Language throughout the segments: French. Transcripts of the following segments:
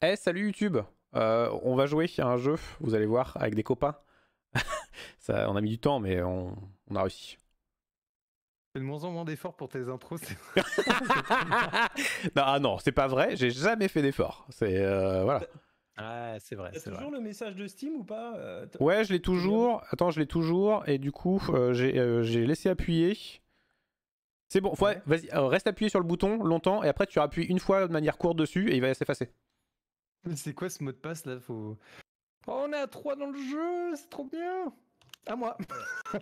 Hey, eh, salut YouTube euh, On va jouer à un jeu, vous allez voir, avec des copains. on a mis du temps, mais on, a réussi. C'est de moins en moins d'efforts pour tes intros. non, ah non, c'est pas vrai, j'ai jamais fait d'efforts. C'est. Euh, voilà. Ah, c'est vrai. T'as toujours le message de Steam ou pas euh, Ouais, je l'ai toujours. Attends, je l'ai toujours. Et du coup, j'ai laissé appuyer. C'est bon, reste appuyé sur le bouton longtemps et après tu appuies une fois de manière courte dessus et il va s'effacer c'est quoi ce mot de passe là Faut. Oh, on est à 3 dans le jeu, c'est trop bien À moi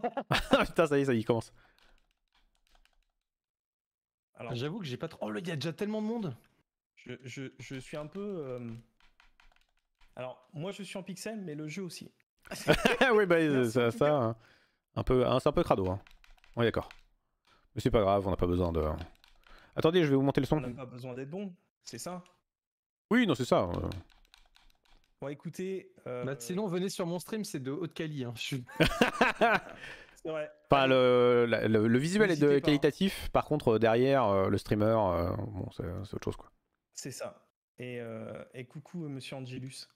ah, Putain, ça y est, ça y commence. Alors, J'avoue que j'ai pas trop. Oh là, il y a déjà tellement de monde Je, suis un peu. Euh, alors, moi je suis en pixel, mais le jeu aussi. oui, bah, ça, hein. un peu, hein, c'est un peu crado. Hein. d'accord. Mais c'est pas grave, on n'a pas besoin de. Attendez, je vais vous monter le son. On n'a pas besoin d'être bon, c'est ça oui, non, c'est ça. Hein. Bon, écoutez. Euh... Bah, sinon, venez sur mon stream, c'est de haute qualité. Hein. c'est vrai. le, visuel est de hein. qualitatif. Par contre, euh, derrière, euh, le streamer, euh, bon, c'est autre chose, quoi. C'est ça. Et, coucou, monsieur Angelus.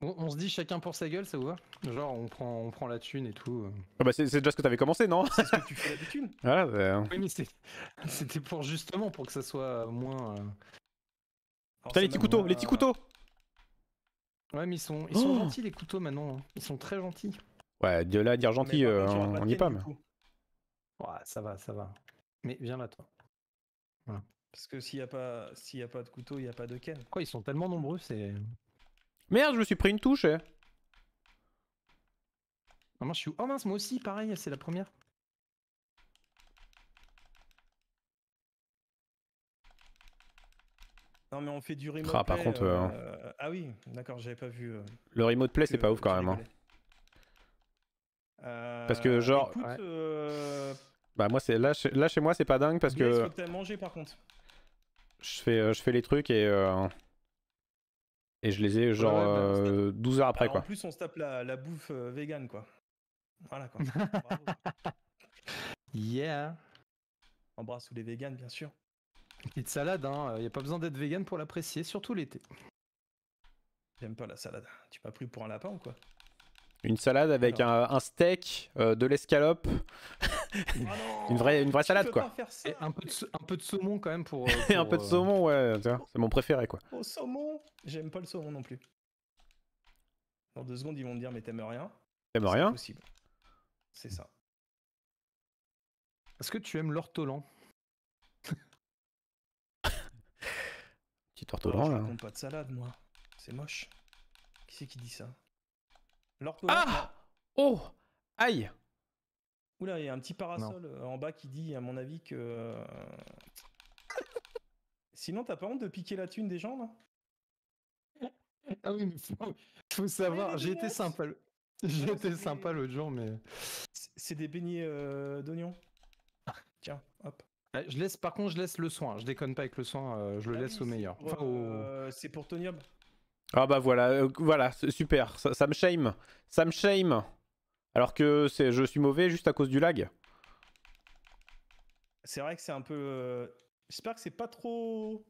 On, se dit chacun pour sa gueule, ça vous va Genre, on prend, on prend la thune et tout. Ah bah, c'est déjà ce que t'avais commencé, non C'est ce que tu fais d'habitude. Hein. Oui, mais c'était pour justement pour que ça soit moins. Putain, les petits couteaux, les petits euh, couteaux Ouais, mais ils sont, ils sont oh. gentils, les couteaux, maintenant. Ils sont très gentils. Ouais, de là dire gentil, euh, on n'y est pas. Ouais, ça va, ça va. Mais viens là, toi. Parce que s'il n'y a, pas, a pas de couteau, il n'y a pas de ken. Quoi, ils sont tellement nombreux, c'est. Merde, je me suis pris une touche. Eh. Ah, oh mince, moi aussi, pareil, c'est la première. Non, mais on fait du remote. Ah, play, euh, euh, ah oui, d'accord, j'avais pas vu. Euh. le remote play, c'est pas ouf quand même. Parce que, genre. Bah, moi, c'est là, là, chez moi, c'est pas dingue parce que. que t'as mangé par contre. Je fais, je fais les trucs et. Et je les ai genre 12 bah, heures après quoi. En plus on se tape la, bouffe végane vegan quoi. Voilà quoi. Bravo. Yeah. Embrasse tous les vegans bien sûr. Petite salade, hein. Il euh, n'y a pas besoin d'être vegan pour l'apprécier, surtout l'été. J'aime pas la salade. Tu pas pris pour un lapin ou quoi Une salade avec un, steak, euh, de l'escalope. Oh une vraie, une vraie salade quoi. un, peu de, saumon quand même pour. Euh, un peu de saumon, ouais, c'est mon préféré quoi. Au saumon J'aime pas le saumon non plus. Dans deux secondes, ils vont me dire, mais t'aimes rien. T'aimes rien C'est ça. Est-ce que tu aimes l'ortolan Petit oh, pas de salade, moi. C'est moche. Qui c'est qui dit ça Ah Oh Aïe Oula, il y a un petit parasol euh, en bas qui dit, à mon avis, que. Euh, sinon, t'as pas honte de piquer la thune des gens, là Ah oui, mais faut, savoir, j'ai été sympa. J'ai ah, été sympa l'autre jour, mais. C'est des beignets euh, d'oignons. Ah. Tiens, hop. Bah, laisse, par contre, je laisse le soin. Je déconne pas avec le soin. Euh, je le ah laisse au meilleur. Euh, c'est pour Tonyob Ah bah voilà, euh, voilà, super. Ça, me shame. Ça me shame. Alors que je suis mauvais juste à cause du lag. C'est vrai que c'est un peu. J'espère que c'est pas trop.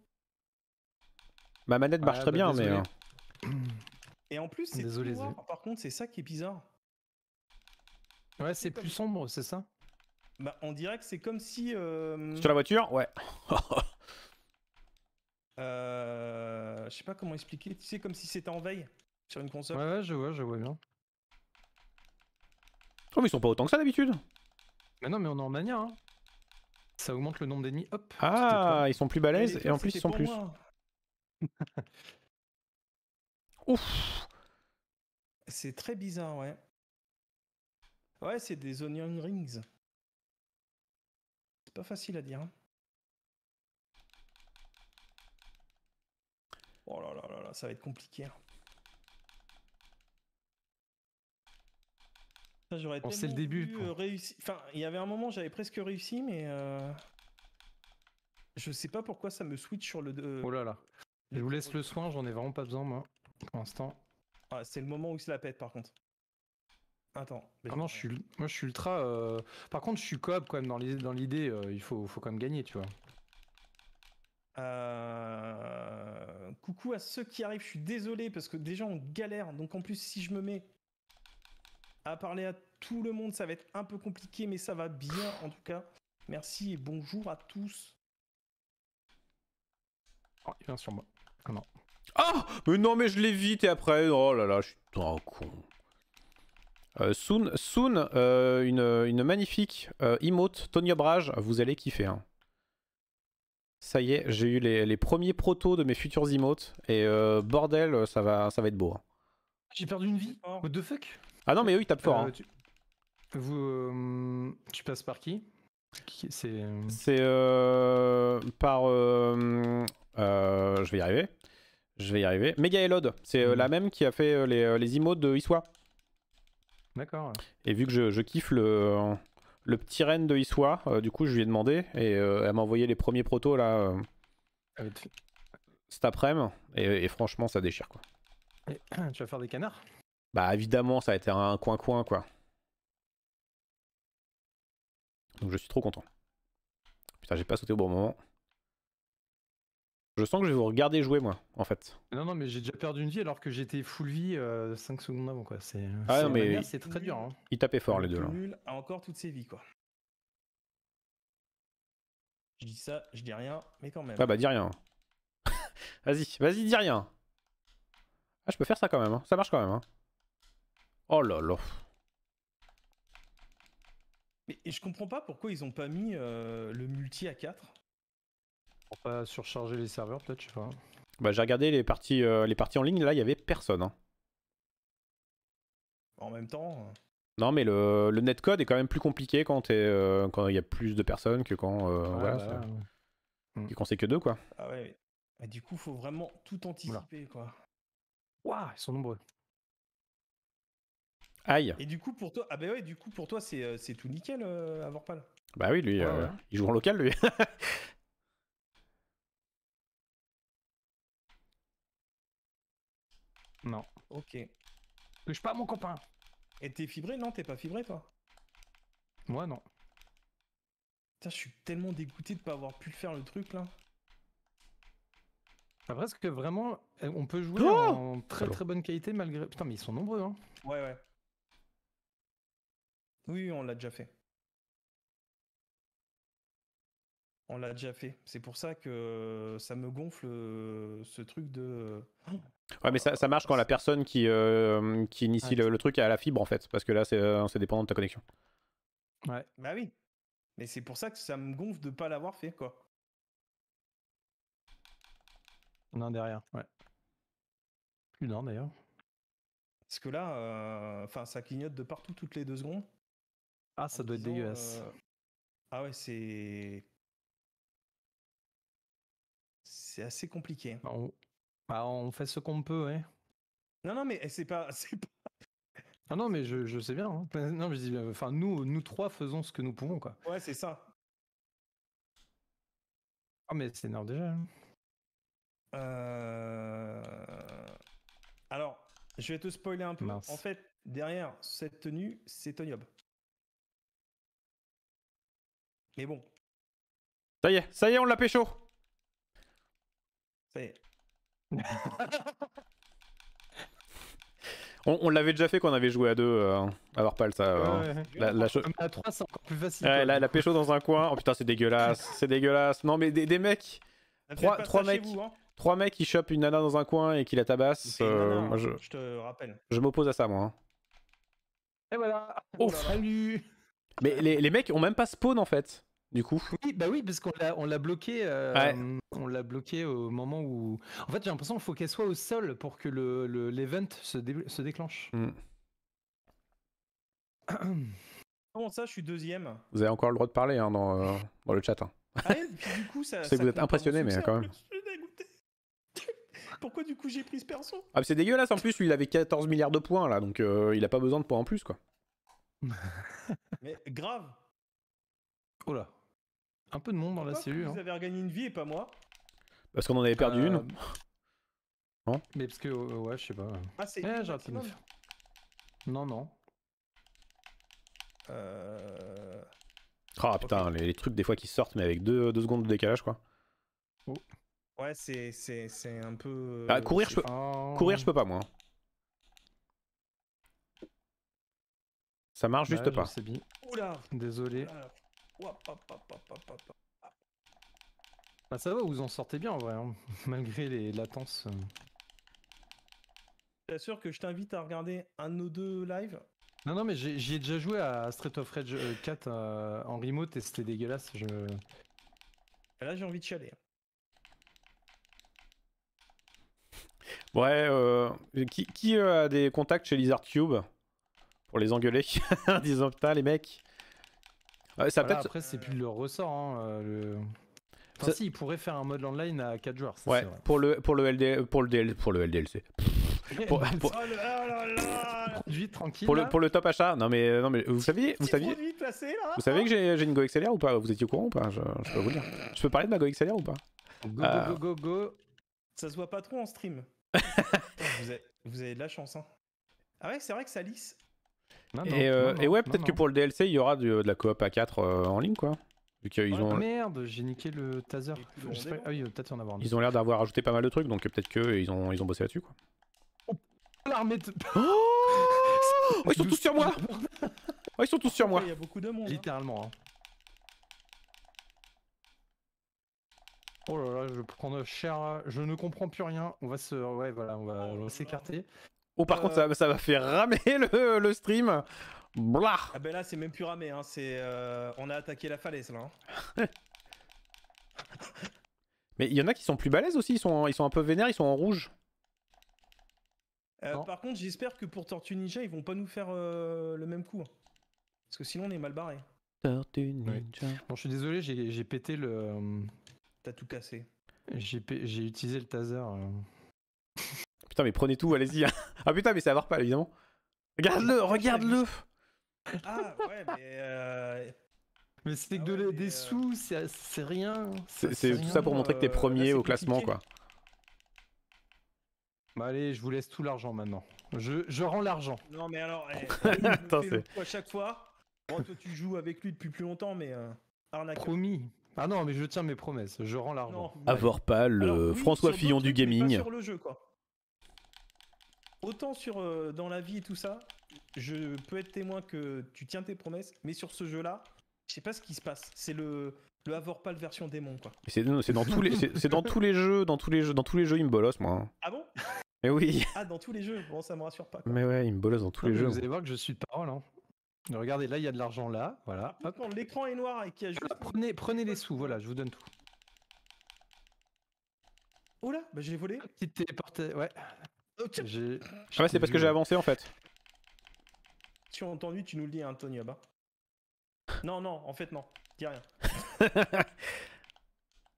Ma manette marche ah, très bah, bien, mais. Et en plus, c'est. Par contre, c'est ça qui est bizarre. Ouais, c'est plus sombre, c'est ça bah, on dirait c'est comme si. Euh, sur la voiture Ouais. euh... Je sais pas comment expliquer. Tu sais, comme si c'était en veille sur une console. Ouais, je vois, je vois bien. Oh, mais ils sont pas autant que ça d'habitude Mais non, mais on est en mania. Hein. Ça augmente le nombre d'ennemis, hop. Ah, ils sont plus balèzes et en plus, ils sont plus. Ouf C'est très bizarre, ouais. Ouais, c'est des onion rings. C'est pas facile à dire. Hein. Oh là là là là, ça va être compliqué. Hein. Ça J'aurais le début. Euh, enfin, il y avait un moment, j'avais presque réussi, mais euh... je sais pas pourquoi ça me switch sur le. 2 euh, Oh là là. Je vous laisse le soin, j'en ai vraiment pas besoin, moi, pour l'instant. Ah, c'est le moment où ça la pète, par contre. Attends. Ah non, je suis, moi je suis ultra. Euh, par contre, je suis coop quand même dans l'idée. Euh, il faut, faut quand même gagner, tu vois. Euh, coucou à ceux qui arrivent. Je suis désolé parce que déjà on galère. Donc en plus, si je me mets à parler à tout le monde, ça va être un peu compliqué, mais ça va bien en tout cas. Merci et bonjour à tous. Oh, il vient sur moi. Oh, ah Mais non, mais je l'évite et après. Oh là là, je suis un con. Euh, soon, soon euh, une, magnifique euh, emote Tony Brage, vous allez kiffer. Hein. Ça y est, j'ai eu les, premiers protos de mes futurs emotes et bordel, ça va, ça va être beau. Hein. J'ai perdu une vie. What the fuck Ah non, mais eux ils tapent fort. Hein. Tu... passes par qui C'est. par. je vais y arriver. Je vais y arriver. Mega Elod, c'est mm. la même qui a fait les, les emotes de Iswa. D'accord. Et vu que je, kiffe le, le petit renne de Iswa, euh, du coup, je lui ai demandé et euh, elle m'a envoyé les premiers protos là euh, cet après-midi. Et, franchement, ça déchire quoi. tu vas faire des canards Bah évidemment, ça a été un coin-coin quoi. Donc je suis trop content. Putain, j'ai pas sauté au bon moment. Je sens que je vais vous regarder jouer, moi, en fait. Non, non, mais j'ai déjà perdu une vie alors que j'étais full vie 5 euh, secondes avant, quoi. C'est ah, mais c'est très dur. Hein. Il tapait fort, les deux. Là. Nul a encore toutes ses vies, quoi. Je dis ça, je dis rien, mais quand même. Ah bah, dis rien. vas-y, vas-y, dis rien. Ah, je peux faire ça quand même. Hein. Ça marche quand même. Hein. Oh là là. Mais et je comprends pas pourquoi ils ont pas mis euh, le multi à 4 pas surcharger les serveurs, peut-être, je sais Bah, j'ai regardé les parties, euh, les parties en ligne, là, il y avait personne. Hein. En même temps. Euh. Non, mais le, le, netcode est quand même plus compliqué quand euh, il y a plus de personnes que quand. voilà, que deux, quoi. Ah ouais. du coup, faut vraiment tout anticiper, quoi. Waouh, ils sont nombreux. Aïe. Et du coup, pour toi, ah bah ouais, du coup, pour toi, c'est, tout nickel, avoir à Bah oui, lui, il joue en local, lui. Non. Ok. je pas mon copain Et t'es fibré Non, t'es pas fibré toi Moi non. Putain, je suis tellement dégoûté de pas avoir pu faire le truc là. Après, ah, ce que vraiment euh, on peut jouer en très très bonne qualité malgré. Putain, mais ils sont nombreux hein Ouais, ouais. Oui, on l'a déjà fait. On l'a déjà fait. C'est pour ça que euh, ça me gonfle euh, ce truc de. Ouais, mais ça, marche quand la personne qui, euh, initie le, truc a la fibre en fait, parce que là euh, c'est dépendant de ta connexion. Ouais. Bah oui. Mais c'est pour ça que ça me gonfle de pas l'avoir fait quoi. un derrière, ouais. Plus d'un d'ailleurs. Parce que là, euh, enfin ça clignote de partout toutes les deux secondes. Ah ça doit être dégueulasse. Ah ouais c'est. C'est assez compliqué. Bah, bah, on fait ce qu'on peut, ouais. Non, non, mais eh, c'est pas, c'est ah non, mais je, sais bien. Hein. Bah, non, je dis, euh, enfin, nous, nous trois faisons ce que nous pouvons, quoi. Ouais, c'est ça. Ah, mais c'est énorme déjà. Hein. Euh, Alors, je vais te spoiler un peu. En fait, derrière cette tenue, c'est Tonyob. Mais bon, Ça y est, ça y est, on l'a pécho. ça y est. On, l'avait déjà fait quand on avait joué à deux, avoir euh, à Warpal, ça. Euh, la, à c'est encore plus facile. la, pécho dans un coin. Oh putain, c'est dégueulasse, c'est dégueulasse. Non, mais des, mecs. Trois, mecs. Hein. Trois mecs qui chopent une nana dans un coin et qui la tabassent. Euh, je, te rappelle. Je m'oppose à ça, moi. Hein. Et voilà. Salut. Oh mais les, les mecs ont même pas spawn en fait du coup. Oui, bah oui, parce qu'on l'a, on l'a bloqué, euh, on l'a bloqué au moment où. En fait, j'ai l'impression qu'il faut qu'elle soit au sol pour que le, le l'event se, déclenche. Mm. Comment ça, je suis deuxième Vous avez encore le droit de parler hein, dans, euh, dans, le chat. Hein. Ah du coup, ça, que vous êtes impressionné, mais quand même. Pourquoi du coup j'ai pris ce perso Ah, c'est dégueulasse en plus, lui il avait 14 milliards de points là, donc euh, il a pas besoin de points en plus quoi. mais grave Oh là un peu de monde dans la cellule. Vous hein. avez regagné une vie et pas moi Parce qu'on en avait perdu une. Euh, non Mais parce que, euh, ouais, je sais pas. Ah, c'est. Eh, non, non. Euh. Ah putain, les, trucs des fois qui sortent, mais avec deux, secondes de décalage quoi. Oh. Ouais, c'est, c'est, c'est un peu. Euh, ah, courir, je peux... courir, je peux pas moi. Ça marche bah, juste pas. Oula Désolé. Ah. Bah ça va, vous en sortez bien en vrai, hein, malgré les latences. sûr que je t'invite à regarder un de nos deux live Non, non, mais j'y ai, déjà joué à Street of Rage 4 euh, euh, en remote et c'était dégueulasse. Je... Là, j'ai envie de chialer. Ouais, euh, qui, euh, a des contacts chez Lizard Cube pour les engueuler en disant putain les mecs après, c'est plus le ressort. Hein, euh, Enfin, si, il pourrait faire un mode online à 4 joueurs. Ça, ouais, pour le, pour le, pour le, pour le LDLC. pour, Oh là là tranquille. Pour le, pour le top achat, non mais, euh, non mais vous saviez, vous saviez, vous savez que j'ai une Go XLR ou pas Vous étiez au courant ou pas je, peux vous dire. Je peux parler de ma Go XLR ou pas go, euh. go, go, go, Ça se voit pas trop en stream. vous, avez, vous, avez, de la chance. Hein. Ah ouais, c'est vrai que ça lisse. Euh, et, ouais, peut-être que pour le DLC, il y aura de la coop à 4 euh, en ligne, quoi. oh, Merde, j'ai niqué le taser. Ah oui, euh, peut-être en avoir un Ils ont l'air d'avoir ajouté pas mal de trucs, donc peut-être qu'ils ont, ils ont bossé là-dessus, quoi. Oh, l'armée de... oh, oh ils sont tous sur moi Oh, ils sont tous sur moi Il y a beaucoup de monde. Hein. Littéralement. Hein. Oh là là, je prends cher. Je ne comprends plus rien. On va se, ouais, voilà, on va, s'écarter. Oh, par contre, euh. ça, ça, va faire ramer le, stream. Blah. Ah ben là, c'est même plus ramé. Hein. C'est, euh, on a attaqué la falaise là. Hein. Mais il y en a qui sont plus balèzes aussi. Ils sont, ils sont un peu vénères. Ils sont en rouge. Euh, par contre, j'espère que pour Tortue Ninja, ils vont pas nous faire le même coup. Hein. Parce que sinon, on est mal barré. Tortue Ninja. Bon, je suis désolé, j'ai pété le. T'as tout cassé. J'ai utilisé le taser. Putain, mais prenez tout, allez-y. Hein. Ah putain, mais c'est Avorpal pas, évidemment. Regarde-le, ah, regarde-le ah, ah ouais, mais... Euh... Mais c'est que de, ah des euh, sous, c'est rien. C'est tout ça pour montrer que t'es euh, premier au classement, quoi. Bah allez, je vous laisse tout l'argent maintenant. Je, rends l'argent. Non mais alors, eh, Attends, à chaque fois. Bon, toi tu joues avec lui depuis plus longtemps, mais euh, Promis. Ah non, mais je tiens mes promesses. Je rends l'argent. Avoir pas François Fillon du gaming. sur le jeu, quoi autant sur euh, dans la vie et tout ça, je peux être témoin que tu tiens tes promesses, mais sur ce jeu-là, je sais pas ce qui se passe. C'est le le Avorpal version démon quoi. C'est dans tous les c'est dans tous les jeux, dans tous les jeux, dans tous les jeux, il me bolosse moi. Hein. Ah bon Mais oui. Ah dans tous les jeux, bon ça me rassure pas. Mais ouais, il me bolosse dans tous ah, les jeux. Vous allez voir que je suis de parole hein. Regardez, là il y a de l'argent là, voilà. l'écran est noir et qu'il y a juste... Ah, prenez prenez les sous, voilà, je vous donne tout. Oula, oh là, bah j'ai volé. Petite téléportée, ouais. Ah ouais, c'est parce que j'ai avancé en fait. Tu as entendu tu nous le dis, à hein, là-bas. Non, non, en fait, non. Dis rien.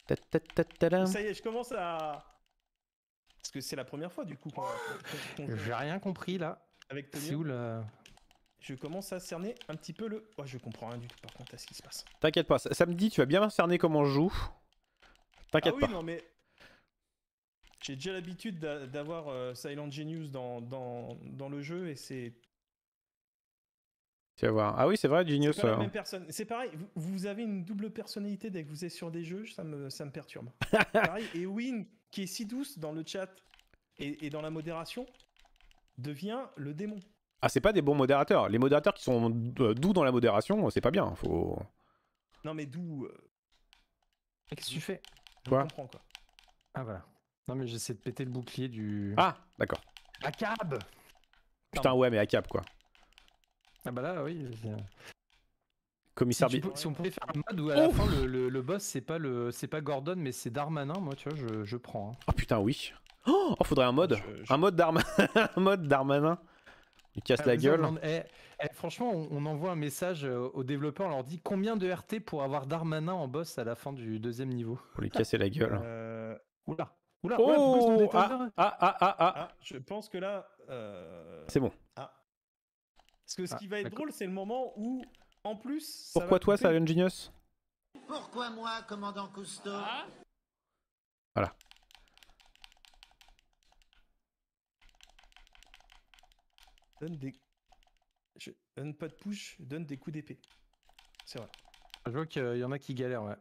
Ça y est, je commence à. Parce que c'est la première fois, du coup, J'ai rien compris là. avec Tony. Je commence à cerner un petit peu le. Oh, je comprends rien du tout, par contre, à ce qui se passe. T'inquiète pas, ça- samedi tu vas bien cerner comment je joue. T'inquiète ah pas. non, mais j'ai déjà l'habitude d'avoir euh, Silent Genius dans, dans, le jeu et c'est tu vas voir. Ah oui, c'est vrai, Genius. C'est personne. C'est pareil, vous, avez une double personnalité dès que vous êtes sur des jeux, ça me, perturbe. et Win, qui est si douce dans le chat et, dans la modération, devient le démon. Ah, c'est pas des bons modérateurs. Les modérateurs qui sont euh, doux dans la modération, c'est pas bien. Faut. Non, mais doux. Euh, qu'est-ce que tu fais Je comprends, quoi. Ah, voilà. Non, mais j'essaie de péter le bouclier du. Ah, d'accord. cab Putain, ouais, mais Acab quoi. Ah bah là, oui. Commissaire si, si on pouvait faire un mode où à la fin le, le, boss c'est pas le c'est pas Gordon mais c'est Darmanin, moi tu vois, je, prends. Hein. Oh putain, oui. Oh, oh faudrait un mode, un mode Darmanin, un mode Darmanin. Il casse ah, la gueule. Eh, eh, franchement, on, envoie un message euh, aux développeurs, on leur dit combien de RT pour avoir Darmanin en boss à la fin du deuxième niveau. Pour lui casser la gueule. Euh, oula. Oula, oh, ah, ah, ah, ah, ah, ah, Je pense que là. Euh, c'est bon. Ah. Parce que ce ah, qui va être drôle, c'est le moment où, en plus. Pourquoi toi, ça, Genius Pourquoi moi, commandant Cousteau Voilà. Donne des. Je... Donne pas de push, donne des coups d'épée. C'est vrai. Je vois qu'il y en a qui galèrent, ouais.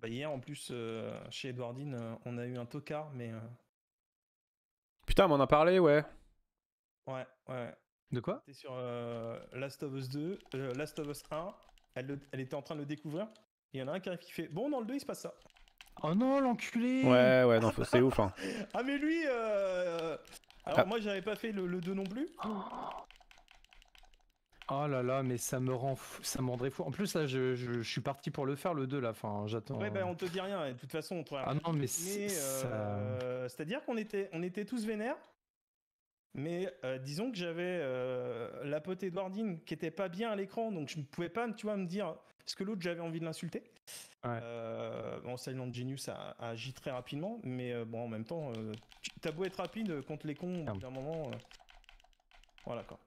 Bah hier, en plus, euh, chez Edwardine, euh, on a eu un tocard, mais. Euh, Putain, mais on en a parlé, ouais. Ouais, ouais. De quoi C'était sur Last of Us 2, Last of Us 1. Elle, était en train de le découvrir. il y en a un qui arrive qui fait Bon, dans le 2, il se passe ça. Oh non, l'enculé Ouais, ouais, non, c'est ouf. Hein. Ah, mais lui. Alors, ah. moi, j'avais pas fait le 2 non plus. Oh. Oh là là, mais ça me rend ça rendrait fou. En plus, là, je, je, suis parti pour le faire, le 2, là. Enfin, j'attends. Ouais, ben, on te dit rien. de toute façon, on Ah non, mais, c'est. Euh, c'est-à-dire qu'on était, on était tous vénères. Mais euh, disons que j'avais euh, la pote Edwardine qui était pas bien à l'écran, donc je ne pouvais pas, tu vois, me dire. Parce que l'autre, j'avais envie de l'insulter. Ouais. bon, Silent Genius a, agit très rapidement, mais bon, en même temps, t'as beau être rapide contre les cons, à un d'un moment. voilà quoi.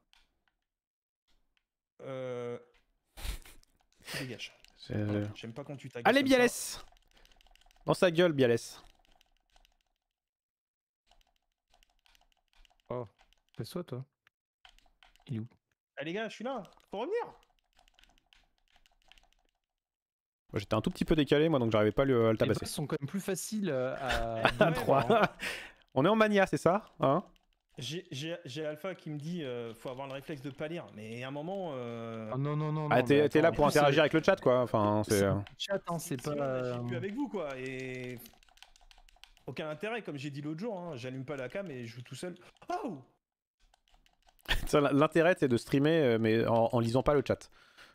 Euh... euh ah, j'aime pas quand tu tagues. Allez, Bialès Dans sa gueule, Bialès. Oh, fais ça, toi. Il est où Allez eh, les gars, je suis là Faut revenir J'étais un tout petit peu décalé, moi, donc j'arrivais pas à le, à tabasser. Les sont quand même plus faciles euh, à... 3. Hein. On est en mania, c'est ça hein j'ai Alpha qui me dit euh, faut avoir le réflexe de pas lire, mais à un moment. Euh, ah non non non. Ah t'es là pour interagir euh, avec le chat quoi, enfin hein, c'est. Chat hein, c'est pas. Je suis avec vous quoi et aucun intérêt comme j'ai dit l'autre jour, hein, j'allume pas la cam et je joue tout seul. Oh. L'intérêt c'est de streamer mais en, lisant pas le chat.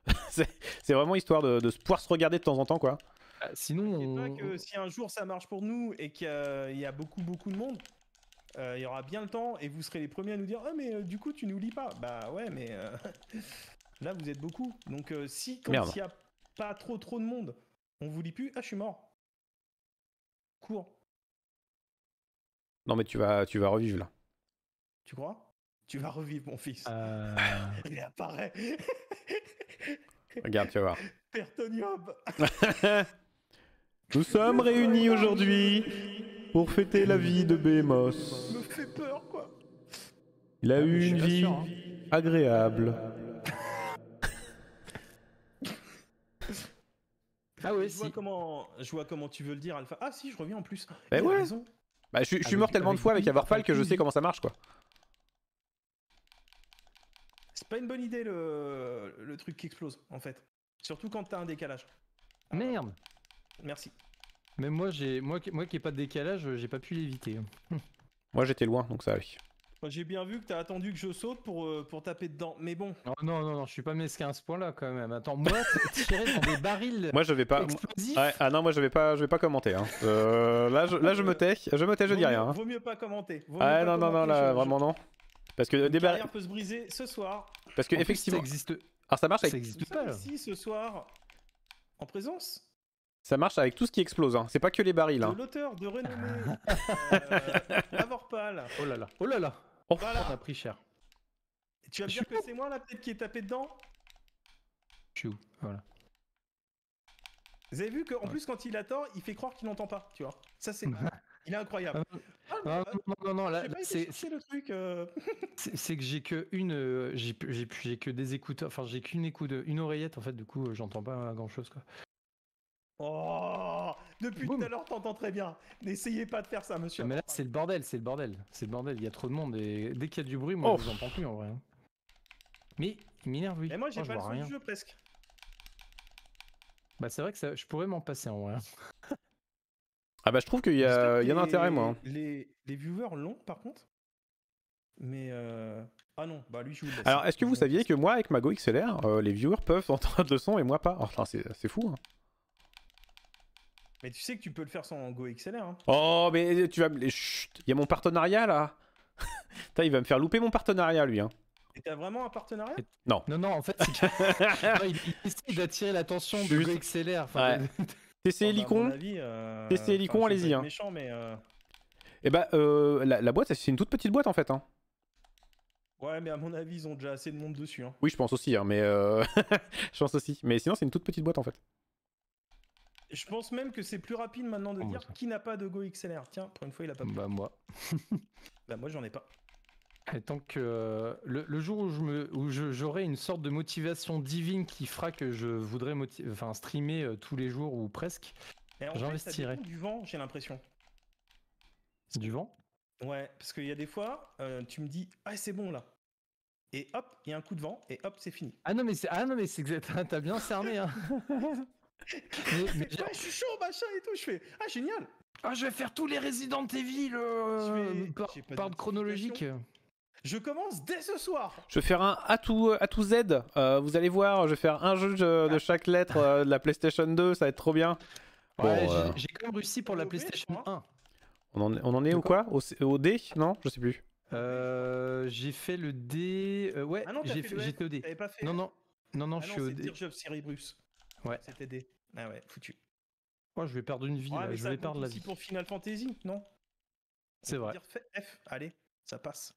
c'est vraiment histoire de, pouvoir se regarder de temps en temps quoi. Bah, sinon. On... Pas si un jour ça marche pour nous et qu'il y a beaucoup beaucoup de monde, euh, il y aura bien le temps et vous serez les premiers à nous dire Ah, mais euh, du coup, tu nous lis pas. Bah ouais, mais euh, là, vous êtes beaucoup. Donc, si quand il n'y a pas trop trop de monde, on vous lit plus, ah, je suis mort. Cours. Non, mais tu vas, tu vas revivre là. Tu crois Tu vas revivre, mon fils. il apparaît. Regarde, tu vas voir. Pertonium Nous sommes réunis aujourd'hui pour fêter la vie de Bemos, peur, quoi. Il a ah, eu une vie hein. agréable. Ah ouais, si. comment, je vois comment tu veux le dire, Alpha. Ah si, je reviens en plus. Bah ouais. Bah, je, suis ah, mort tellement de fois avec Avarfal que je sais comment ça marche, quoi. C'est pas une bonne idée le, le truc qui explose, en fait. Surtout quand t'as un décalage. Merde. Merci. Même moi, j'ai moi, qui ai pas de décalage, euh, j'ai pas pu l'éviter. moi j'étais loin, donc ça oui. J'ai bien vu que t'as attendu que je saute pour, euh, pour taper dedans, mais bon. Non, non, non, non je suis pas mesquin à ce point-là quand même. Attends, moi, t'as tiré dans des barils. Moi, je vais pas. ah non, moi, je vais pas, je vais pas commenter. Hein. Euh, là, je, là, je me tais, je me tais, je dis rien. Hein. Vaut mieux pas commenter. ah non, non, non, là, vraiment non. Parce que des barils peut se briser ce soir. Parce que effectivement. ça existe. Alors ah, ça marche. Ça existe pas. Si ce soir, en présence. Ça marche avec tout ce qui explose, hein. c'est pas que les barils. Hein. l'auteur de renommée, euh, là. Oh là là, oh là là, oh, on a pris cher. tu vas me dire que c'est moi là peut-être qui est tapé dedans Chou, voilà. Vous avez vu qu'en plus quand il attend, il fait croire qu'il n'entend pas, tu vois. Ça c'est... Il est incroyable. Ah, non, non, non, là, c'est le truc. Euh. c'est que j'ai que une, euh, j'ai que des écouteurs, enfin j'ai qu'une écoute, une oreillette en fait. Du coup, euh, j'entends pas grand chose quoi. Oh Depuis tout à l'heure, t'entends très bien. N'essayez pas de faire ça, monsieur. Mais là, c'est le bordel, c'est le bordel. C'est le bordel, il y a trop de monde et dès qu'il y a du bruit, moi, je vous entends plus en vrai. Mais m'énerve, oui. Mais moi, j'ai oh, pas le son du jeu presque. Bah, c'est vrai que ça, je pourrais m'en passer en vrai. ah, bah, je trouve qu'il y, a un intérêt, moi. Hein. Les, les viewers l'ont par contre mais euh... ah non, bah lui je Alors est-ce que vous saviez que moi avec Mago XLR, euh, les viewers peuvent entendre le son et moi pas Enfin c'est fou. Hein. Mais tu sais que tu peux le faire sans Go XLR. Hein. Oh, mais euh, tu vas me. Chut, il y a mon partenariat là. Putain, il va me faire louper mon partenariat lui. Hein. Et t'as vraiment un partenariat Non. Non, non, en fait, c'est il, il, essaie d'attirer l'attention de Go XLR. ouais. TC Helicon. TC allez-y. C'est hein. méchant, mais. Euh... Eh bah, euh, la, boîte, c'est une toute petite boîte en fait. Hein. Ouais, mais à mon avis, ils ont déjà assez de monde dessus. Hein. Oui, je pense aussi, hein, mais euh, je pense aussi. Mais sinon, c'est une toute petite boîte en fait. Je pense même que c'est plus rapide maintenant de oh, dire bah, qui n'a pas de Go XLR. Tiens, pour une fois, il a pas. Bah moi. bah moi, j'en ai pas. Et tant que euh, le, jour où je me où j'aurai une sorte de motivation divine qui fera que je voudrais enfin streamer euh, tous les jours ou presque, j'investirai. Du vent, j'ai l'impression. Du vent. Ouais, parce qu'il y a des fois, euh, tu me dis ah c'est bon là, et hop, il y a un coup de vent, et hop, c'est fini. Ah non, mais c'est, ah non, mais c'est exact, t'as bien cerné. Hein. mais, je suis chaud, machin et tout. Je fais Ah, génial Ah, je vais faire tous les Resident Evil euh, euh par, chronologique. Je commence dès ce soir. Je vais faire un A tout Z. Euh, vous allez voir, je vais faire un jeu de, chaque lettre euh, de la PlayStation 2. Ça va être trop bien. j'ai quand même réussi pour la PlayStation 1. On en, on en est ou quoi au, D Non Je sais plus. j'ai fait le D. ouais, ah j'ai j'étais le D. Non, non, non, non, ah je suis au D. Bruce. Ouais. C'était des. Ah ouais, foutu. Moi, oh, je vais perdre une vie. Je vais perdre la vie. pour Final Fantasy, non C'est vrai. F, allez, ça passe.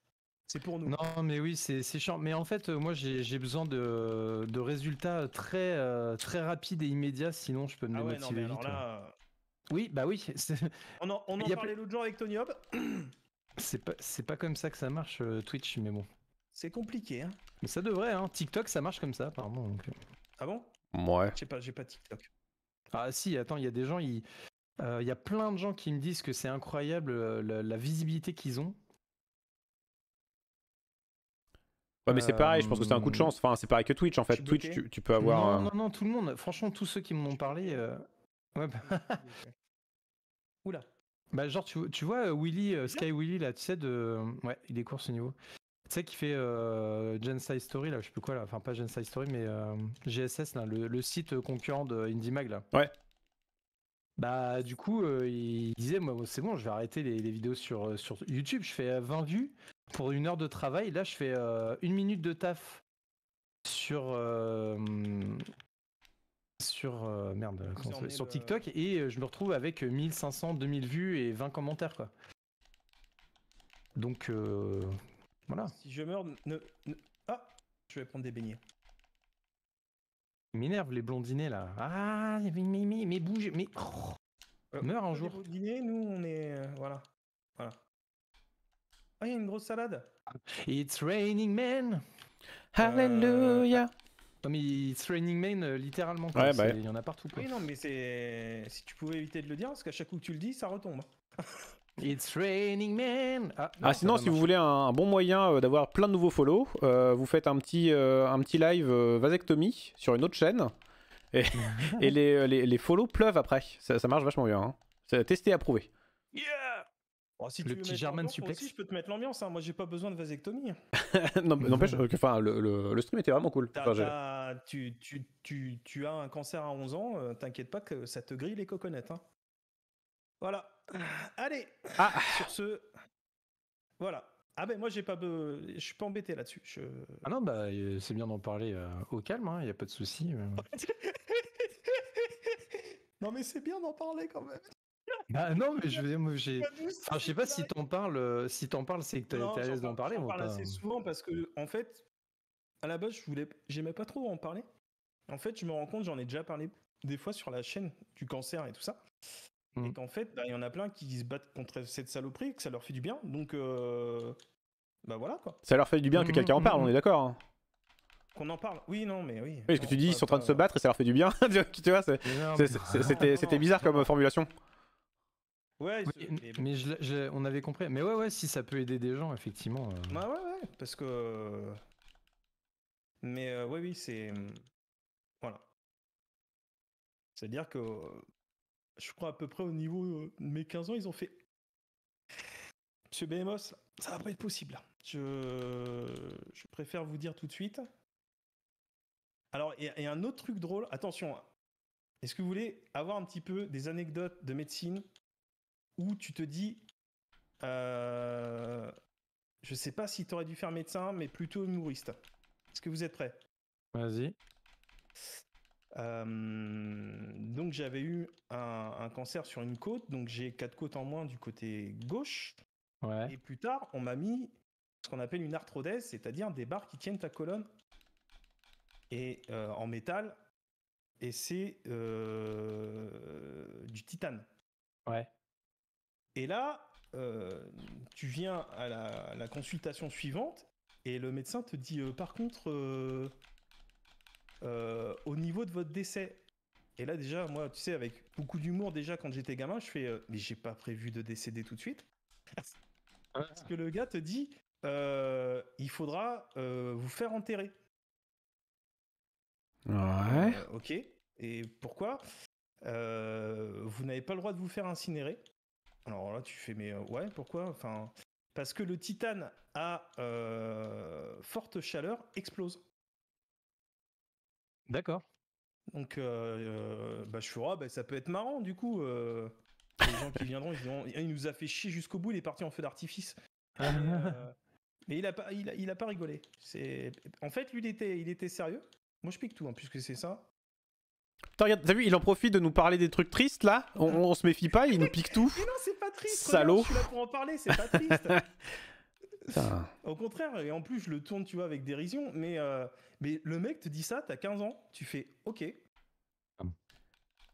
C'est pour nous. Non, mais oui, c'est chiant. Mais en fait, euh, moi, j'ai besoin de, résultats très, euh, très rapides et immédiats, sinon je peux me ah non, vite. Euh, oui, bah oui. On en, parlait l'autre jour avec Tony Hop. C'est pas, comme ça que ça marche Twitch, mais bon. C'est compliqué. Hein. Mais ça devrait, hein. TikTok, ça marche comme ça, apparemment. Ah bon Ouais. J'ai pas, j'ai pas TikTok. Ah si, attends, il y a des gens, euh, il a plein de gens qui me disent que c'est incroyable euh, la, visibilité qu'ils ont. Ouais, mais c'est pareil, je pense que c'est un coup de euh, chance. Enfin, c'est pareil que Twitch en fait. Twitch, tu, peux avoir. Non, non, non, tout le monde. Franchement, tous ceux qui m'ont parlé. Ouais, bah... Oula. Bah, genre, tu, tu vois, Willy, Sky Willy, là, tu sais, de. Ouais, il est court ce niveau. Tu qui fait euh, Story, là, je sais plus quoi, là. Enfin, pas Gen Story, mais euh, GSS, le, site concurrent de IndieMag, là. Ouais. Bah, du coup, euh, il disait, moi, c'est bon, je vais arrêter les, vidéos sur, euh, sur YouTube. Je fais 20 vues pour une heure de travail. Là, je fais une minute de taf sur. sur merde sur TikTok et je me retrouve avec 1500 2000 vues et 20 commentaires quoi. Donc voilà. Si je meurs, ne, ah, Je vais prendre des beignets. M'énerve les blondinés là. Ah Mais, mais, mais, bouge euh, meurs un jour. Les nous on est. Euh, voilà. Voilà. Ah, il y a une grosse salade. It's raining men. Euh, Hallelujah. Non mais It's Raining Man littéralement. Bah il y en a partout. Quoi. Oui non mais c'est si tu pouvais éviter de le dire parce qu'à chaque coup que tu le dis ça retombe. It's raining man. Ah, ah sinon, si vous voulez un, bon moyen euh, d'avoir plein de nouveaux follow, euh, vous faites un petit, euh, un petit live vasectomie sur une autre chaîne et, les, les, les, follow pleuvent après. Ça, marche vachement bien. Hein. C'est testé, approuvé. Yeah oh, si le petit German suplex. Si je peux te mettre l'ambiance. Hein. Moi, j'ai pas besoin de vasectomie. N'empêche, enfin, le, le, stream était vraiment cool. tu, tu, tu, tu, as un cancer à 11 ans. T'inquiète pas que ça te grille les coconettes. Hein. Voilà. Allez. Ah. Sur ce, voilà. Ah ben moi j'ai pas, je suis pas embêté là-dessus. Ah non bah euh, c'est bien d'en parler euh, au calme, il hein, n'y a pas de souci. Euh. non mais c'est bien d'en parler quand même. Bah non mais je veux enfin, je sais pas si t'en parles, si t'en parles c'est que t'es à l'aise d'en parler. J'en parle assez souvent parce que en fait, à la base je voulais, j'aimais pas trop en parler. En fait je me rends compte j'en ai déjà parlé des fois sur la chaîne du cancer et tout ça. Mmh. Et qu'en fait, bah, il y en a plein qui se battent contre cette saloperie, que ça leur fait du bien. Donc, euh, bah voilà quoi. Ça leur fait du bien que mmh, quelqu'un en mmh, parle, on est d'accord. Hein. Qu'on en parle Oui, non, mais oui. Oui, ce que tu dis, ils sont en train de se euh. battre et ça leur fait du bien. tu vois, c'était bizarre comme formulation. Ouais, mais, on avait compris. Mais ouais, ouais, si ça peut aider des gens, effectivement. Euh. Bah ouais, ouais, parce que. Mais oui ouais, oui, c'est. Voilà. C'est-à-dire que je crois à peu près au niveau euh, de mes 15 ans, ils ont fait Monsieur BMOS, ça va pas être possible. Je, préfère vous dire tout de suite. Alors, et, et un autre truc drôle, attention, est-ce que vous voulez avoir un petit peu des anecdotes de médecine où tu te dis, euh, je sais pas si tu aurais dû faire médecin, mais plutôt humoriste Est-ce que vous êtes prêts Vas-y. Euh, donc j'avais eu un, cancer sur une côte, donc j'ai quatre côtes en moins du côté gauche. Et plus tard, on m'a mis ce qu'on appelle une arthrodèse, c'est-à-dire des barres qui tiennent ta colonne et euh, en métal, et c'est euh, du titane. Ouais. Et là, tu viens à la, à la, consultation suivante et le médecin te dit par contre euh, au niveau de votre décès. Et là, déjà, moi, tu sais, avec beaucoup d'humour, déjà, quand j'étais gamin, je fais euh, Mais j'ai pas prévu de décéder tout de suite. Ah. Parce que le gars te dit euh, Il faudra vous faire enterrer. Ouais. ok. Et pourquoi Vous n'avez pas le droit de vous faire incinérer. Alors là, tu fais Mais ouais, pourquoi Enfin. Parce que le titane à forte chaleur explose. D'accord. Donc, euh, bah, je suis ah, bah, ça peut être marrant du coup. Euh. les gens qui viendront, ils diront, il nous a fait chier jusqu'au bout, il est parti en feu d'artifice. Euh, mais il a pas, il a, pas rigolé. C'est, en fait, lui, il était, il était sérieux. Moi, je pique tout, plus hein, puisque c'est ça. t'as vu, il en profite de nous parler des trucs tristes là. On, se méfie pas, il nous pique tout. mais non, c'est pas triste. Salaud. je suis là pour en parler, c'est pas triste. Au contraire, et en plus, je le tourne, tu vois, avec dérision, mais, euh, mais le mec te dit ça, t'as 15 ans, tu fais OK.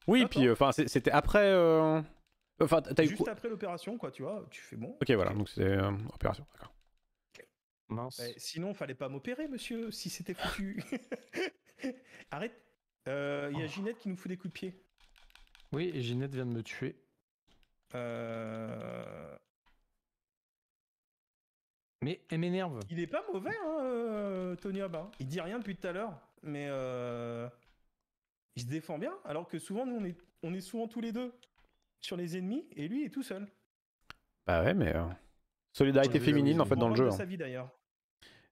Oui, puis euh, enfin, c'était après. Euh, enfin, Juste après l'opération, quoi, tu vois, tu fais bon. Ok, voilà, donc c'est opération, d'accord. Mince. Bah, sinon, fallait pas m'opérer, monsieur, si c'était foutu. Arrête. Il y a oh. Ginette qui nous fout des coups de pied. Oui, et Ginette vient de me tuer. Euh... Mais elle m'énerve. Il est pas mauvais, hein, euh, Tony Abba. Hein. Il dit rien depuis tout à l'heure, mais euh, il se défend bien. Alors que souvent, nous, on est, on est souvent tous les deux sur les ennemis, et lui, il est tout seul. Bah ouais, mais. Euh, solidarité féminine, en fait, dans le jeu. Hein. sa vie, d'ailleurs.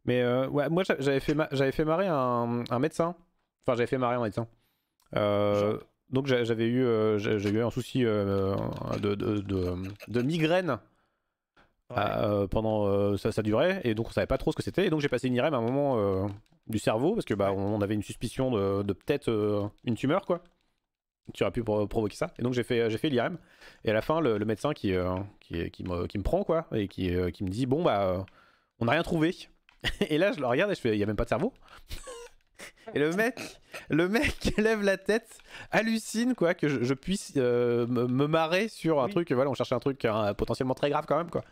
Mais ouais, moi, j'avais fait, j'avais fait marrer un... médecin. Enfin, j'avais fait marrer un médecin. donc, j'avais eu, j'ai eu un souci de, de migraine ah, euh, pendant euh, ça, ça durait et donc on savait pas trop ce que c'était et donc j'ai passé une IRM à un moment euh, du cerveau parce que bah on, avait une suspicion de, peut-être une tumeur quoi tu aurais pu provoquer ça et donc j'ai fait j'ai fait l'IRM et à la fin le, médecin qui qui, qui, me, qui, me, prend quoi et qui, qui me dit bon bah on n'a rien trouvé et là je le regarde et je fais il y a même pas de cerveau et le mec, le mec lève la tête, hallucine quoi, que je, puisse euh, me, marrer sur un truc. Voilà, on cherchait un truc potentiellement très grave quand même quoi.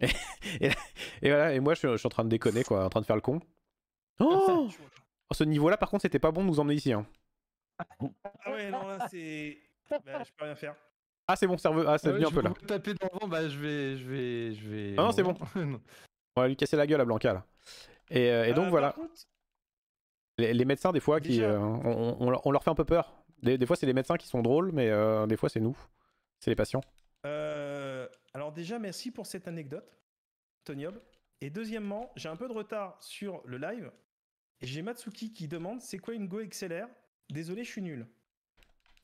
Et, voilà, et moi je, suis en train de déconner quoi, en train de faire le con. Oh, En oh, ce niveau-là, par contre, c'était pas bon de nous emmener ici. Hein. Ah ouais, non là c'est, bah, je peux rien faire. Ah c'est bon, cerveau, ah c'est ah un peu là. Taper dans le bah je vais, je vais, je vais. Ah non c'est bon. on va lui casser la gueule à Blanca là. Et, euh, euh, donc voilà. Les, médecins, des fois, qui, euh, on, on, leur fait un peu peur. Des, fois, c'est les médecins qui sont drôles, mais euh, des fois, c'est nous. C'est les patients. Euh, alors déjà, merci pour cette anecdote, Tonyob. Et deuxièmement, j'ai un peu de retard sur le live. Et j'ai Matsuki qui demande c'est quoi une Go Désolé, je suis nul.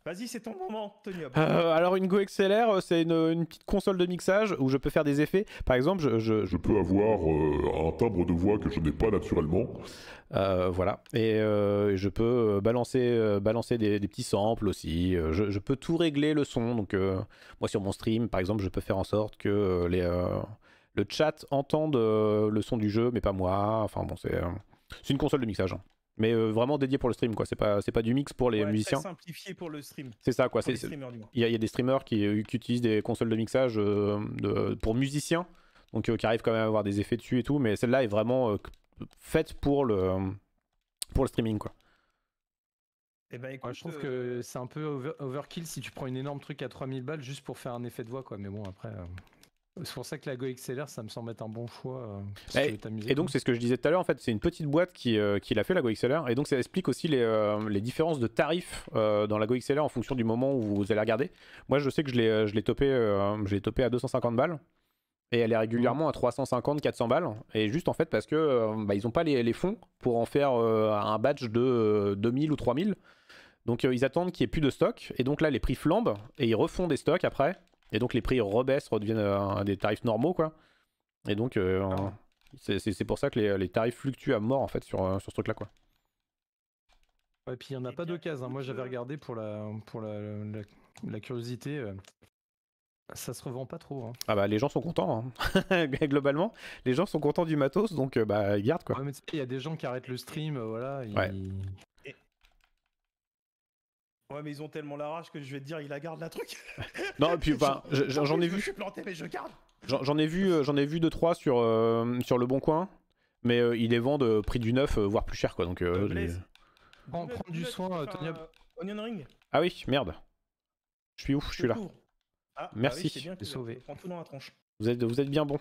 Vas-y, c'est ton moment, Tony. Euh, alors, une Go XLR, euh, c'est une, petite console de mixage où je peux faire des effets. Par exemple, je. peux avoir euh, un timbre de voix que je n'ai pas naturellement. voilà. Et je peux balancer, balancer des, petits samples aussi. Je, peux tout régler le son. Donc, moi, sur mon stream, par exemple, je peux faire en sorte que le chat entende le son du jeu, mais pas moi. Enfin, bon, c'est une console de mixage. Hein mais euh, vraiment dédié pour le stream quoi c'est pas pas du mix pour les ouais, musiciens simplifié pour le stream c'est ça quoi il y, a des streamers qui, euh, utilisent des consoles de mixage euh, de, pour musiciens donc qui arrivent quand même à avoir des effets dessus et tout mais celle-là est vraiment faite pour le pour le streaming quoi et eh ben, je trouve que c'est un peu overkill si tu prends une énorme truc à 3000 balles juste pour faire un effet de voix quoi mais bon après c'est pour ça que la Go ça me semble être un bon choix. Euh, et, donc, c'est ce que je disais tout à l'heure, en fait, c'est une petite boîte qui, euh, qui l'a fait, la Go Et donc, ça explique aussi les, euh, différences de tarifs dans la Go XLR en fonction du moment où vous allez regarder. Moi, je sais que je l'ai, je topé, topé à 250 balles. Et elle est régulièrement à 350, 400 balles. Et juste en fait parce que bah, ils n'ont pas les, les, fonds pour en faire un badge de 2000 ou 3000. Donc ils attendent qu'il n'y ait plus de stock. Et donc là, les prix flambent et ils refont des stocks après et donc les prix rebaissent, redeviennent euh, des tarifs normaux, quoi. Et donc, euh, ah. c'est pour ça que les, tarifs fluctuent à mort, en fait, sur, euh, sur ce truc-là, quoi. et puis il n'y en a pas d'occasion. Hein. Moi, j'avais regardé pour la, pour la, curiosité. ça se revend pas trop. Hein. Ah bah les gens sont contents. Hein. Globalement, les gens sont contents du matos, donc bah ils gardent quoi. Il y a des gens qui arrêtent le stream, voilà. Ouais, mais ils ont tellement la rage que je vais te dire, il la garde la truc. Non, et puis enfin, j'en ai vu. Je suis planté, mais je garde. J'en ai vu, euh, j'en ai vu deux trois sur euh, sur le Bon Coin, mais euh, il ils les vendent prix du neuf, voire plus cher quoi. Donc du soin, Tony. Onion ring. Ah oui, merde. Je suis ouf, je suis là. Ah, bah Merci. sauvé. Vous êtes, vous êtes bien bon.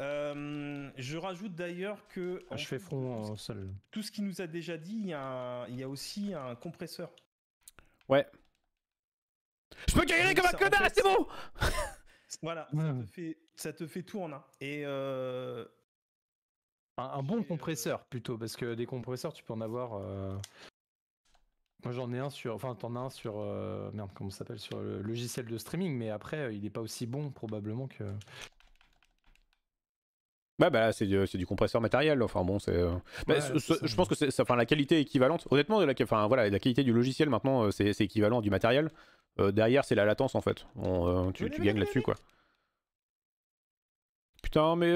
Euh, je rajoute d'ailleurs que. je fais front seul. Tout ce qui nous a déjà dit, il y, a aussi un compresseur. Ouais. Je peux galérer comme un connard, c'est bon Voilà, ça, te fait, ça, tout en un. Et. Euh, un, bon euh, compresseur plutôt, parce que des compresseurs, tu peux en avoir. Moi j'en ai un sur, enfin t'en as un sur, merde comment ça s'appelle, sur le logiciel de streaming, mais après il n'est pas aussi bon probablement que Ouais, bah, bah c'est du, compresseur matériel. Enfin bon, c'est. Euh, bah, je pense que c'est, enfin, la qualité équivalente. Honnêtement, la, enfin, voilà, la qualité du logiciel maintenant, euh, c'est, équivalent du matériel. Euh, derrière, c'est la latence en fait. tu, gagnes là-dessus quoi. Putain, mais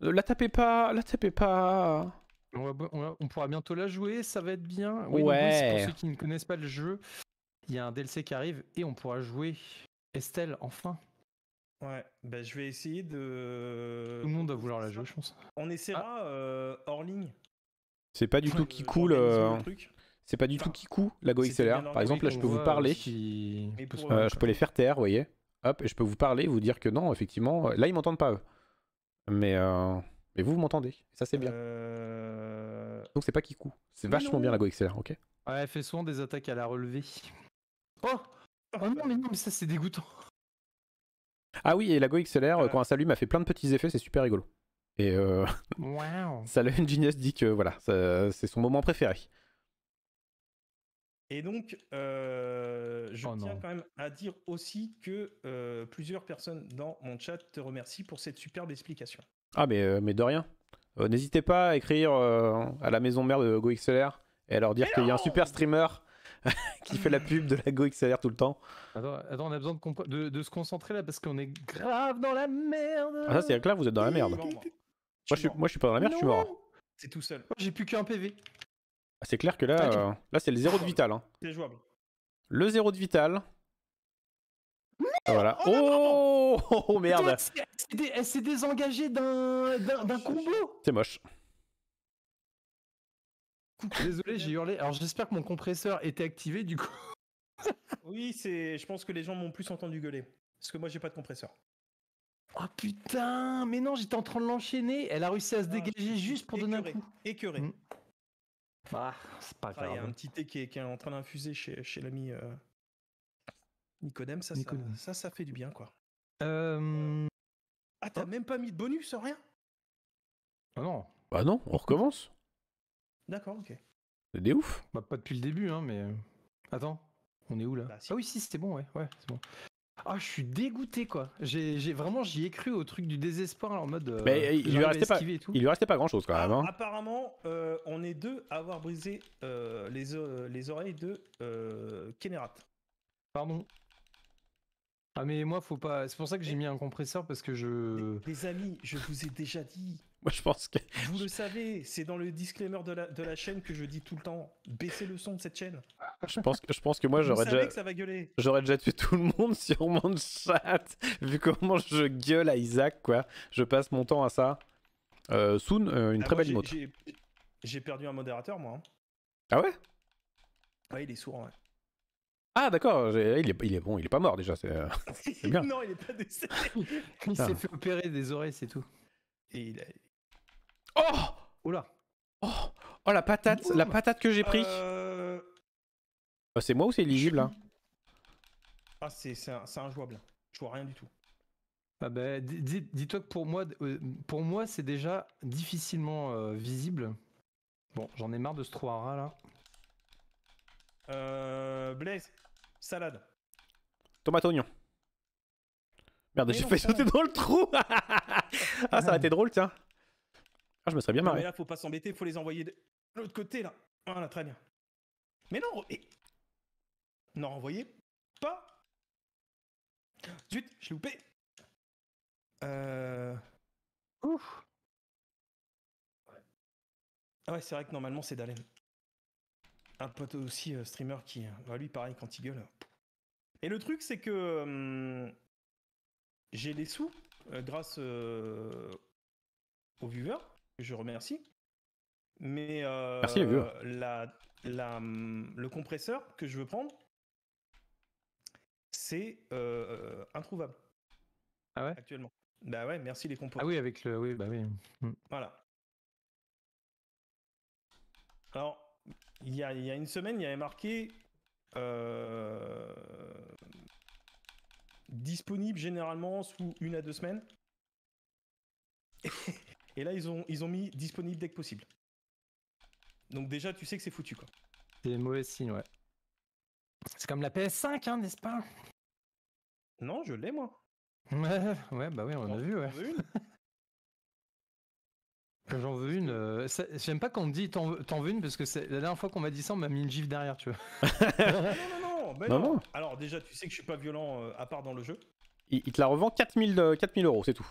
la tapez pas, la tapez pas. On, pourra bientôt la jouer, ça va être bien. Oui, ouais. Pour ceux qui ne connaissent pas le jeu, il y a un DLC qui arrive et on pourra jouer Estelle enfin. Ouais, bah, je vais essayer de. Tout le monde va vouloir la jouer, je pense. On essaiera ah. euh, hors ligne. C'est pas du tout qui coule. Euh, c'est pas du tout qui coule la Go XLR. Par exemple, là, je peux vous parler. Euh, je peux les faire taire, vous voyez. Hop, et je peux vous parler, vous dire que non, effectivement. Là, ils m'entendent pas, eux. Mais, mais vous, vous m'entendez. Ça, c'est bien. Donc, c'est pas qui coule. C'est vachement bien la Go ok Ouais, elle fait souvent des attaques à la relevée. Oh Oh non, mais non, mais ça, c'est dégoûtant. Ah oui, et la GoXLR, quand elle s'allume, m'a fait plein de petits effets, c'est super rigolo. Et euh... wow. Genius dit que voilà, c'est son moment préféré. Et donc, euh, je oh tiens quand même à dire aussi que euh, plusieurs personnes dans mon chat te remercient pour cette superbe explication. Ah, mais, euh, mais de rien. Euh, n'hésitez pas à écrire à la maison mère de GoXLR et à leur dire qu'il y a un super streamer qui fait la pub de la Go l'air tout le temps. Attends, on a besoin de, se concentrer là parce qu'on est grave dans la merde. Ah, ça, cest clair vous êtes dans la merde. moi. Je suis, pas dans la merde, je suis mort. C'est tout seul. J'ai plus qu'un PV. Ah, c'est clair que là, ah, euh, là c'est le zéro de vital. Hein. C'est jouable. Le zéro de vital. voilà. Oh, oh, oh merde. Elle s'est désengagée d'un combo. C'est moche. Désolé, j'ai hurlé. Alors j'espère que mon compresseur était activé du coup. oui, c'est. Je pense que les gens m'ont plus entendu gueuler. Parce que moi, j'ai pas de compresseur. Oh putain, mais non, j'étais en train de l'enchaîner. Elle a réussi à se ah, dégager juste pour donner un coup. Écœuré. Mm. Ah, c'est pas grave. Ah, il y a un petit thé qui est, en train d'infuser chez, l'ami euh, Nicodème. Ça, Ça, ça, fait du bien, quoi. Euh... Ah, t'as hein même pas mis de bonus, rien Ah non. Bah non, on recommence. D'accord, ok. C'est des ouf. Bah, pas depuis le début, hein, mais. Euh, attends, on est où là bah, Ah oui, si, c'était bon, ouais, ouais, c'est bon. Ah, je suis dégoûté quoi. J'ai vraiment j'y ai cru au truc du désespoir en mode. Euh, mais il lui restait pas. Il lui restait pas grand chose quand même. Hein. Ah, apparemment, euh, on est deux à avoir brisé les, les oreilles de Kenerat. Pardon. Ah mais moi faut pas. C'est pour ça que j'ai mis un compresseur parce que je. les amis, je vous ai déjà dit. Moi, je pense que. Vous le savez, c'est dans le disclaimer de la, chaîne que je dis tout le temps baissez le son de cette chaîne. Je pense que, je pense que moi, j'aurais déjà. Que ça va gueuler. J'aurais déjà tué tout le monde sur mon chat, vu comment je gueule à Isaac, quoi. Je passe mon temps à ça. Euh, Soon, euh, une ah, très belle note. J'ai perdu un modérateur, moi. Hein. Ah ouais Ouais, il est sourd, ouais. Ah d'accord, il est, bon, il est pas mort déjà, euh, non, il est pas décédé. il s'est ah. fait opérer des oreilles, c'est tout. Et il, a, Oh Oula oh, oh, la patate La patate que j'ai pris euh. bah, C'est moi ou c'est éligible là hein Ah, c'est injouable. Je vois rien du tout. Ah bah, dis-toi que pour moi, euh, pour moi c'est déjà difficilement euh, visible. Bon, j'en ai marre de ce trou à rats là. Euh, Blaise, salade. Tomate oignon. Merde, j'ai fait sauter dans le trou. ah, ça a été drôle, tiens. Ah, je me serais bien marré. mais là, faut pas s'embêter, faut les envoyer de l'autre côté, là. Voilà, ah, très bien. Mais non, et... non, envoyez pas. Zut, je loupé. Euh... Ouf. Ah ouais, c'est vrai que normalement, c'est Dalen. Un pote aussi euh, streamer qui... Bah, lui, pareil, quand il gueule. Et le truc, c'est que... Hum, j'ai des sous, euh, grâce euh, aux viewers je remercie. Mais euh, la, hum, le compresseur que je veux prendre, c'est euh, introuvable. Ah ouais Actuellement. Bah ouais, merci les composants. Ah oui, avec le. Oui, bah oui. Hum. Voilà. Alors, il y a, une semaine, il y avait marqué euh, disponible généralement sous une à deux semaines. Et là, ils ont, ils ont mis disponible dès que possible. Donc déjà, tu sais que c'est foutu, quoi. C'est mauvais signe, ouais. C'est comme la PS5, hein, n'est-ce pas Non, je l'ai, moi. Ouais, bah oui, on a vu, ouais. j'en veux une, euh, j'aime pas qu'on me dit t'en veux une parce que la dernière fois qu'on m'a dit ça, on m'a mis une gifle derrière, tu vois. non, non, non, Alors déjà, tu sais que je suis pas violent euh, à part dans le jeu. Il, te la revend 4000 euh, euros, c'est tout.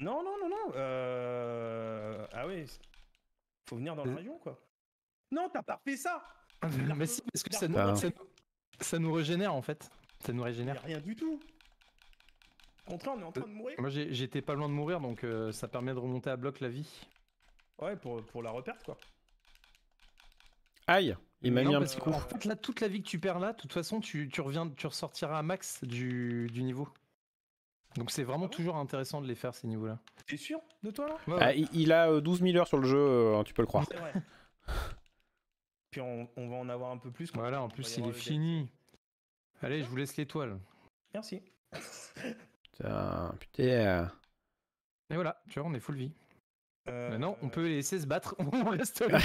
Non, non, non, non. Euh... Ah oui. Faut venir dans le euh. rayon, quoi. Non, t'as pas fait ça euh, Mais si, parce que ça nous, ça, nous, régénère, en fait. Ça nous régénère. Y rien du tout. Au contraire, on est en train de mourir. Euh, moi, j'étais pas loin de mourir, donc ça permet de remonter à bloc la vie. Ouais, pour, pour la reperte, quoi. Aïe il m'a mis un petit coup. En fait, là, toute la vie que tu perds là, de toute façon, tu, tu reviens, tu ressortiras à max du, du niveau. Donc c'est vraiment ah toujours intéressant de les faire ces niveaux-là. T'es sûr de toi là ah, il, a 12 euh, 000 heures sur le jeu, euh, hein, tu peux le croire. C'est vrai. Puis on, va en avoir un peu plus. Voilà, en plus il est fini. Allez, je vous laisse l'étoile. Merci. putain, putain. Et voilà, tu vois, on est full vie. Euh, Maintenant, on peut les laisser se battre. on reste là.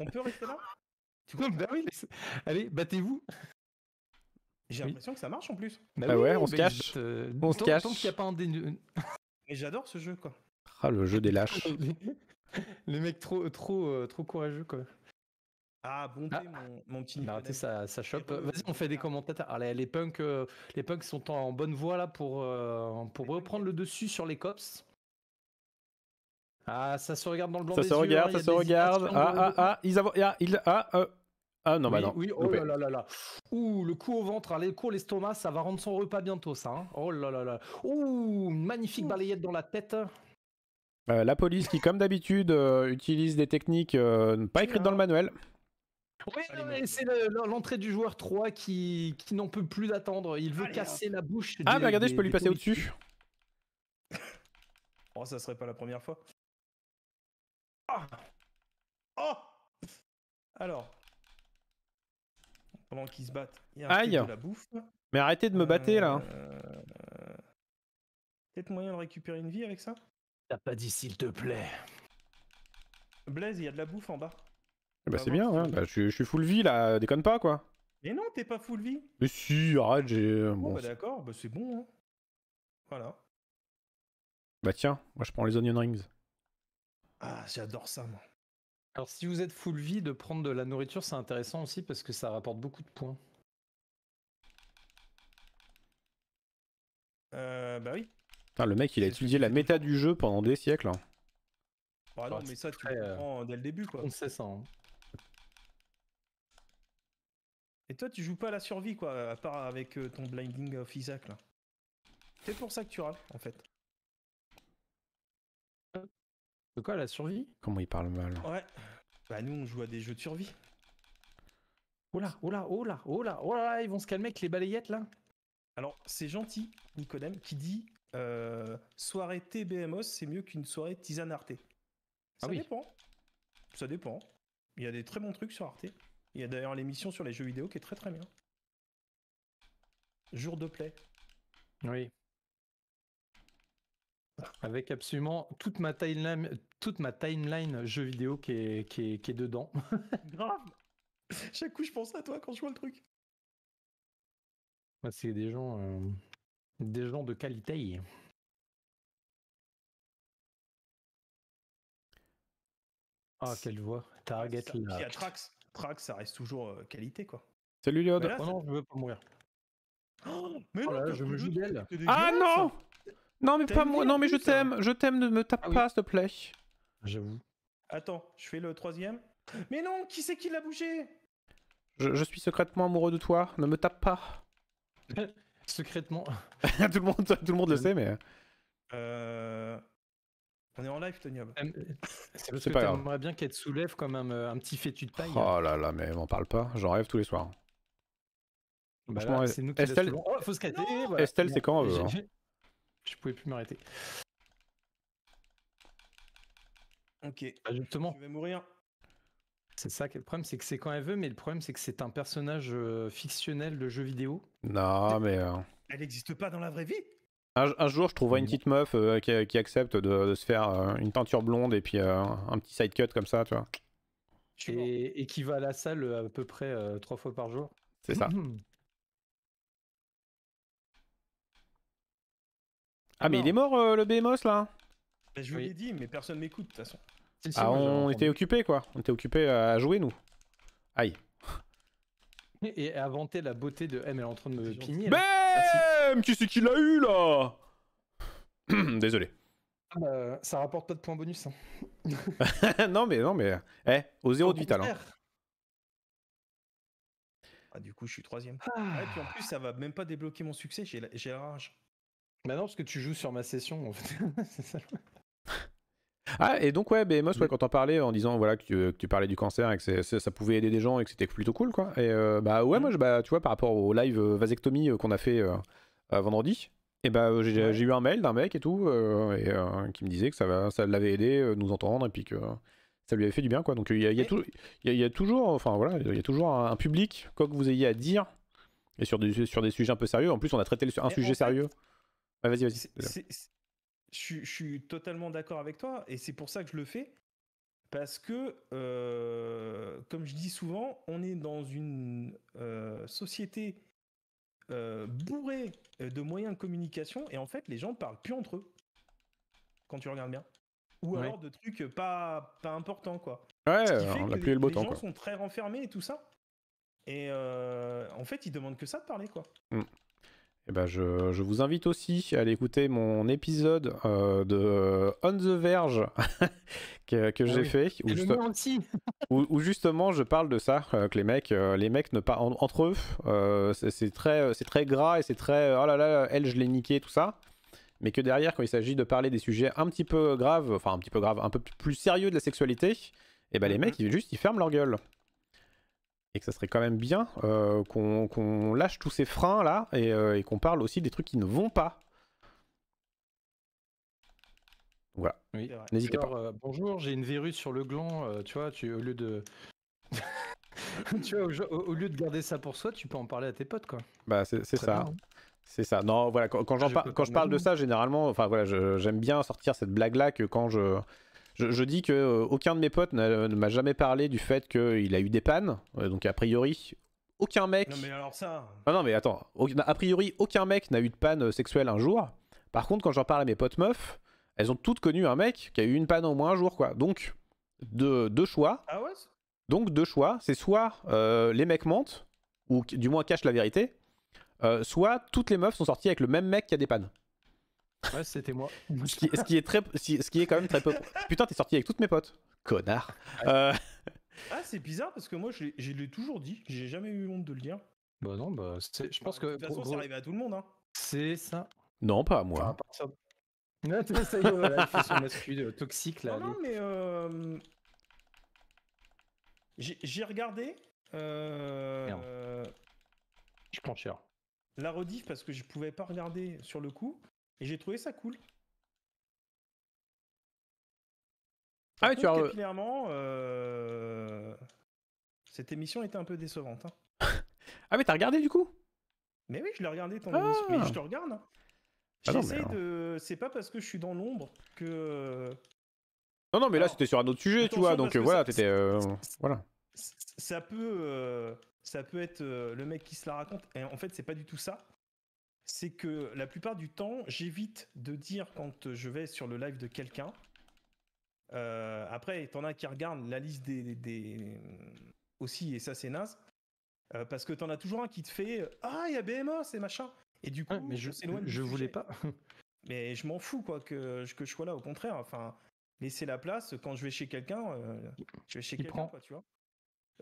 on peut rester là Tu bah oui, Allez, battez-vous. J'ai l'impression que ça marche en plus. Bah, bah ouais, on se cache. on se cache. Tant qu'il n'y a pas un Mais j'adore ce jeu, quoi. Ah, le jeu des lâches. Les mecs trop, trop, euh, trop courageux, quoi. Ah, bon ah. Mon, petit ça, ça chope. Vas-y, on fait des commentateurs. Allez, ah, les punks, euh, les punks sont en bonne voie là pour, euh, pour reprendre le dessus sur les cops. Ah, ça se regarde dans le blanc. Ça se regarde, hein, ça se regarde. Ah, ah, ah, ils, ah, il ah, ah non, bah oui, bah non. oh là là là Ouh, le coup au ventre, le coup à l'estomac, ça va rendre son repas bientôt, ça. Hein. Oh là là là. Ouh, magnifique balayette dans la tête. Euh, la police qui, comme d'habitude, euh, utilise des techniques euh, pas écrites dans le manuel. Oui, c'est l'entrée du joueur 3 qui, n'en peut plus d'attendre. Il veut casser la bouche. Ah, regardez, je peux lui passer au-dessus. oh, ça serait pas la première fois. Ah oh Alors pendant qu'ils se battent. Il y a un Aïe. de la bouffe. Mais arrêtez de me battre là. Hein. Euh, peut-être moyen de récupérer une vie avec ça T'as pas dit s'il te plaît. Blaise, il y a de la bouffe en bas. Eh ben, hein. Bah, c'est bien, Bah, je, suis- full vie là, déconne pas quoi. Mais non, t'es pas full vie. Mais si, arrête, j'ai. Euh, bon, bah d'accord, bah c'est bon. Hein. Voilà. bah tiens, moi je prends les onion rings. Ah, j'adore ça, moi. Alors si vous êtes full vie, de prendre de la nourriture, c'est intéressant aussi parce que ça rapporte beaucoup de points. Euh, bah oui. le mec, il a étudié la méta du jeu pendant des siècles. Hein. Bah non, mais ça, tu le euh, euh, dès le début, quoi. On sait ça. Et toi, tu joues pas à la survie, quoi, à part avec euh, ton blinding of Isaac, là. C'est pour ça que tu râles, en fait la survie Comment il parle mal Ouais. Bah nous, on joue à des jeux de survie. Oh là, oh là, oh là, oh là, oh ils vont se calmer avec les balayettes, là. Alors, c'est gentil, nicodem qui dit euh, soirée tbmos c'est mieux qu'une soirée tisane Arte. Ça ah dépend. Ça dépend. Il y a des très bons trucs sur Arte. Il y a d'ailleurs l'émission sur les jeux vidéo qui est très très bien. Jour de play. Oui. Avec absolument toute ma timeline, toute ma timeline jeu vidéo qui est, qui est, dedans. Grave Chaque coup, je pense à toi quand je vois le truc. Bah, c'est des gens, euh, des gens de qualité. Ah, quelle voix. Target ça, là. Il y a Trax. Trax, ça reste toujours euh, qualité, quoi. Salut Léod Oh non, je veux pas mourir. Oh, oh me joue Ah non non, mais pas moi. Non, mais je t'aime. Je t'aime. Ne me tape ah pas, s'il te plaît. J'avoue. Attends, je fais le troisième. Mais non, qui c'est qui l'a bougé je, suis secrètement amoureux de toi. Ne me tape pas. secrètement. tout le monde, tout le monde le sait, mais. Euh... On est en live, Tony euh, C'est parce que t'aimerais bien qu'elle te soulève comme un, euh, petit fétu de paille. Oh là là, mais m'en parle pas. J'en rêve tous les soirs. Bah Estelle, c'est quand je pouvais plus m'arrêter. Ok. Bah, justement. Tu vas mourir. C'est ça le problème, c'est que c'est quand elle veut, mais le problème c'est que c'est un personnage euh, fictionnel de jeu vidéo. Non, mais. Euh, elle n'existe pas dans la vraie vie un, jour, je trouverai une petite meuf euh, qui, accepte de, se faire une peinture blonde et puis un petit side cut comme ça, tu vois. et, qui va à la salle à peu près trois fois par jour. C'est ça. Hum. Ah, mais il est mort euh, le BMOS là hein. bah, Je vous l'ai dit, mais personne m'écoute de toute façon. ah, on était occupé quoi. On était occupé à jouer nous. Aïe. Et à vanter la beauté de M, elle est en train de me pigner. BAM Qui c'est qui l'a eu là Désolé. Ah, bah, ça rapporte pas de points bonus. Hein. non mais, non mais. Eh, au zéro de talent. Ah, du coup, je suis troisième. et ah. puis en plus, ça va même pas débloquer mon succès, j'ai la, la rage. Bah non, parce que tu joues sur ma session, en fait. Ah, et donc, ouais, BMOS, mm. quand t'en parlais en disant voilà, que, tu, parlais du cancer et que ça pouvait aider des gens et que c'était plutôt cool, quoi. Et euh, bah, ouais, mm. moi, bah, tu vois, par rapport au live euh, vasectomie euh, qu'on a fait vendredi, et bah, j'ai, eu un mail d'un mec et tout, qui me disait que ça, ça l'avait aidé nous entendre et puis que ça lui avait fait du bien, quoi. Donc, il y a, toujours, enfin, voilà, il y a toujours un, public, quoi que vous ayez à dire, et sur des, sur des sujets un peu sérieux. En plus, on a traité un sujet sérieux. Je suis totalement d'accord avec toi et c'est pour ça que je le fais. Parce que, comme je dis souvent, on est dans une société bourrée de moyens de communication et en fait, les gens parlent plus entre eux. Quand tu regardes bien. Ou alors de trucs pas, pas importants, quoi. Ouais, on a plus les, le beau gens sont très renfermés et tout ça. Et en fait, ils demandent que ça de parler, quoi. Mmh. Eh ben je, je, vous invite aussi à aller écouter mon épisode euh, de euh, On the Verge que, que j'ai ah fait. Où, justement je parle de ça, que euh, les mecs, les mecs ne parlent entre eux. c'est très, très gras et c'est très oh là là, elle je l'ai niqué, tout ça. Mais que derrière, quand il s'agit de parler des sujets un petit peu graves, enfin un petit peu graves, un peu plus sérieux de la sexualité, et eh ben les mm-hmm. mecs, ils, juste, ils ferment leur gueule et que ça serait quand même bien euh, qu'on lâche tous ces freins là euh, et, qu'on parle aussi des trucs qui ne vont pas. Voilà. Oui. N'hésitez pas. Euh, bonjour, j'ai une verrue sur le gland. tu vois, tu, au lieu de. tu vois, au, lieu de garder ça pour soi, tu peux en parler à tes potes, quoi. Bah, c'est ça. Hein. C'est ça. Non, voilà, quand, je, quand je parle de ça, généralement, enfin voilà, j'aime bien sortir cette blague là que quand je je, dis que euh, aucun de mes potes ne m'a jamais parlé du fait qu'il a eu des pannes. Euh, donc a priori, aucun mec. Non mais alors ça. Ah non mais attends. A priori, aucun mec n'a eu de panne euh, sexuelle un jour. Par contre, quand j'en parle à mes potes meufs, elles ont toutes connu un mec qui a eu une panne au moins un jour quoi. Donc deux, choix. Ah ouais. Donc deux choix, c'est soit les mecs mentent ou du moins cachent la vérité, soit toutes les meufs sont sorties avec le même mec qui a des pannes. Ouais, c'était moi. ce, qui, est très, ce qui est quand même très peu. Putain, t'es sorti avec toutes mes potes. Connard. Euh. Ah, c'est bizarre parce que moi, je l'ai, toujours dit. J'ai jamais eu honte de le dire. Bah non, bah, je pense bah, que. De toute façon, c'est arrivé à tout le monde. Hein. C'est ça. Non, pas à moi. Non, euh, toxique là. Non, non mais. Euh... J'ai, regardé. Euh, je prends cher. La rediff parce que je pouvais pas regarder sur le coup. Et j'ai trouvé ça cool. Ah mais tu as. Clairement, euh, cette émission était un peu décevante. Hein. ah, mais t'as regardé du coup Mais oui, je l'ai regardé ton ah. mais je te regarde. Hein. Ah J'essaie de. C'est pas parce que je suis dans l'ombre que. Non, non, mais là c'était sur un autre sujet, tu vois, donc voilà, t'étais. Euh, voilà. Ça euh, peut, ça peut être le mec qui se la raconte, et en fait, c'est pas du tout ça c'est que la plupart du temps, j'évite de dire quand je vais sur le live de quelqu'un. Euh, après, t'en as qui regardent la liste des, aussi, et ça c'est naze. Euh, parce que t'en as toujours un qui te fait Ah, il y a BMO c'est machin. Et du coup, mais je, je, je voulais pas. mais je m'en fous, quoi, que, je sois là, au contraire. Enfin, laisser la place quand je vais chez quelqu'un. Euh, je vais chez quelqu'un, quoi, tu vois.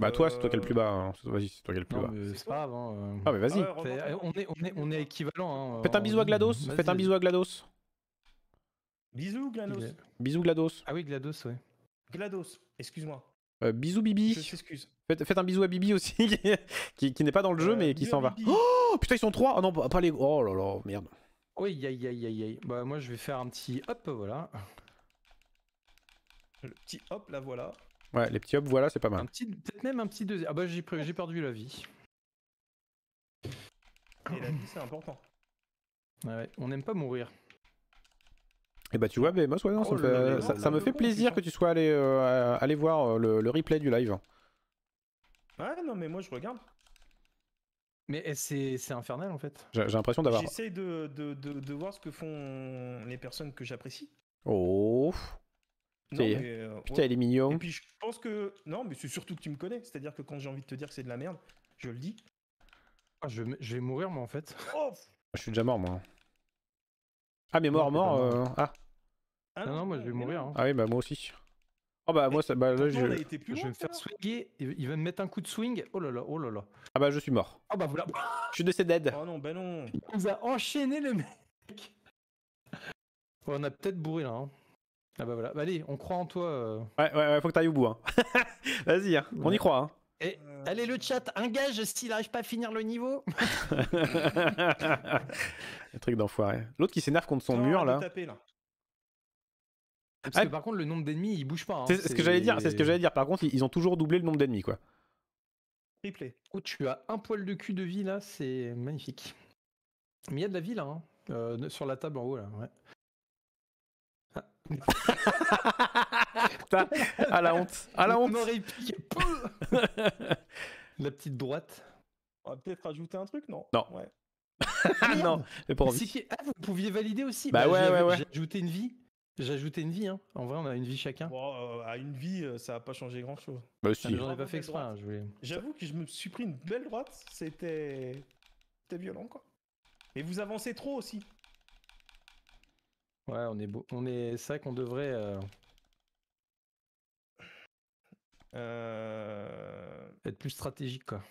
Bah toi, c'est toi qui est le euh, plus bas. Hein. Vas-y, c'est toi qui est le plus non, bas. C'est pas grave. Hein, euh. Ah mais vas-y. Ah eh, on, est, on, est, équivalent. Hein. Faites un bisou à Glados. Faites un bisou à Glados. Bisous Glados. Glados. Ah oui, Glados, ouais. Glados, excuse-moi. Euh, bisous Bibi. Je Faites, un bisou à Bibi aussi, qui, qui, n'est pas dans le jeu, euh, mais qui s'en va. Oh putain, ils sont trois. Oh non, bah, pas les. Oh là là, merde. Oui, aïe aïe aïe aïe. Bah moi, je vais faire un petit hop, voilà. Le petit hop, là voilà. Ouais, les petits hops voilà, c'est pas mal. Peut-être même un petit deuxième. Ah bah j'ai perdu la vie. Et la vie, c'est important. Ouais, on n'aime pas mourir. Et eh bah tu vois, Bémos, ouais, oh ça, me fait plaisir que tu sois allé, euh, voir euh, le, replay du live. Ouais, non, mais moi je regarde. Mais eh, c'est infernal en fait. J'ai l'impression d'avoir. J'essaye de voir ce que font les personnes que j'apprécie. Oh. Non, euh, putain, elle est mignon. Et puis je pense que. Non, mais c'est surtout que tu me connais. C'est-à-dire que quand j'ai envie de te dire que c'est de la merde, je le dis. Ah, je, vais mourir, moi, en fait. Oh je suis déjà mort, moi. Ah, mais mort, mort. Euh, ah. ah. Non, non, moi, je vais mourir. Hein. Ah, oui, bah, moi aussi. Oh, bah, moi, ça. Bah, là, je... je vais me faire swinguer. Il va me mettre un coup de swing. Oh là là, oh là là. Ah, bah, je suis mort. Ah, bah, voilà. Je suis décédé. Oh non, bah non. On nous a enchaîné, le mec. On a peut-être bourré, là. Hein. Ah bah voilà, bah, allez, on croit en toi. Euh. Ouais, ouais, faut que t'ailles au bout. Hein. Vas-y, hein. on y croit. Hein. Et, euh. allez, le chat, engage s'il n'arrive pas à finir le niveau. le truc d'enfoiré. L'autre qui s'énerve contre son mur, là. Parce que par contre, le nombre d'ennemis, il bouge pas. Hein. C'est ce que j'allais dire, c'est ce que j'allais dire. Par contre, ils ont toujours doublé le nombre d'ennemis, quoi. Triplé. Oh, tu as un poil de cul de vie, là, c'est magnifique. Mais il y a de la vie, là, euh, sur la table en haut, là, ouais. à la honte, à la honte. la petite droite. On va peut-être ajouter un truc, non Non. Ouais. Ah, ah, non, mais ah, vous pouviez valider aussi. Bah, bah J'ai ajouté une vie. J'ai une vie, hein. En vrai, on a une vie chacun. Euh, à une vie, euh, ça a pas changé grand chose. Bah si. pas fait exprès. Hein, J'avoue que je me suis pris une belle droite. C'était. violent, quoi. Et vous avancez trop aussi. Ouais, on est beau. On est. C'est vrai qu'on devrait. Euh, euh. Être plus stratégique, quoi.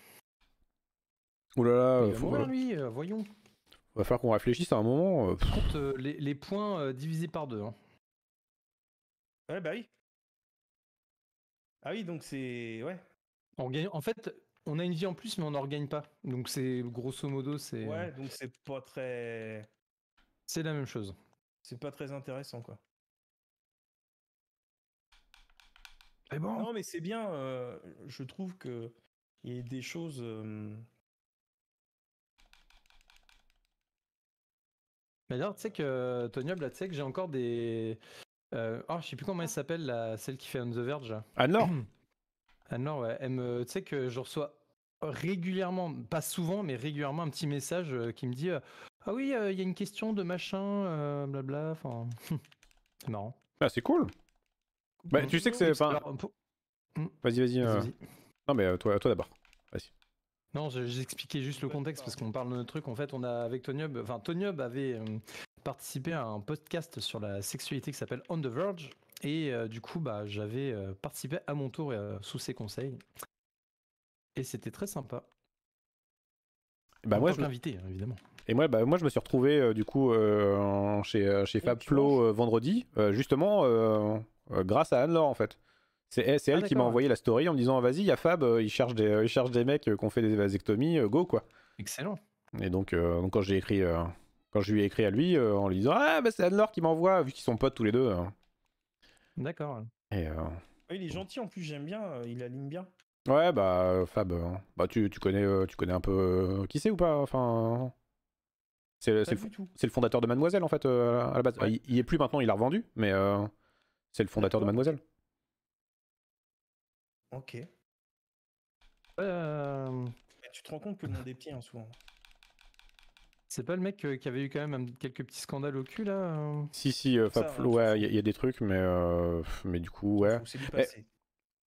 oulala là là. faut... Euh, va faire qu'on réfléchisse à un moment. les, points divisés par deux. Hein. Ouais, bah oui. Ah oui, donc c'est. Ouais. En fait, on a une vie en plus, mais on n'en regagne pas. Donc c'est grosso modo, c'est. Ouais, donc c'est pas très. C'est la même chose c'est pas très intéressant, quoi. Mais bon. Non, mais c'est bien. Euh, je trouve que il y a des choses. Mais alors, tu sais que Tony tu sais que j'ai encore des. Euh, oh, je sais plus comment elle ah. s'appelle, la... celle qui fait On the Verge. Alors anne ouais. Elle me... Tu sais que je reçois régulièrement, pas souvent, mais régulièrement un petit message euh, qui me dit euh, ah oui, il euh, y a une question de machin, euh, blabla. Enfin, c'est marrant. Ah, c'est cool. Bah, tu sais que c'est. pas. Hmm. Euh. Vas-y, vas-y. non, mais toi, toi d'abord. Non, j'expliquais juste le contexte parce qu'on parle de notre truc. En fait, on a avec Tonyob, enfin Tonyob avait participé à un podcast sur la sexualité qui s'appelle On the Verge. Et du coup, bah, j'avais participé à mon tour sous ses conseils. Et c'était très sympa. Bah, moi, je hein, évidemment. Et bah, moi, je me suis retrouvé euh, du coup euh, chez, euh, chez Fab Flo vendredi, justement grâce à Anne-Laure en fait. C'est eh, ah, elle, qui m'a envoyé la story en me disant vas-y, il y a Fab, il cherche des, il des mecs qui ont fait des vasectomies, go quoi. Excellent. Et donc, quand j'ai écrit, quand je lui ai écrit à lui en lui disant ah bah c'est Anne-Laure qui m'envoie vu qu'ils sont potes tous les deux. Hein. D'accord. Ah, il est gentil en plus, j'aime bien, il aligne bien. Ouais bah Fab, bah tu, connais tu connais un peu qui c'est ou pas enfin. C'est le, fondateur de Mademoiselle en fait euh, à la base. Il, est plus maintenant, il l'a revendu, mais euh, c'est le fondateur de Mademoiselle. Ok. Euh, tu te rends compte que le monde est petit hein, souvent. C'est pas le mec qui avait eu quand même quelques petits scandales au cul là Si si, il y, a des trucs, mais mais du coup ouais. Eh,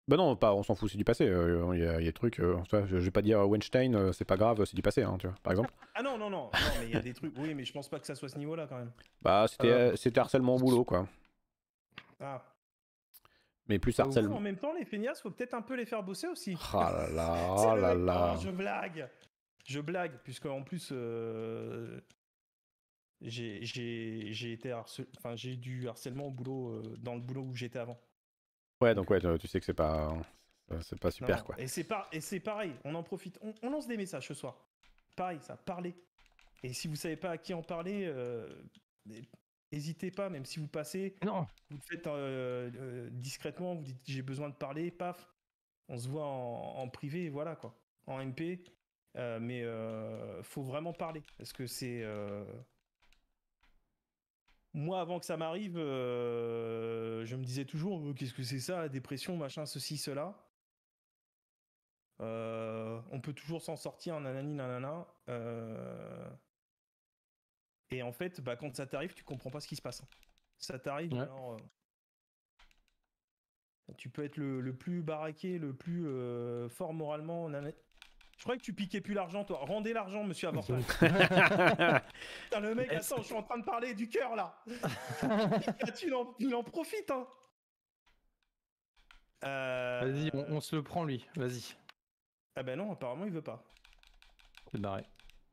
bah non, pas, on s'en fout, c'est du passé. Euh, il y, a des trucs. Euh, je vais pas dire euh, Weinstein, c'est pas grave, c'est du passé, hein, tu vois, par exemple. Ah non, non, non, non mais il y a des trucs. Oui, mais je pense pas que ça soit ce niveau-là quand même. Bah, c'était c'était harcèlement au boulot, quoi. Ah. Mais plus harcèlement. en même temps, les feignasses, faut peut-être un peu les faire bosser aussi. Ah là là, oh là oh, là. je blague. Je blague, puisque en plus. J'ai été enfin, j'ai du harcèlement au boulot dans le boulot où j'étais avant. Ouais, donc ouais, euh, tu sais que c'est pas, euh, c'est pas super quoi. Et c'est et c'est pareil, on en profite, on, lance des messages ce soir. Pareil, ça, parlez. Et si vous savez pas à qui en parler, euh, n'hésitez pas, même si vous passez, non. vous le faites discrètement, vous dites j'ai besoin de parler, paf, on se voit en, en privé, voilà quoi, en MP. mais faut vraiment parler parce que c'est moi, avant que ça m'arrive, euh, je me disais toujours oh, qu'est-ce que c'est ça, la dépression, machin, ceci, cela. Euh, on peut toujours s'en sortir, nanani, nanana. Euh, et en fait, bah, quand ça t'arrive, tu comprends pas ce qui se passe. Ça t'arrive, alors. tu peux être le, plus baraqué, le plus fort moralement, je croyais que tu piquais plus l'argent, toi. Rendez l'argent, monsieur Avortal. Putain, le mec, attends, je suis en train de parler du cœur, là. Ah, tu en, il en profite, hein. Euh, vas-y, on, se le prend, lui. Vas-y. Ah ben non, apparemment, il veut pas.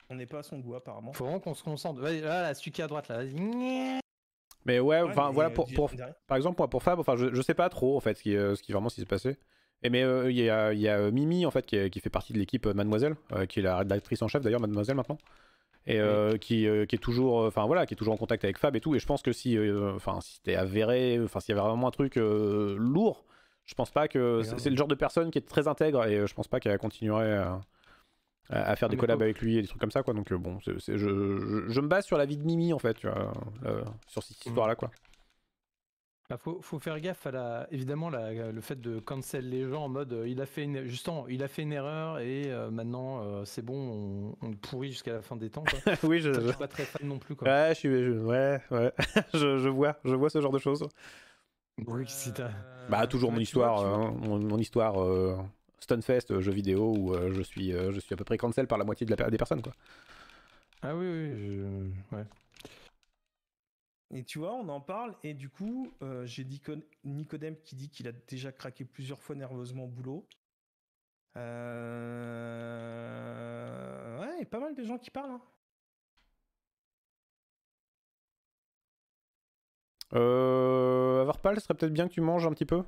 On n'est pas à son goût, apparemment. Faut vraiment qu'on se concentre. Vas-y, là, là, celui qui à droite, là, vas-y. Mais ouais, enfin, voilà, pour, pour, par exemple, pour Fab, enfin, je, sais pas trop, en fait, ce qui, euh, ce qui vraiment s'est passé. Et mais euh, il y, a, euh, Mimi en fait qui, fait partie de l'équipe euh, Mademoiselle, qui est la rédactrice en chef d'ailleurs Mademoiselle maintenant, et qui, est toujours, enfin voilà, qui est toujours en contact avec Fab et tout. Et je pense que si, enfin si c'était avéré, enfin s'il y avait vraiment un truc lourd, je pense pas que hein. c'est le genre de personne qui est très intègre et je pense pas qu'elle continuerait à, faire des collabs avec lui et des trucs comme ça quoi. Donc bon, c'est je, me base sur la vie de Mimi en fait, sur cette mmh. histoire là quoi. Bah, faut, faire gaffe à la, évidemment le fait de cancel les gens en mode euh, il a fait une, justement, il a fait une erreur et euh, maintenant euh, c'est bon on, pourrit jusqu'à la fin des temps. oui je, suis pas très fan non plus. Ouais je vois je vois ce genre de choses. Bah toujours mon histoire hein, mon, histoire Stunfest jeu vidéo où je suis je suis à peu près cancel par la moitié de la, des personnes quoi. Ah oui oui ouais. Et tu vois, on en parle, et du coup, euh, j'ai Nicodème qui dit qu'il a déjà craqué plusieurs fois nerveusement au boulot. Euh... Ouais, a pas mal de gens qui parlent. Hein. Euh, pâle, ce serait peut-être bien que tu manges un petit peu.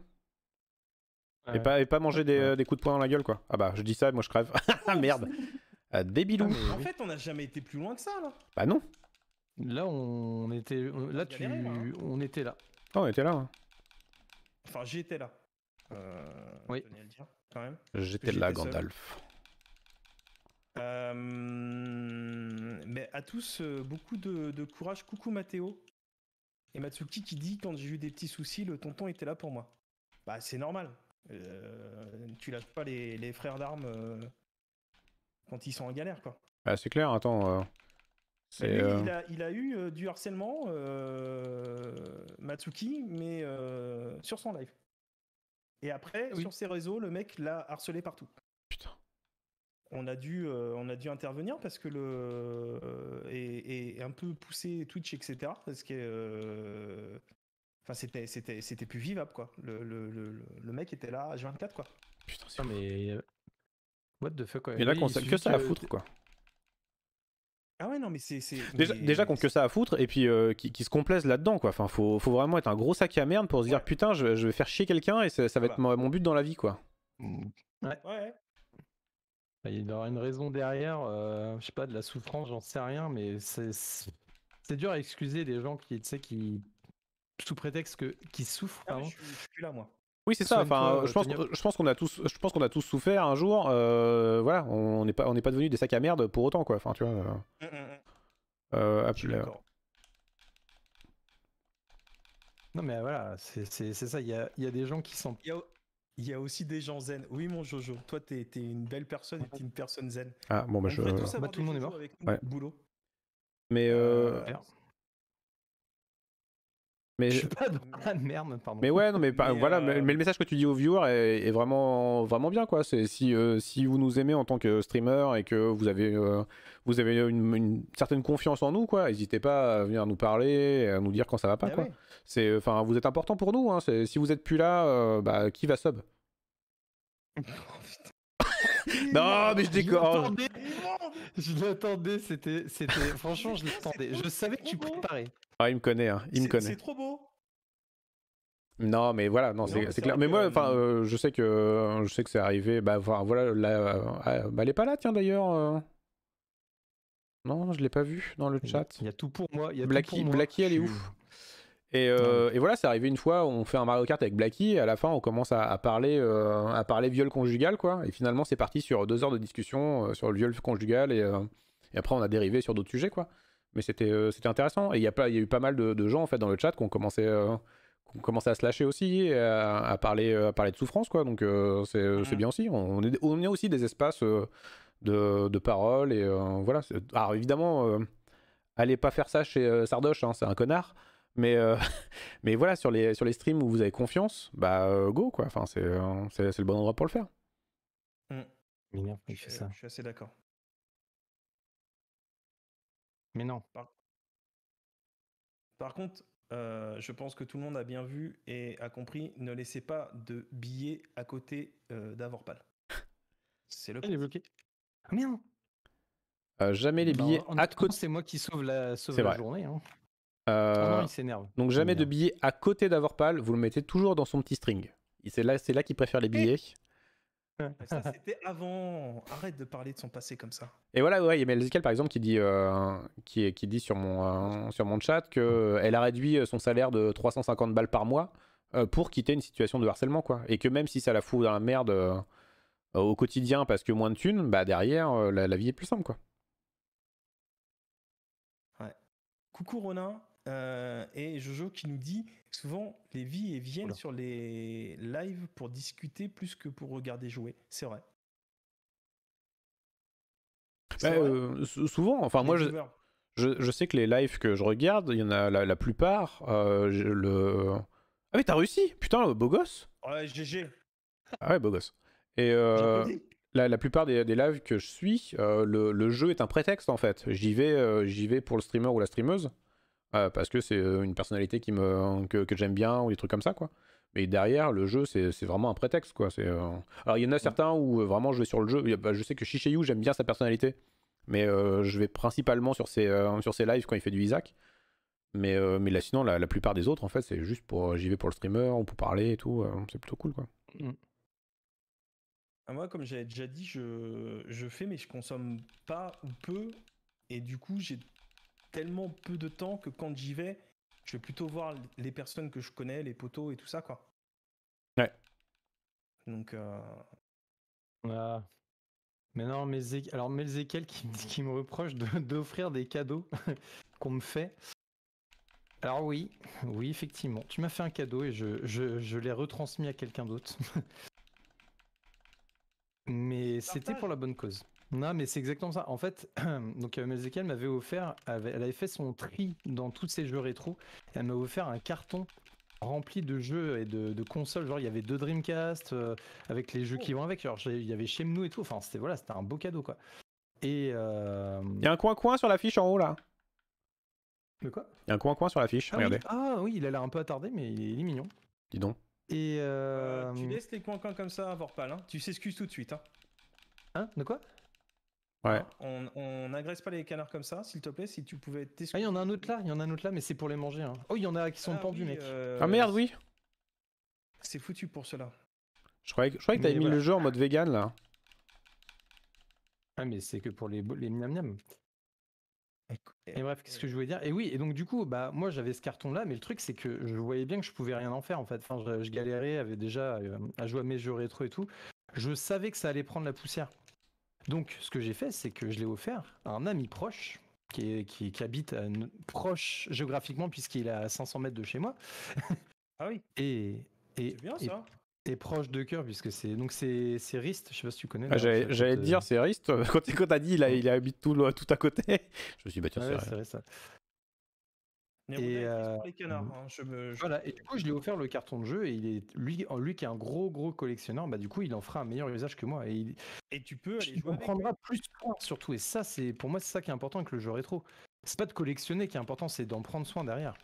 Et, pas, et pas manger des, coups de poing dans la gueule, quoi. Ah bah, je dis ça, moi je crève. Ah, merde. Euh, Débilou. en fait, on n'a jamais été plus loin que ça, là. Bah non. Là, on était. là, hein. on était là. Ah, était là. Hein. Enfin, euh, j'étais là. oui. J'étais là, Gandalf. Euh, mais à tous, euh, beaucoup de, courage. Coucou Mathéo. Et Matsuki qui dit quand j'ai eu des petits soucis, le tonton était là pour moi. Bah, c'est normal. tu lâches pas les, les frères d'armes quand ils sont en galère, quoi. Bah, c'est clair, attends. Euh, il, a, eu euh, du harcèlement, euh, Matsuki, mais sur son live. Et après, sur ses réseaux, le mec l'a harcelé partout. Putain. On a dû, on a dû intervenir parce que le. Et, un peu pousser Twitch, etc. Parce que. Enfin, c'était, c'était, c'était plus vivable, quoi. Le, le, le, mec était là, H24, quoi. Putain, Mais. What the fuck, quoi. Et là, qu'on que ça à foutre, quoi. Ah ouais, non, mais c'est. Déjà, déjà qu'on que ça à foutre et puis euh, qui, se complaisent là-dedans, quoi. Enfin, faut, vraiment être un gros sac à merde pour se dire putain, je, vais faire chier quelqu'un et ça, ah va bah. être mon, but dans la vie, quoi. Mm. Ouais. ouais. Bah, il y aura une raison derrière, euh, je sais pas, de la souffrance, j'en sais rien, mais c'est dur à excuser des gens qui, tu sais, qui. sous prétexte que. qui souffrent, ah, je suis là, moi. Oui, c'est ça. Enfin, euh, euh, je pense, je pense qu'on a tous, je pense qu'on a tous souffert un jour. Euh, voilà, on n'est pas, on n'est pas devenu des sacs à merde pour autant, quoi. Enfin, tu vois. Euh, hum, hum, hum. non, mais voilà, c'est ça. Il y a, y a, des gens qui sont. Il y, a aussi des gens zen. Oui, mon Jojo, toi, tu étais une belle personne et t'es une personne zen. Ah bon, bah, je. Bah, tout le monde est mort. Avec boulot. Mais. Mais je suis pas dans la merde, pardon. Mais ouais, non, mais, voilà. Euh, mais le message que tu dis aux viewers est, vraiment, vraiment bien, quoi. Si, euh, si vous nous aimez en tant que streamer et que vous avez, euh, vous avez une, certaine confiance en nous, quoi, n'hésitez pas à venir nous parler, à nous dire quand ça va pas, eh quoi. C'est, enfin, vous êtes important pour nous. Hein. Si vous êtes plus là, bah, qui va sub non, mais je décore Je l'attendais, c'était, c'était, franchement, je l'attendais. Je savais que tu préparais. Ah, il me connaît, hein. il me connaît. C'est trop beau. Non, mais voilà, non, c'est clair. Mais moi, euh, enfin, euh, je sais que euh, je sais que c'est arrivé. Bah voilà, là, ah, bah, elle est pas là, tiens d'ailleurs. Non, je l'ai pas vu dans le chat. Il y a tout pour moi. Il y Blackie, elle est ouf. Et, voilà, c'est arrivé une fois. On fait un Mario Kart avec Blackie. Et à la fin, on commence à, parler, à parler viol conjugal, quoi. Et finalement, c'est parti sur deux heures de discussion sur le viol conjugal. Et, et après, on a dérivé sur d'autres sujets, quoi mais c'était euh, c'était intéressant. Et il y, a pas, y a eu pas mal de, gens en fait dans le chat qui ont commencé, euh, à se lâcher aussi, à, parler, euh, à parler de souffrance quoi. Donc c'est bien aussi. On est, on aussi des espaces de, de parole et voilà. Alors évidemment, allez pas faire ça chez Sardoche, hein, c'est un connard. Mais, mais voilà, sur les, sur les streams où vous avez confiance, bah go quoi. Enfin, c'est le bon endroit pour le faire. Mm. je suis assez d'accord. Mais non. Par, contre, euh, je pense que tout le monde a bien vu et a compris, ne laissez pas de billets à côté euh, d'Avorpal. C'est le. cas est ah, euh, jamais les bah, billets à côté. C'est moi qui sauve la, journée. Hein. Euh, ah non, il s'énerve. Donc jamais de billets à côté d'Avorpal, vous le mettez toujours dans son petit string. C'est là, là qu'il préfère les eh billets ça, c'était avant. Arrête de parler de son passé comme ça. Et voilà, ouais, il y a Melzical, par exemple, qui dit, euh, qui, qui, dit sur mon, euh, sur mon chat qu'elle euh, a réduit son salaire de 350 balles par mois pour quitter une situation de harcèlement, quoi. Et que même si ça la fout dans la merde au quotidien parce que moins de thunes, bah derrière, la, vie est plus simple, quoi. Ouais. Coucou Ronin, euh, et Jojo qui nous dit souvent les vies viennent sur les lives pour discuter plus que pour regarder jouer. C'est vrai. Bah, euh, souvent, enfin moi je, je, sais que les lives que je regarde, il y en a la, plupart. Euh, le... Ah mais t'as réussi Putain, beau gosse Ouais, GG. Ah ouais, beau gosse. Et la, la, plupart des, des, lives que je suis, le, le, jeu est un prétexte en fait. J'y vais, j'y vais pour le streamer ou la streameuse. Euh, parce que c'est euh, une personnalité qui me, euh, que, que j'aime bien ou des trucs comme ça, quoi. Mais derrière, le jeu, c'est vraiment un prétexte, quoi. Alors, il y en a certains où vraiment je vais sur le jeu. Bah, je sais que Shishayu, j'aime bien sa personnalité, mais je vais principalement sur ses, sur ses lives quand il fait du Isaac. Mais, mais là, sinon, la, plupart des autres, en fait, c'est juste pour. J'y vais pour le streamer, ou pour parler et tout. c'est plutôt cool, quoi. Mm. Ah, moi, comme j'avais déjà dit, je, je, fais, mais je consomme pas ou peu. Et du coup, j'ai tellement peu de temps que quand j'y vais, je vais plutôt voir les personnes que je connais, les potos et tout ça, quoi. Ouais. Donc. Euh... Ah. Mais non, qui, me reproche d'offrir des cadeaux qu'on me fait. Alors oui, oui, effectivement. Tu m'as fait un cadeau et je l'ai retransmis à quelqu'un d'autre. mais c'était pour la bonne cause. Non, mais c'est exactement ça. En fait, donc euh, m'avait offert, elle avait fait son tri dans tous ses jeux rétro. Elle m'a offert un carton rempli de jeux et de, consoles. Genre, il y avait deux Dreamcast euh, avec les jeux qui vont avec. Genre, il y avait chez nous et tout. Enfin, c'était voilà, c'était un beau cadeau quoi. Et euh, il y a un coin coin sur l'affiche en haut là. De quoi Il y a un coin coin sur l'affiche. fiche, ah regardez. Ah oui, il a l'air un peu attardé, mais il est, mignon. Dis donc. Et tu laisses les coins coins comme ça, Vorpal. Hein. Tu s'excuses tout de suite. hein, hein De quoi Ouais. Hein, on n'agresse pas les canards comme ça, s'il te plaît, si tu pouvais t'excuser. Ah, il y en a un autre là, il y en a un autre là, mais c'est pour les manger. Hein. Oh, il y en a qui sont ah pendus, mec. Euh, ah merde, oui. C'est foutu pour cela. Je croyais que, je croyais que t'avais mis bah. le jeu en mode vegan là. Ah, mais c'est que pour les, les miam miam. Et bref, qu'est-ce que je voulais dire Et oui, et donc du coup, bah moi j'avais ce carton là, mais le truc c'est que je voyais bien que je pouvais rien en faire en fait. Enfin, je, galérais, avait déjà euh, à jouer à mes jeux rétro et tout. Je savais que ça allait prendre la poussière. Donc, ce que j'ai fait, c'est que je l'ai offert à un ami proche qui, qui, habite à proche géographiquement, puisqu'il est à 500 mètres de chez moi. ah oui. Et, et proche de cœur, puisque c'est donc c'est Rist, je sais pas si tu connais. Ah, j'allais te euh, dire, c'est Rist. Quand, quand t'as dit, il, il habite tout, tout à côté. Je me suis dit, bah tiens, ah c'est ça. Et, euh, hein, je Voilà, et du coup, je lui ai offert le carton de jeu et lui, lui qui est un gros gros collectionneur, bah du coup, il en fera un meilleur usage que moi. Et, et tu peux aller jouer. prendra plus soin surtout. Et ça, c'est pour moi, c'est ça qui est important avec le jeu rétro. C'est pas de collectionner qui est important, c'est d'en prendre soin derrière.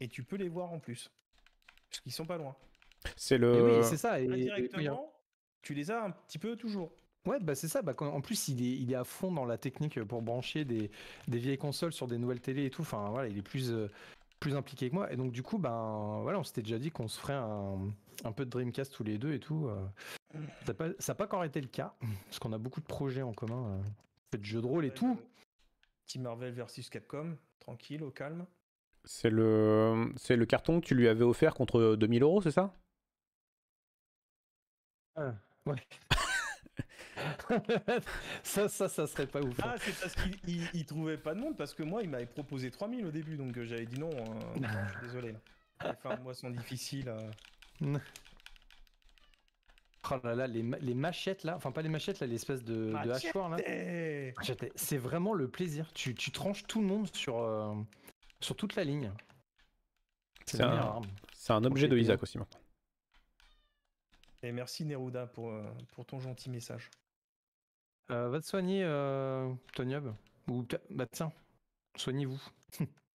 Et tu peux les voir en plus, parce qu'ils sont pas loin. C'est le. Et oui, c'est ça. Et, hein. directement, tu les as un petit peu toujours. Ouais, bah c'est ça. Bah, en plus, il est, il est à fond dans la technique pour brancher des, des vieilles consoles sur des nouvelles télé et tout. Enfin, voilà, il est plus, euh, plus impliqué que moi. Et donc, du coup, ben, voilà, on s'était déjà dit qu'on se ferait un, un, peu de Dreamcast tous les deux et tout. Euh. ça n'a pas, pas, encore été le cas, parce qu'on a beaucoup de projets en commun. Euh. fait de jeux de rôle et tout. Team Marvel versus Capcom, tranquille, au calme. C'est le, c'est le carton que tu lui avais offert contre 2000 euros, c'est ça ah, Ouais. ça, ça, ça serait pas ouf. Hein. Ah, c'est parce qu'il il, trouvait pas de monde, parce que moi, il m'avait proposé 3000 au début, donc euh, j'avais dit non. Hein. désolé. Les fins de mois sont difficiles. Euh. Oh là là, les, machettes là, enfin pas les machettes là, l'espèce de, de hachoir là. C'est vraiment le plaisir. Tu, tranches tout le monde sur, euh, sur toute la ligne. C'est un- C'est un objet de Isaac aussi maintenant. Et merci Neruda pour, pour ton gentil message. Euh, va te soigner, euh, Ou bah tiens, soignez-vous.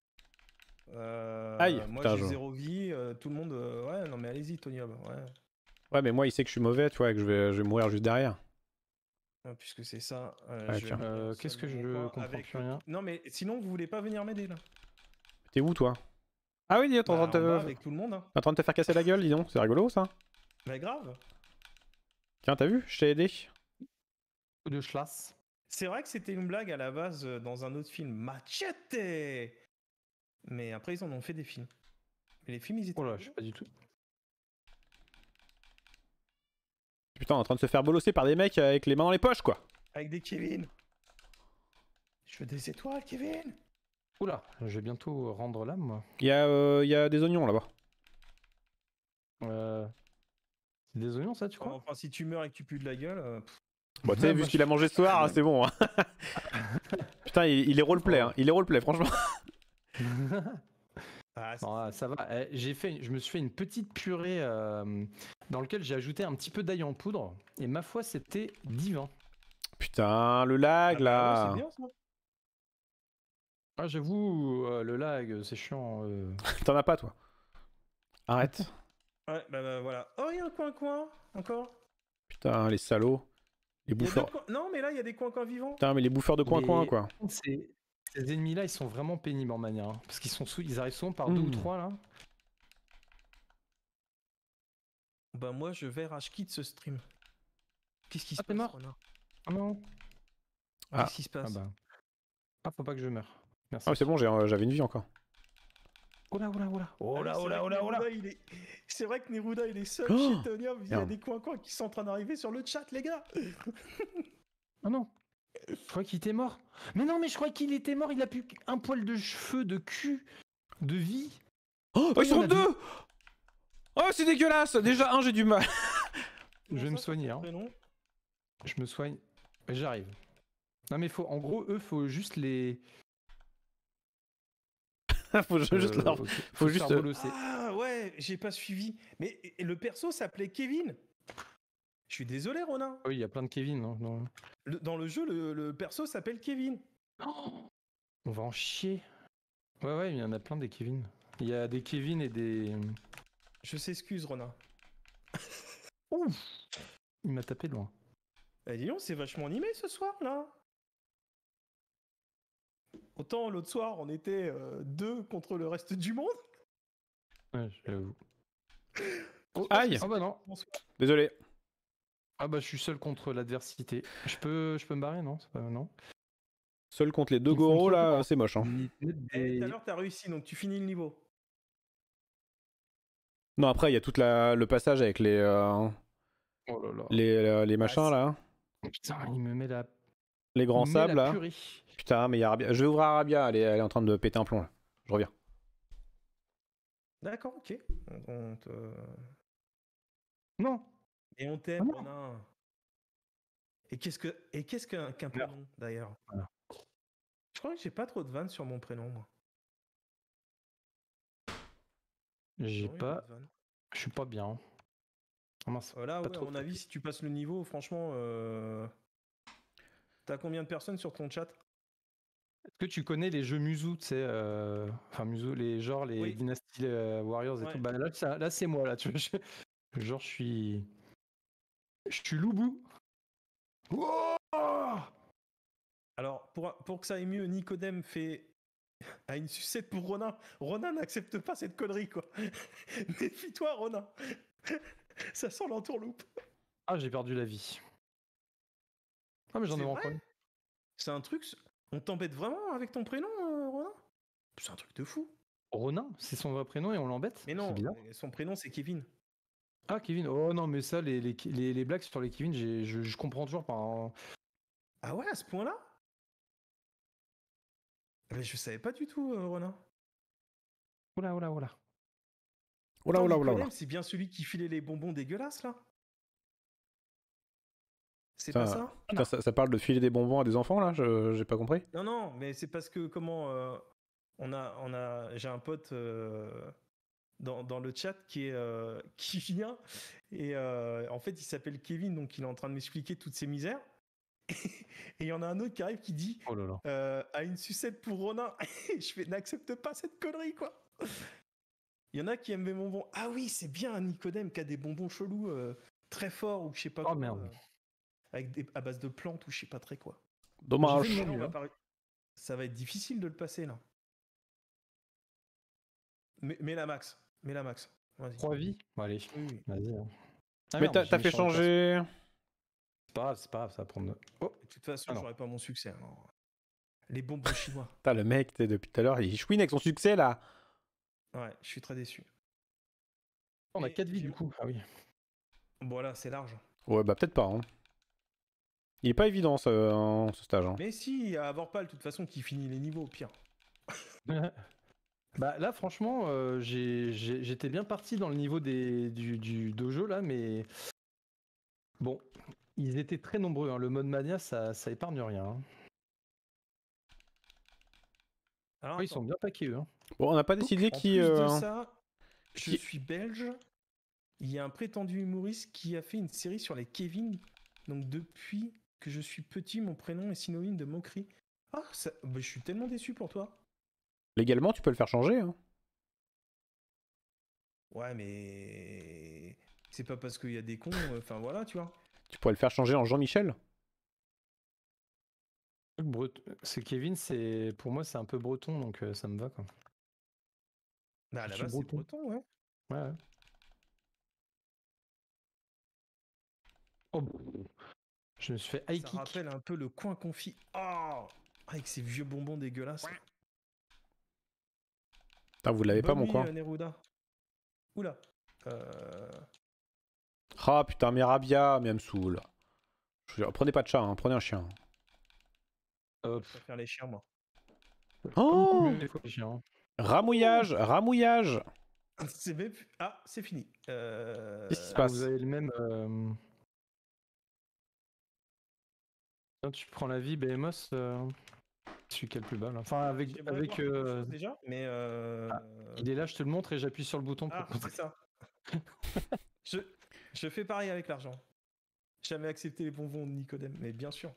euh, Aïe, moi j'ai zéro vie, euh, tout le monde. Euh, ouais, non mais allez-y, Tonyob. Ouais. ouais, mais moi il sait que je suis mauvais, tu vois, et que je vais, mourir juste derrière. Ah, puisque c'est ça. Euh, qu'est-ce que je comprends plus rien. Non mais sinon vous voulez pas venir m'aider là. T'es où toi Ah oui, t'es en bah, train de te. Hein. En train de te faire casser la gueule, dis donc. C'est rigolo ça. Mais bah, grave. Tiens, t'as vu Je t'ai aidé de C'est vrai que c'était une blague à la base euh, dans un autre film, Machete Mais après, ils en ont fait des films. Mais les films, ils étaient. Oh là, je sais pas du tout. Putain, en train de se faire bolosser par des mecs avec les mains dans les poches, quoi. Avec des Kevin. Je veux des étoiles, Kevin. Oula, je vais bientôt rendre l'âme, moi. Il y, a, euh, des oignons là-bas. Euh, c'est des oignons, ça, tu crois Enfin, si tu meurs et que tu pues de la gueule. Bon, bah, tu sais, vu ce qu'il a mangé ce soir, c'est bon. Hein. Putain, il, est roleplay, hein. il est roleplay, franchement. Ah, ça va. Eh, j'ai fait, je me suis fait une petite purée euh, dans lequel j'ai ajouté un petit peu d'ail en poudre. Et ma foi, c'était divin. Putain, le lag ah, bah là. Ah, j'avoue, euh, le lag, c'est chiant. Euh. T'en as pas, toi Arrête. ouais, bah, bah voilà. Oh, il y a un coin, coin, encore. Putain, les salauds. Les bouffeurs. Non, mais là, il y a des coins-coins vivants. Putain, mais les bouffeurs de coin-coin quoi. Ces, ennemis-là, ils sont vraiment pénibles en manière. Hein, parce qu'ils arrivent souvent par deux ou mmh. trois, là. Bah, moi, je vais rage quitte ce stream. Qu'est-ce qui ah, se passe mort Ah non. Ah. Qu'est-ce qui se passe ah, bah. Ah, faut pas que je meure. Merci. Ah, c'est bon, euh, j'avais une vie encore. Oh là, oh là, oh là, oh là, oh là, oh C'est vrai que Neruda, il est seul oh, chez Il y a des coins-coins qui sont en train d'arriver sur le chat, les gars. oh non. Je crois qu'il était mort. Mais non, mais je crois qu'il était mort. Il a plus qu'un poil de cheveux, de cul, de vie. Oh, oh ils sont deux Oh, c'est dégueulasse Déjà, un, j'ai du mal. je vais me soigner. Hein. Je me soigne. J'arrive. Non, mais faut, en gros, eux, faut juste les, faut juste, euh, Ah ouais, j'ai pas suivi. Mais le perso s'appelait Kevin. Je suis désolé, Ronin. Ah oui, il y a plein de Kevin. non. dans... Le, jeu, le, perso s'appelle Kevin. On va en chier. Ouais, ouais, il y en a plein des Kevin. Il y a des Kevin et des. Je s'excuse, Ronin. Ouf Il m'a tapé de loin. Eh, dis c'est vachement animé ce soir, là. Autant l'autre soir, on était euh, deux contre le reste du monde. Ouais, je oh, Aïe Ah bah non Désolé. Ah bah je suis seul contre l'adversité. Je peux, je peux me barrer, non Non Seul contre les deux goros, là, c'est moche. Hein. Ah, tout t'as réussi, donc tu finis le niveau. Non, après, il y a tout le passage avec les... Euh, les, euh, les ah, machins, là. Putain, il me met la... Les grands sables, là. Putain, mais il y a Arabia. Je vais ouvrir Arabia, elle est, en train de péter un plomb là. Je reviens. D'accord, ok. Euh, non. Et on t'aime, ah on a Et qu'est-ce que et qu'est-ce qu'un prénom d'ailleurs Je crois que j'ai pas trop de vannes sur mon prénom. J'ai pas. Je suis pas bien. Ah, voilà, à mon avis, si tu passes le niveau, franchement, euh, t'as combien de personnes sur ton chat est-ce que tu connais les jeux Musou, tu sais, euh, enfin Musou, les genres, les dynasties, Dynasty euh, Warriors et tout bah, Là, là c'est moi, là, tu vois. Genre, je suis. Je suis Loubou. Alors, pour, que ça aille mieux, Nicodem fait à une sucette pour Ronin. Ronin n'accepte pas cette connerie, quoi. Défie-toi, Ronin. ça sent l'entourloupe. Ah, j'ai perdu la vie. Ah, mais j'en ai encore. C'est un truc. On t'embête vraiment avec ton prénom, euh, Ronin C'est un truc de fou. Ronin, c'est son vrai prénom et on l'embête Mais non, son prénom c'est Kevin. Ah, Kevin, oh non, mais ça, les, les, les, blagues sur les Kevin, je, je, comprends toujours pas. Hein. Ah ouais, à ce point-là Mais je savais pas du tout, euh, Ronin. Oula, oula, oula. Oula, oula, oula. C'est bien celui qui filait les bonbons dégueulasses, là pas ça ça, parle de filer des bonbons à des enfants là J'ai pas compris Non, non, mais c'est parce que comment. Euh, on a, on a, J'ai un pote euh, dans, le chat qui, est, euh, qui vient et en fait il s'appelle Kevin donc il est en train de m'expliquer toutes ses misères. et il y en a un autre qui arrive qui dit oh à une sucette pour Ronin. je fais n'accepte pas cette connerie quoi. Il y en a qui aiment mes bonbons. Ah oui, c'est bien un Nicodème qui a des bonbons chelous très forts ou je sais pas. Oh, quoi, merde avec des, à base de plantes ou je sais pas très quoi. Dommage. Ça va être difficile de le passer là. Mais, la max, mais la max. Trois vies. allez, vas-y. Hein. Ah, mais t'as fait changer. C'est pas grave, c'est pas grave, ça va prendre. De toute façon, ah j'aurais pas mon succès. Les bombes chinois. T'as le mec, depuis tout à l'heure, il chouine avec son succès là. Ouais, je suis très déçu. On a 4 vies du coup. Ah oui. Voilà, c'est large. Ouais, bah peut-être pas. Hein. Il est pas évident ce, euh, ce stage. Hein. Mais si, il y a de toute façon qui finit les niveaux, au pire. bah là, franchement, euh, j'étais bien parti dans le niveau des, du, du, dojo là, mais bon, ils étaient très nombreux. Hein. Le mode mania, ça, épargne rien. Hein. Alors, ils sont bien paqués eux. Bon, on n'a pas décidé qui. Euh, je suis belge. Il y a un prétendu humoriste qui a fait une série sur les Kevin. Donc depuis je suis petit, mon prénom est synonyme de moquerie. Ah, ça... je suis tellement déçu pour toi. Légalement, tu peux le faire changer. Hein. Ouais, mais c'est pas parce qu'il y a des cons. Euh, enfin voilà, tu vois. Tu pourrais le faire changer en Jean-Michel. Brut... C'est Kevin, c'est pour moi c'est un peu breton, donc euh, ça me va quoi. Bah, c'est breton, Ouais. Oh. Je me suis fait Aïe Ça rappelle un peu le coin confit. Oh Avec ces vieux bonbons dégueulasses. Putain, vous l'avez pas mon coin euh, Oula. Euh... Ah putain, mais Rabia, mais elle me saoule. Prenez pas de chat, hein, prenez un chien. je préfère les chiens, moi. Oh Ramouillage, ramouillage. Ah, c'est fini. Euh, Qu'est-ce qui se ah, passe Vous avez le même. Euh, tu prends la vie BMOS, euh, celui qui le plus bas. Enfin, avec. avec euh, déjà, mais. Euh, ah, il est là, je te le montre et j'appuie sur le bouton pour. Ah, c'est ça. je, fais pareil avec l'argent. Jamais accepté les bonbons de Nicodem mais bien sûr.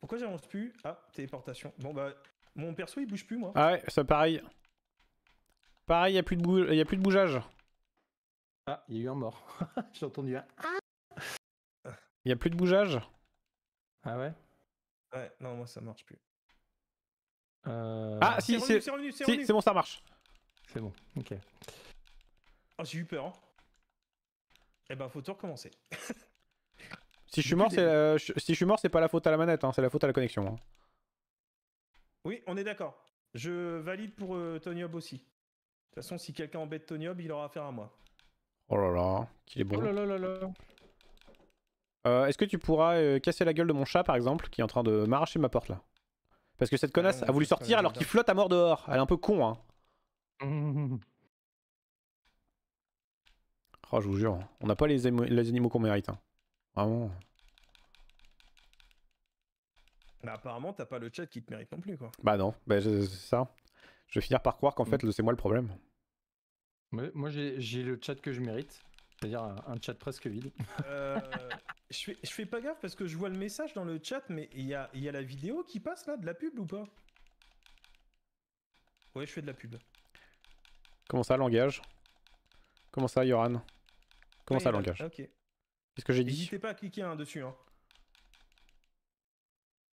Pourquoi j'avance plus Ah, téléportation. Bon, bah, mon perso il bouge plus, moi. Ah ouais, c'est pareil. Pareil, il n'y a, plus de il y a plus de bougeage. Ah, il y a eu un mort. J'ai entendu un. Il n'y a plus de bougeage. Ah ouais Ouais, non, moi ça marche plus. Euh, ah, si, c'est bon, ça marche. C'est bon, ok. Oh, j'ai eu peur. Hein. Eh ben, faut tout recommencer. si, je suis mort, euh, si je suis mort, c'est pas la faute à la manette, hein, c'est la faute à la connexion. Hein. Oui, on est d'accord. Je valide pour euh, Tonyob aussi. De toute façon, si quelqu'un embête Tonyob, il aura affaire à moi. Oh là là, qu'il est oh bon. Oh là là là là. Euh, est-ce que tu pourras euh, casser la gueule de mon chat, par exemple, qui est en train de m'arracher ma porte là Parce que cette ah, connasse a voulu sortir alors qu'il flotte à mort dehors. Elle est un peu con, hein. Oh, je vous jure, on n'a pas les, animaux qu'on mérite. Hein. Vraiment. Bah, apparemment, t'as pas le chat qui te mérite non plus, quoi. Bah, non, bah, c'est ça. Je vais finir par croire qu'en mm. fait, c'est moi le problème. moi, j'ai le chat que je mérite. C'est-à-dire un chat presque vide. Euh, je, fais, pas gaffe parce que je vois le message dans le chat, mais il y a, la vidéo qui passe là, de la pub ou pas Ouais, je fais de la pub. Comment ça, langage Comment ça, Yoran Comment ça, langage Ok. Qu'est-ce que j'ai dit N'hésitez pas à cliquer hein, dessus. Hein.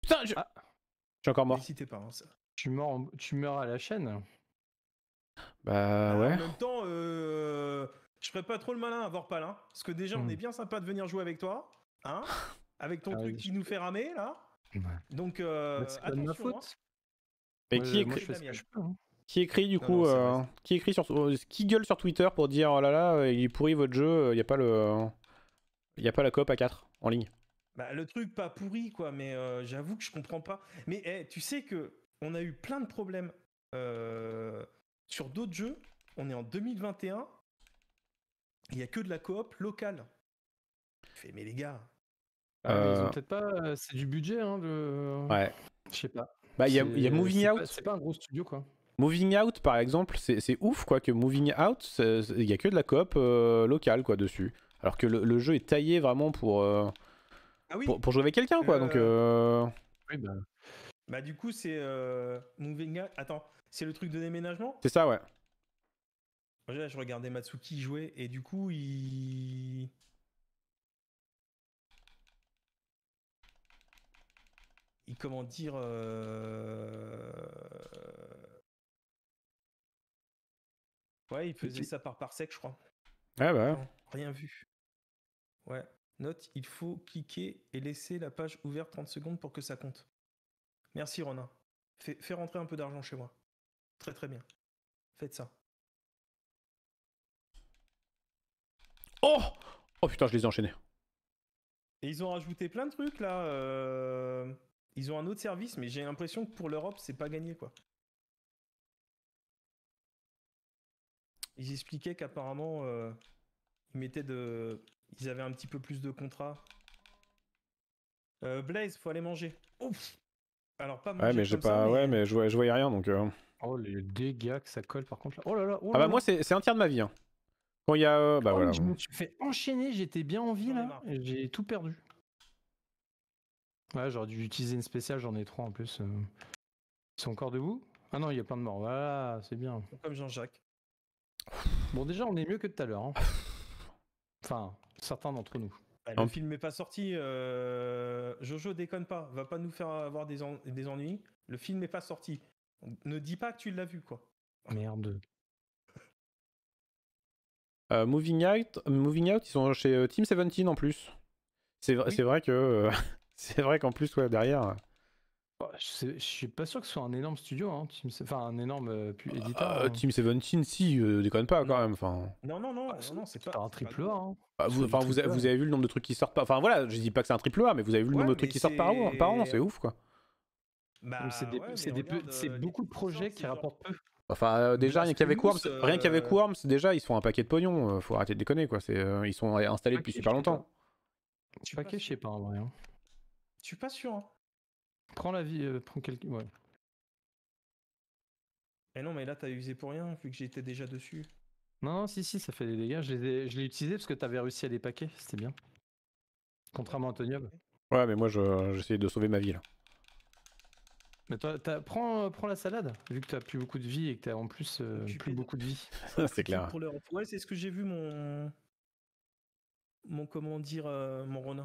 Putain, ah. je... suis encore mort. N'hésitez pas. Hein, tu, meurs, à la chaîne Bah, bah ouais. En même temps, euh je ferais pas trop le malin à Palin, parce que déjà, on hmm. est bien sympa de venir jouer avec toi, hein Avec ton ah, truc qui nous fait ramer, là. Donc, euh, bah, attention. Hein. faute. Mais qui, écrit, hein. qui écrit du coup, euh, qui écrit sur, euh, qui gueule sur Twitter pour dire oh là là, euh, il est pourri votre jeu, il y a pas le, il y a pas la coop à 4 en ligne. Bah, le truc pas pourri quoi, mais j'avoue que je comprends pas. Mais eh, tu sais que on a eu plein de problèmes sur d'autres jeux. On est en 2021 il n'y a que de la coop locale. mais les gars. Ah, ils euh. peut-être pas. Euh, c'est du budget, hein. Ouais. Je sais pas. Bah, il y a, euh, Moving Out. C'est pas un gros studio, quoi. Moving Out, par exemple, c'est ouf, quoi, que Moving Out, il n'y a que de la coop locale, quoi, dessus. Alors que le, jeu est taillé vraiment ah pour, pour, jouer avec quelqu'un, quoi. Donc. Bah. bah. du coup, c'est Moving Out. Attends, c'est le truc de déménagement C'est ça, ouais je regardais Matsuki jouer et du coup, il. Il, comment dire. Euh, ouais, il faisait ça par parsec, je crois. Ah bah. rien vu. Ouais. Note, il faut cliquer et laisser la page ouverte 30 secondes pour que ça compte. Merci Ronin. fais rentrer un peu d'argent chez moi. Très très bien. Faites ça. Oh Oh putain, je les ai enchaînés. Et ils ont rajouté plein de trucs là. Euh, ils ont un autre service, mais j'ai l'impression que pour l'Europe, c'est pas gagné quoi. Ils expliquaient qu'apparemment, euh... ils mettaient de. Ils avaient un petit peu plus de contrats. Euh, Blaze, faut aller manger. Ouf Alors pas Ouais, mais j'ai pas. Ouais, mais je voyais, voyais rien donc. Euh. Oh les dégâts que ça colle par contre là. Oh là là. Oh ah bah moi c'est un tiers de ma vie. Hein. Quand il y a. Euh, bah, oh, voilà. Je me suis fait enchaîner, j'étais bien en vie là, hein, j'ai tout perdu. Ouais, j'aurais dû utiliser une spéciale, j'en ai trois en plus. Euh. Ils sont encore debout Ah non, il y a plein de morts, voilà, c'est bien. Comme Jean-Jacques. Bon, déjà, on est mieux que tout à l'heure. Hein. Enfin, certains d'entre nous. Bah, le film n'est pas sorti. Euh... Jojo, déconne pas. Va pas nous faire avoir des, des ennuis. Le film n'est pas sorti. Ne dis pas que tu l'as vu, quoi. Merde. Euh, Moving, Out, Moving Out, ils sont chez euh, Team 17 en plus. C'est vrai, vrai que. Euh, c'est vrai qu'en plus, ouais, derrière. Oh, je, suis pas sûr que ce soit un énorme studio, hein, Team enfin un énorme ah, éditeur. Hein. Team 17, si, déconne pas quand même. Enfin. Non, non, non, ah, c'est pas, un triple A. Hein. Bah, vous, enfin, vous, avez vu le nombre de trucs qui sortent pas. Enfin voilà, je dis pas que c'est un triple A, mais vous avez vu le nombre de trucs qui sortent par an, par an c'est ouf quoi. Bah, c'est beaucoup de projets qui rapportent peu. Enfin, euh, déjà, rien qu'avec Worms, rien qu'avec euh, Worms, déjà, ils font un paquet de pognon. Euh, faut arrêter de déconner, quoi. ils sont installés depuis super longtemps. Tu paquet, je sais pas, en vrai. Hein. Je suis pas sûr. Hein. Prends la vie, prends quelques... Ouais. Mais eh non, mais là, t'as usé pour rien, vu que j'étais déjà dessus. Non, si, si, ça fait des dégâts. Je l'ai, utilisé parce que t'avais réussi à les paquer, c'était bien. Contrairement à Antonium. Ouais, mais moi, j'essayais de sauver ma vie, là. Mais toi, prends, euh, prends, la salade, vu que tu n'as plus beaucoup de vie et que tu as en plus euh, plus beaucoup de vie. c'est clair. Pour Ouais, c'est ce que j'ai vu, mon. Mon, comment dire, euh, mon Ronin.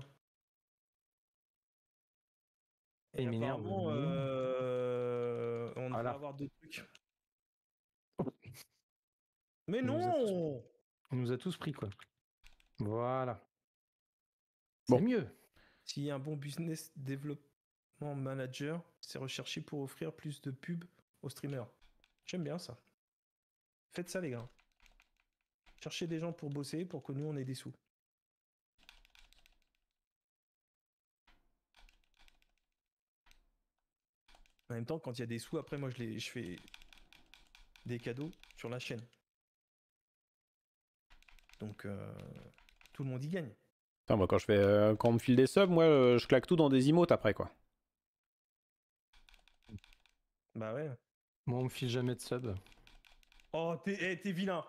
Et, et apparemment, mmh. on voilà. Ah avoir deux trucs. Mais non On nous a tous pris, quoi. Voilà. Bon. mieux. S'il y a un bon business développe mon manager c'est recherché pour offrir plus de pubs aux streamers. J'aime bien ça. Faites ça les gars. Cherchez des gens pour bosser pour que nous on ait des sous. En même temps, quand il y a des sous, après moi je, les, fais des cadeaux sur la chaîne. Donc euh, tout le monde y gagne. moi quand je fais euh, quand on me file des subs, moi euh, je claque tout dans des emotes après quoi. Bah ouais. Moi, on me file jamais de sub. Oh, t'es eh, vilain.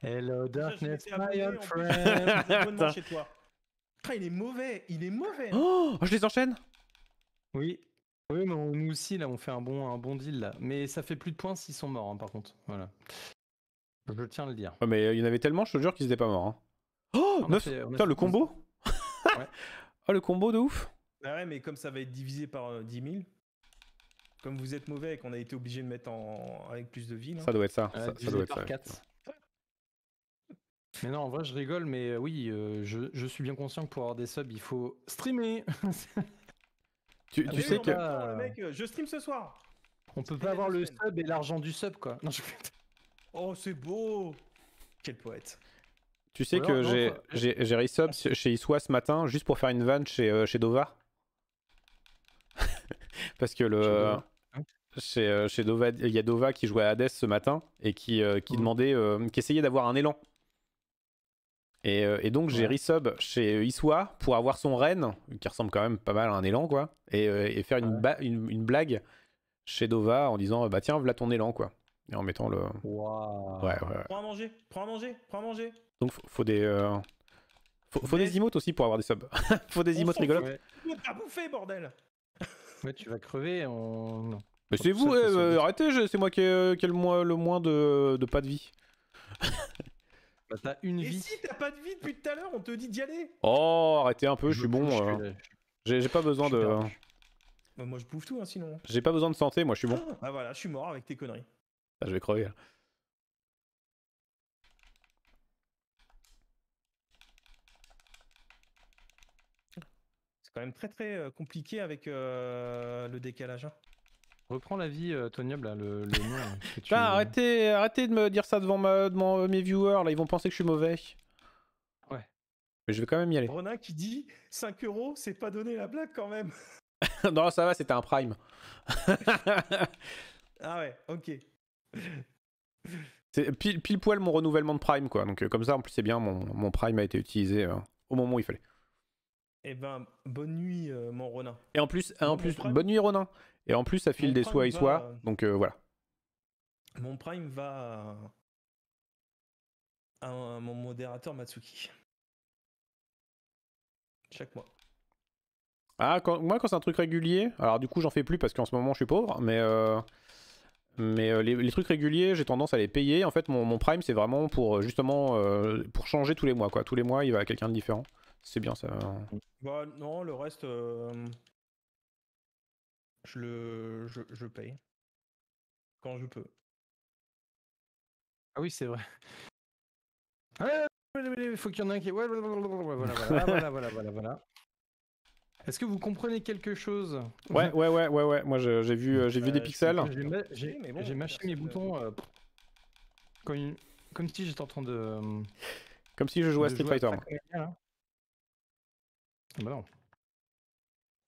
Hello darkness, my old friend. chez toi. Ah, il est mauvais, il est mauvais. Oh, oh je les enchaîne. Oui. Oui, mais nous aussi, là, on fait un bon, un bon deal, là. Mais ça fait plus de points s'ils sont morts, hein, par contre. Voilà. Je tiens à le dire. mais euh, il y en avait tellement, je te jure, qu'ils étaient pas morts. Hein. Oh, le combo Oh, le combo de ouf Bah ouais, mais comme ça va être divisé par 10 euh, 000 comme vous êtes mauvais et qu'on a été obligé de mettre en... avec plus de vie. Non ça doit être ça. ça, doit être ça. Mais non, en vrai, je rigole, mais euh, oui, euh, je, suis bien conscient que pour avoir des subs, il faut streamer. tu, tu ah sais que. Euh, je stream ce soir. On peut pas avoir le sub et l'argent du sub, quoi. Oh, c'est beau Quel poète. Tu sais que j'ai, j'ai, resub ah. chez Iswa ce matin juste pour faire une vanne chez, chez DoVa. Parce que le. Euh, chez, Dova, il y a Dova qui jouait à Hades ce matin et qui, euh, mm. demandait, euh, qui essayait d'avoir un élan. Et, donc j'ai resub chez Iswa pour avoir son renne, qui ressemble quand même pas mal à un élan, quoi, et, faire une, blague chez Dova en disant bah tiens, voilà ton élan, quoi. Et en mettant le. prends à manger, prends à manger, prends à manger. Donc faut, des. Faut, des emotes aussi pour avoir des subs. faut des emotes rigolotes. bordel Ouais, tu vas crever. On... Mais c'est vous, eh, euh, arrêtez, c'est moi qui ai, euh, le, moins, de, pas de vie. bah, t'as une Et si t'as pas de vie depuis tout à l'heure, on te dit d'y aller Oh, arrêtez un peu, je, suis bon. Hein. J'ai pas besoin de. Bah, moi je bouffe tout, hein, sinon. J'ai pas besoin de santé, moi je suis bon. Ah, bah voilà, je suis mort avec tes conneries. Bah, je vais crever. C'est quand même très très euh, compliqué avec le décalage. Hein. Reprends la vie, euh, là, le, Putain, bah, arrêtez, arrêtez de me dire ça devant, mes viewers, là, ils vont penser que je suis mauvais. Ouais. Mais je vais quand même y aller. Ronin qui dit 5 euros, c'est pas donné la blague quand même. non, ça va, c'était un prime. ah ouais, ok. C'est pile, poil mon renouvellement de prime, quoi. Donc, euh, comme ça, en plus, c'est bien, mon, prime a été utilisé euh, au moment où il fallait. Eh ben, bonne nuit, euh, mon Ronin. Et en plus, en plus bonne nuit, Ronin. Et en plus, ça file des soi et soi. Donc euh, voilà. Mon Prime va à, mon modérateur Matsuki. Chaque mois. Ah, quand, moi, quand c'est un truc régulier, alors du coup, j'en fais plus parce qu'en ce moment, je suis pauvre, mais, euh, mais euh, les, trucs réguliers, j'ai tendance à les payer. En fait, mon, Prime, c'est vraiment pour justement pour changer tous les mois. Quoi. Tous les mois, il va à quelqu'un de différent. C'est bien ça. Bah, non, le reste, je le je, je paye quand je peux. Ah oui, c'est vrai. Ah, il faut qu'il y en ait un qui. Ouais, voilà, voilà, voilà, voilà, voilà, Est-ce que vous comprenez quelque chose ouais, ouais, ouais, ouais, ouais. Moi, j'ai vu, euh, j'ai vu bah, des pixels. J'ai les mâché mes boutons euh, comme, si j'étais en train de. Euh, comme si je jouais à Street Fighter. Hein. Bah non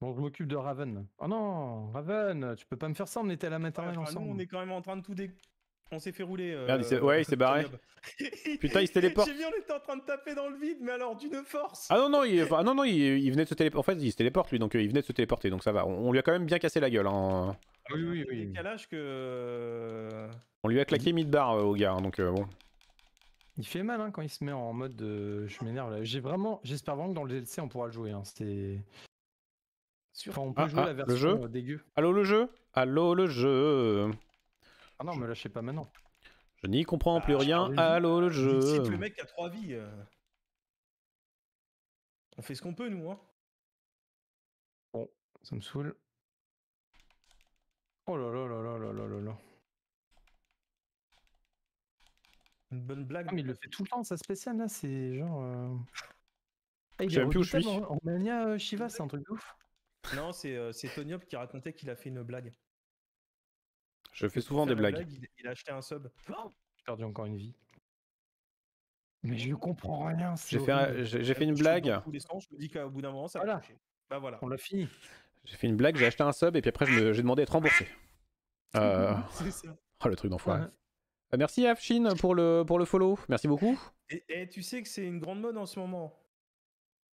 on je m'occupe de Raven. Oh non, Raven, tu peux pas me faire ça, on était à la maternelle ensemble. Nous, on est quand même en train de tout dé... On s'est fait rouler. Euh, ouais, il s'est barré. Putain, il se téléporte. J'ai vu, on était en train de taper dans le vide, mais alors d'une force. Ah non, non, il, non, non, il, venait de se téléporter. En fait, il se téléporte, lui, donc euh, il venait de se téléporter, donc ça va. On, lui a quand même bien cassé la gueule. Hein. Ah oui, oui, oui. Il décalage que. Euh, on lui a claqué mid-bar au gars, hein, donc bon. Il fait mal hein, quand il se met en mode je m'énerve là. J'ai vraiment, j'espère vraiment que dans le DLC on pourra le jouer. Hein. Enfin, on peut ah, jouer ah, la version euh, dégueu. Allô le jeu Allô le jeu Ah non, me lâchez pas maintenant. Je n'y comprends bah, plus rien. Allô le jeu Si le mec a trois vies. Euh. On fait ce qu'on peut, nous. Hein. Bon, ça me saoule. Oh là là là là là là là là. Une bonne blague. Ah, mais il le fait tout le temps, sa spéciale là, c'est genre. Euh... je plus où je suis. En, Mania euh, Shiva, c'est un truc de ouf. Non, c'est euh, Tony qui racontait qu'il a fait une blague. Je fais souvent des blagues. il, a acheté un sub. Oh, j'ai perdu encore une vie. Mais je ne comprends rien. J'ai fait, j'ai euh, fait une blague. Je, bout d'un moment, ça voilà. Bah voilà. On l'a fini. J'ai fait une blague, j'ai acheté un sub et puis après j'ai demandé à être remboursé. Euh... Ça. Oh, le truc d'enfoiré. Euh, merci Afshin pour le, pour le follow. Merci beaucoup. et tu sais que c'est une grande mode en ce moment.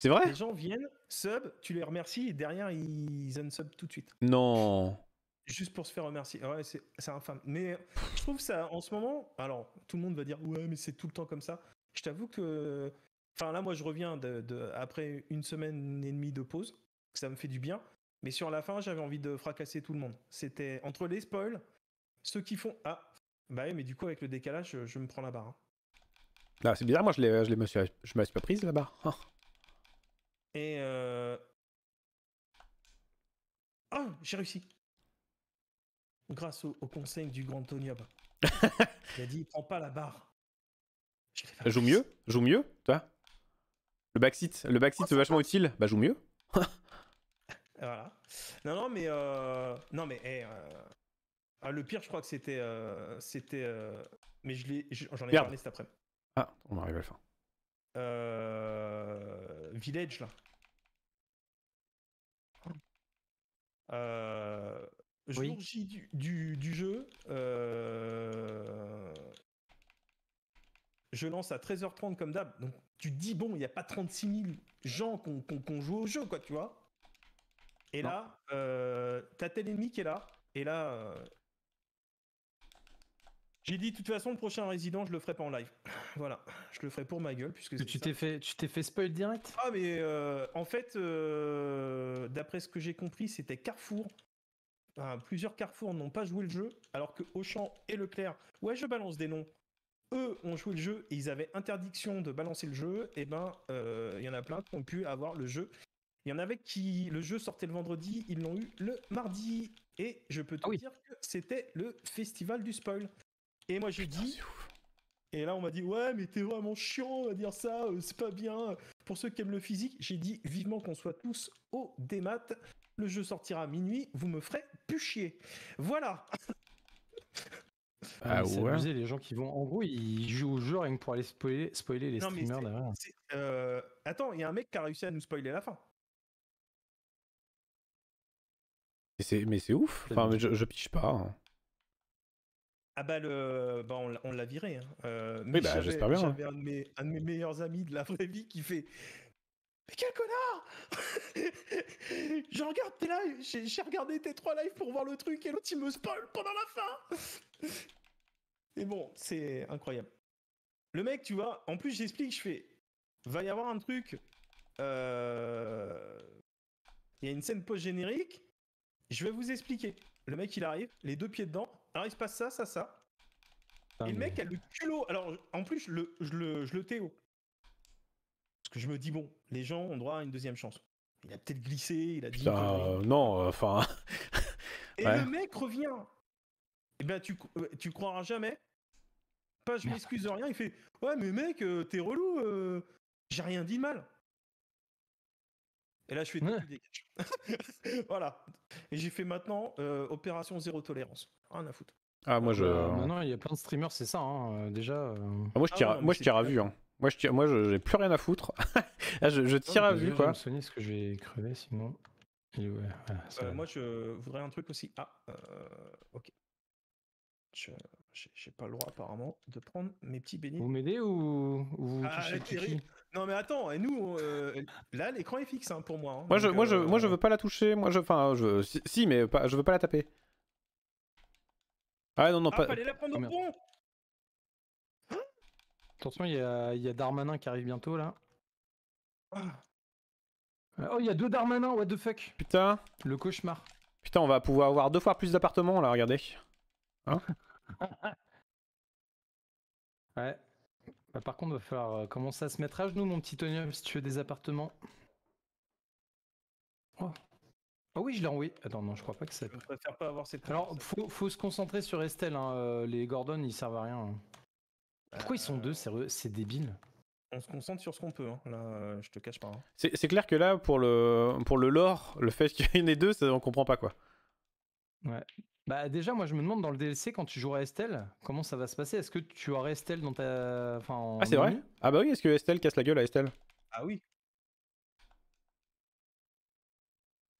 C'est vrai Les gens viennent, sub, tu les remercies et derrière ils unsub tout de suite. Non. Juste pour se faire remercier. Ouais, c'est infâme. Mais je trouve ça en ce moment. Alors, tout le monde va dire ouais, mais c'est tout le temps comme ça. Je t'avoue que. Enfin, là, moi, je reviens de, après une semaine et demie de pause. Ça me fait du bien. Mais sur la fin, j'avais envie de fracasser tout le monde. C'était entre les spoils, ceux qui font. Ah, bah ouais, mais du coup, avec le décalage, je, me prends la barre. Hein. Là, c'est bizarre, moi, je ne je, me suis pas prise la barre. Oh. Et. Euh... Ah, j'ai réussi. Grâce au, conseils du grand Tony Il a dit prends pas la barre. joue mieux Joue mieux, toi Le backseat, le c'est vachement utile. Bah, joue mieux. voilà. Non, non, mais. Euh, non, mais. Eh, euh, ah, le pire, je crois que c'était. Euh, c'était. Mais je l'ai, j'en ai parlé cet après Ah, on arrive à la fin. Euh village là. Euh, du, jeu, euh, je lance à 13h30 comme d'hab. Donc tu te dis, bon, il n'y a pas 36 000 gens qu'on joue au jeu, quoi, tu vois. Et là, euh, t'as tel ennemi qui est là. Et là, euh, j'ai dit, de toute façon, le prochain résident, je le ferai pas en live. voilà, je le ferai pour ma gueule. puisque Tu t'es fait, tu t'es fait spoil direct Ah, mais euh, en fait, euh, d'après ce que j'ai compris, c'était Carrefour. plusieurs Carrefour n'ont pas joué le jeu, alors que Auchan et Leclerc, ouais, je balance des noms, eux ont joué le jeu et ils avaient interdiction de balancer le jeu. Et eh ben, euh, il y en a plein qui ont pu avoir le jeu. Il y en avait qui, le jeu sortait le vendredi, ils l'ont eu le mardi. Et je peux te ah dire que c'était le festival du spoil. Et moi, j'ai dit, Et là, on m'a dit, ouais, mais t'es vraiment chiant à dire ça, euh, c'est pas bien. Pour ceux qui aiment le physique, j'ai dit vivement qu'on soit tous au démat. Le jeu sortira à minuit, vous me ferez plus chier. Voilà Ah, ah les gens qui vont. En gros, ils jouent au jeu rien que pour aller spoiler, les streamers derrière. Euh, attends, il y a un mec qui a réussi à nous spoiler la fin. Mais c'est ouf, enfin, mais je, je, piche pas. Hein. Ah bah, le... Bah on, l'a viré. Hein. Euh, mais bah, j'espère bien. J'avais un, de mes meilleurs amis de la vraie vie qui fait Mais quel connard Je regarde tes lives, j'ai regardé tes trois lives pour voir le truc et l'autre il me spoil pendant la fin Et bon, c'est incroyable. Le mec, tu vois, en plus j'explique, je fais Va y avoir un truc. Euh, il y a une scène post-générique. Je vais vous expliquer. Le mec, il arrive, les deux pieds dedans. Alors il se passe ça, ça, ça. Ah, et le mec a le culot. Alors en plus, je le, je le, théo. Parce que je me dis, bon, les gens ont droit à une deuxième chance. Il a peut-être glissé, il a dit. Euh, non, euh, enfin. Hein. et le mec revient. et eh ben, tu, euh, tu croiras jamais. Pas, je m'excuse de rien. Il fait Ouais, mais mec, t'es relou. J'ai rien dit de mal. Et là, je suis voilà. Et j'ai fait maintenant euh, opération zéro tolérance. Rien à foutre. Ah, moi je. Maintenant euh, euh, non, il y a plein de streamers, c'est ça, déjà. moi je tire, moi, je tire à vue. Moi, je tire, moi, j'ai plus rien à foutre. Ah, je, tire à vue, quoi. Je vais ce que je vais crever, sinon. moi, je voudrais un truc aussi. Ah, ok. Je j'ai pas le droit apparemment de prendre mes petits bénis. Vous m'aidez ou, vous ah, non mais attends, et nous euh, là l'écran est fixe hein, pour moi. Hein. moi je moi je euh, moi je veux pas la toucher, moi je enfin je si, mais je veux pas la taper. Ah non non ah, pas. Fallait la prendre au ah, Attention, il y, a, il y, a, Darmanin qui arrive bientôt là. Ah. Oh, il y a deux Darmanin, what the fuck Putain Le cauchemar. Putain, on va pouvoir avoir deux fois plus d'appartements là, regardez. Hein Ouais. Bah, par contre, il va falloir euh, commencer à se mettre à genoux, mon petit Tony, si tu veux des appartements. Oh. oh oui, je l'ai envoyé. Attends, non, je crois pas que ça. avoir cette. Alors, faut, se concentrer sur Estelle. Hein. Euh, les Gordon, ils servent à rien. Hein. Pourquoi ils sont euh. deux Sérieux, c'est débile. On se concentre sur ce qu'on peut. Hein. Là, je te cache pas. Hein. C'est clair que là, pour le pour le lore, le fait qu'il y en ait deux, ça, on comprend pas quoi. Ouais. Bah déjà, moi je me demande dans le DLC quand tu joueras Estelle, comment ça va se passer Est-ce que tu auras Estelle dans ta, enfin, Ah c'est vrai Ah bah oui, est-ce que Estelle casse la gueule à Estelle Ah oui.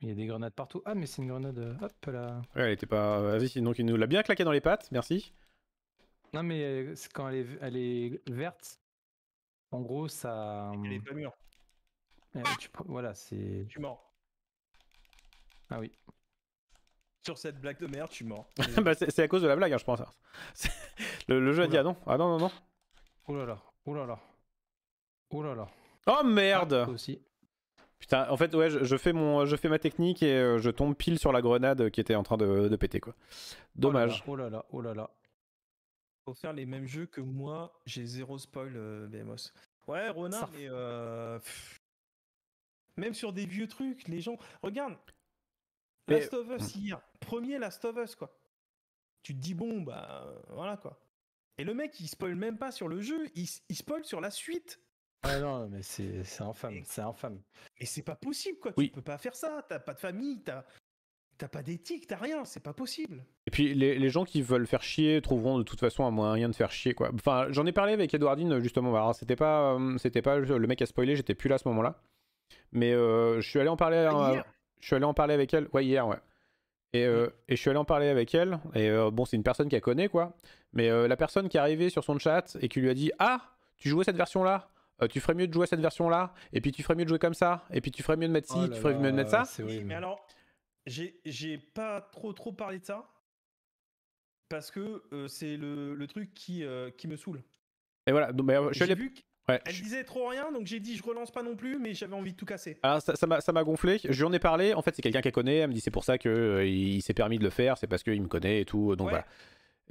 Il y a des grenades partout. Ah mais c'est une grenade, euh, hop là. Ouais, elle était pas. Euh, vas-y, donc il nous l'a bien claqué dans les pattes. Merci. Non mais euh, quand elle est, elle est verte, en gros ça. Elle est pas mûre. Voilà, c'est. Tu mords. Ah oui sur cette blague de merde, je suis mort. bah, c'est à cause de la blague, hein, je pense. Le, jeu a dit ah non, ah non, non, non. Oh là là, oh là là. Oh là là. Oh merde ah, Putain, en fait, ouais, je, fais mon, je fais ma technique et euh, je tombe pile sur la grenade qui était en train de, péter, quoi. Dommage. Oh là là, oh là là. Faut oh faire les mêmes jeux que moi, j'ai zéro spoil, euh, BMOS. Ouais, Ronin, mais. Euh, même sur des vieux trucs, les gens. Regarde, Last of Us premier Last of Us, quoi. Tu te dis, bon, bah, euh, voilà, quoi. Et le mec, il spoil même pas sur le jeu, il, spoil sur la suite. Ah non, mais c'est infâme, c'est infâme. Et c'est pas possible, quoi. Tu peux pas faire ça. T'as pas de famille, t'as t'as pas d'éthique, t'as rien. C'est pas possible. Et puis les, gens qui veulent faire chier trouveront de toute façon un moyen de faire chier, quoi. Enfin, j'en ai parlé avec Edwardine justement. c'était pas, euh, c'était pas le mec à spoiler. J'étais plus là à ce moment-là. Mais euh, je suis allé en parler. À... Je suis allé en parler avec elle, ouais, hier, ouais. Et, euh, mm. je suis allé en parler avec elle. Et euh, bon, c'est une personne qu'elle connaît, quoi. Mais euh, la personne qui est arrivée sur son chat et qui lui a dit Ah, tu jouais cette version-là Tu ferais mieux de jouer cette version-là. Et puis tu ferais mieux de jouer comme ça. Et puis tu ferais mieux de mettre ci, oh tu ferais mieux de mettre ça. Oui, mais alors, j'ai pas trop trop parlé de ça. Parce que c'est le, truc qui, me saoule. Et voilà, donc, bah, je suis vu elle disait trop rien, donc j'ai dit je relance pas non plus, mais j'avais envie de tout casser. Alors ah, ça m'a ça gonflé, en ai parlé, en fait c'est quelqu'un qu'elle connaît, elle me dit c'est pour ça qu'il euh, il s'est permis de le faire, c'est parce qu'il me connaît et tout, donc voilà.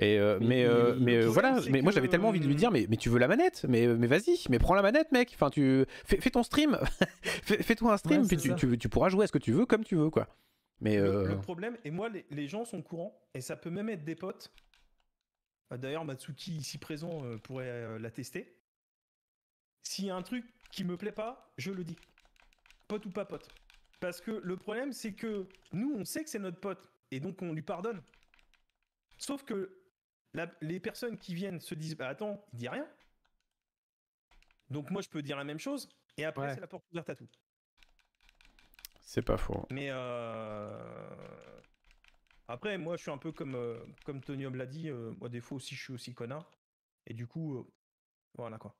Et euh, mais, mais, euh, voilà, mais moi j'avais tellement envie de lui dire mais, mais tu veux la manette, mais, mais vas-y, mais prends la manette mec, enfin tu fais, ton stream, fais-toi un stream, puis tu, tu, tu, pourras jouer à ce que tu veux comme tu veux quoi. Mais le, problème, et moi les, les gens sont courants, et ça peut même être des potes. D'ailleurs Matsuki ici présent pourrait la tester s'il y a un truc qui me plaît pas, je le dis. Pote ou pas pote. Parce que le problème, c'est que nous, on sait que c'est notre pote. Et donc, on lui pardonne. Sauf que les personnes qui viennent se disent bah, Attends, il dit rien. Donc, moi, je peux dire la même chose. Et après, c'est la porte ouverte à tout. C'est pas faux. Mais euh... après, moi, je suis un peu comme, euh, comme Tony Homme l'a dit. Euh, moi, des fois aussi, je suis aussi connard. Et du coup, euh, voilà quoi.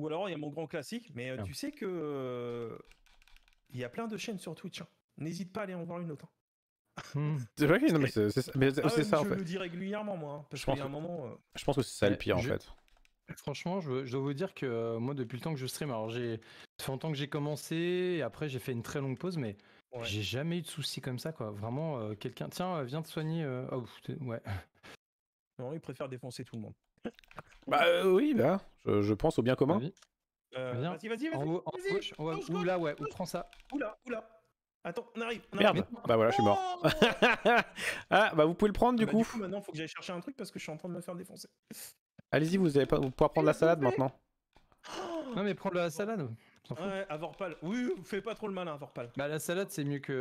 Ou alors il y a mon grand classique, mais euh, tu sais que euh, il y a plein de chaînes sur Twitch. Hein. N'hésite pas à aller en voir une autre. Hein. Hmm. C'est vrai que c'est ah ça. Mais je le dis régulièrement, moi. Hein, je, pense euh, je pense que c'est ça le pire, en fait. Franchement, je, dois vous dire que moi, depuis le temps que je stream, alors j'ai. Ça fait longtemps que j'ai commencé, et après, j'ai fait une très longue pause, mais j'ai jamais eu de soucis comme ça, quoi. Vraiment, quelqu'un. Tiens, viens te soigner. Oh, ouais. Non, il préfère défoncer tout le monde. Bah euh, oui, bah, je, pense au bien commun. Vas-y, euh, hein. vas-y, vas-y. Vas ouais, ou prends ça. Oula là, Attends, on arrive. On Merde. Bah voilà, je suis mort. Oh ah, bah vous pouvez le prendre du ah, bah, coup. maintenant, faut que j'aille chercher un truc parce que je suis en train de me faire défoncer. Allez-y, vous allez pas, prendre la salade maintenant. Oh non mais prends la salade. Ouais, Avorpal. Oui, fais pas trop le malin, Avorpal. Bah la salade, c'est mieux que.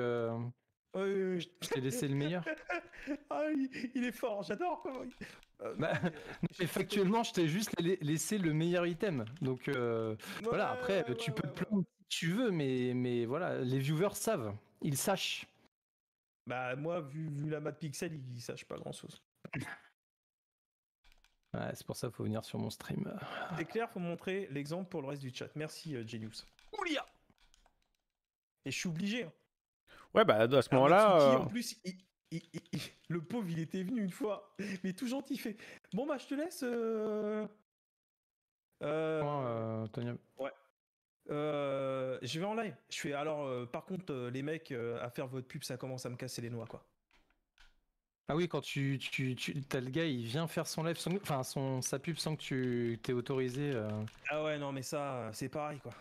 Euh, oui, Je t'ai laissé le meilleur. ah, il, il est fort, j'adore. Euh, bah, euh factuellement, je t'ai juste laissé le meilleur item. Donc euh, voilà, après, tu peux te plaindre si tu veux, mais, mais voilà, les viewers savent, ils sachent. Bah moi, vu, la map pixel, ils, sachent pas grand-chose. Ouais, c'est pour ça qu'il faut venir sur mon stream. C'est clair, faut montrer l'exemple pour le reste du chat. Merci, euh, Genius. Oulia Et je suis obligé. Hein. Ouais, bah à ce moment-là le pauvre, il était venu une fois, mais tout gentil, fait Bon, bah, je te laisse. Euh... euh, euh, euh je vais en live. Je suis. alors, euh, par contre, les mecs, à faire votre pub, ça commence à me casser les noix, quoi. Ah oui, quand tu, tu, tu as le gars, il vient faire son live, son, enfin son, sa pub sans que tu t'es autorisé. Ah ouais, non, mais ça, c'est pareil, quoi.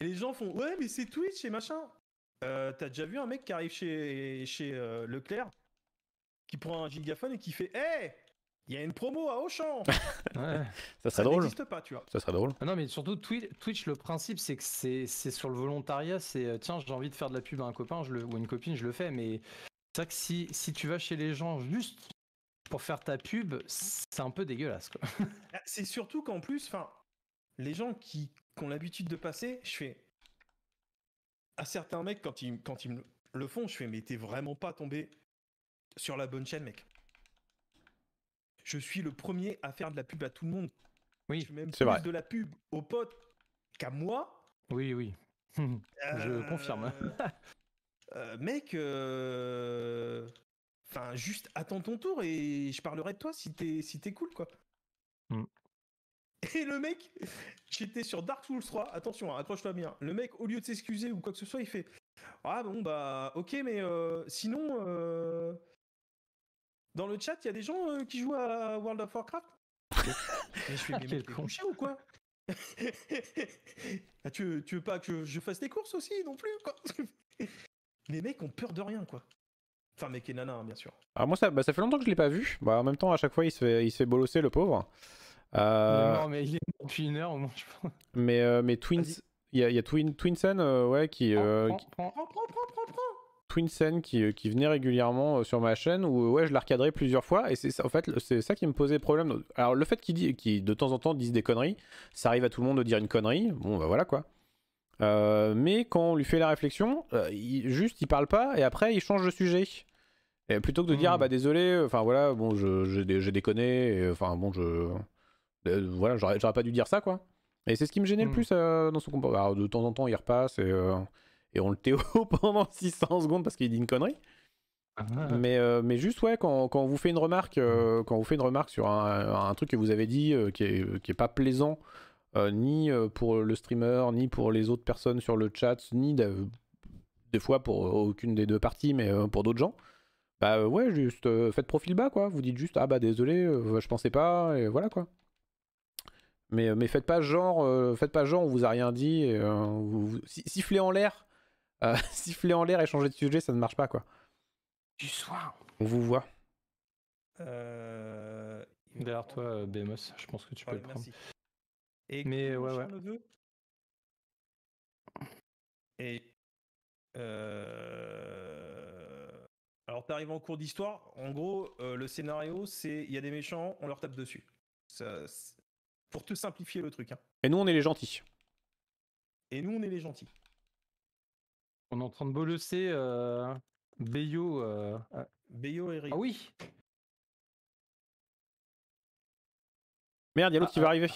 Et les gens font ouais, mais c'est Twitch et machin. Euh, t'as déjà vu un mec qui arrive chez, chez euh, Leclerc, qui prend un gigaphone et qui fait Hey Il y a une promo à Auchan Ça serait drôle. n'existe pas, tu vois. Ça serait drôle. Ah non, mais surtout, Twitch, le principe, c'est que c'est sur le volontariat. C'est euh, tiens, j'ai envie de faire de la pub à un copain je le, ou une copine, je le fais. Mais c'est vrai que si, si tu vas chez les gens juste pour faire ta pub, c'est un peu dégueulasse. Ah, c'est surtout qu'en plus, les gens qui ont l'habitude de passer, je fais à certains mecs, quand ils, quand ils me le font, je fais, mais t'es vraiment pas tombé sur la bonne chaîne, mec. Je suis le premier à faire de la pub à tout le monde. Oui, je même plus de la pub aux potes qu'à moi. Oui, oui. Euh, je confirme. Euh, mec, euh, enfin, juste attends ton tour et je parlerai de toi si t'es si es cool, quoi. Mm. Et le mec, j'étais sur Dark Souls 3, attention, hein, accroche-toi bien. Le mec, au lieu de s'excuser ou quoi que ce soit, il fait Ah bon, bah ok, mais euh, sinon, euh, dans le chat, il y a des gens euh, qui jouent à World of Warcraft Je suis ah, quoi ah, tu, veux, pas que je fasse des courses aussi non plus Les mecs ont peur de rien quoi. Enfin, mec et nana, hein, bien sûr. Alors, ah, moi, ça, bah, ça fait longtemps que je l'ai pas vu. Bah, en même temps, à chaque fois, il se il se fait bolosser, le pauvre. Non, euh, mais il est depuis une heure au moins, je pense. Mais, euh, Twins, il y, y a, Twin, Twinsen, euh, ouais, qui. Twinsen qui, venait régulièrement sur ma chaîne où ouais je l'ai recadré plusieurs fois et c'est ça en fait c'est ça qui me posait problème alors le fait qu'ils qu de temps en temps dise des conneries ça arrive à tout le monde de dire une connerie bon bah voilà quoi mais quand on lui fait la réflexion, il, juste il parle pas et après il change de sujet. Et plutôt que de dire hmm. ah bah désolé, enfin voilà, bon j'ai déconné, enfin bon je. Euh, voilà, j'aurais pas dû dire ça, quoi. Et c'est ce qui me gênait le hmm. plus euh, dans son comportement. Bah, de temps en temps, il repasse et, euh, on le théo pendant 600 secondes parce qu'il dit une connerie. Ah. Mais, mais juste, ouais, quand, on vous fait une remarque, quand vous fait une remarque sur un, truc que vous avez dit qui, est, pas plaisant, ni pour le streamer, ni pour les autres personnes sur le chat, ni des fois pour aucune des deux parties, mais pour d'autres gens, bah ouais, juste faites profil bas, quoi. Vous dites juste, ah bah désolé, je pensais pas, et voilà, quoi. Euh, mais, faites pas genre, euh, faites pas genre, on vous a rien dit. Euh, sifflez en l'air, sifflez en l'air et changez de sujet, ça ne marche pas quoi. Du soir. On vous voit. Derrière toi, Bemos je pense que tu peux le prendre. Et mais ouais, ouais. Et alors t'arrives en cours d'histoire. En gros, le scénario, c'est il y a des méchants, on leur tape dessus. Ça, pour te simplifier le truc. Hein. Et nous, on est les gentils. Et nous, on est les gentils. On est en train de bolosser euh, Beyo. Euh... euh. et Ah oui Merde, y'a l'autre qui ah, va ah. arriver.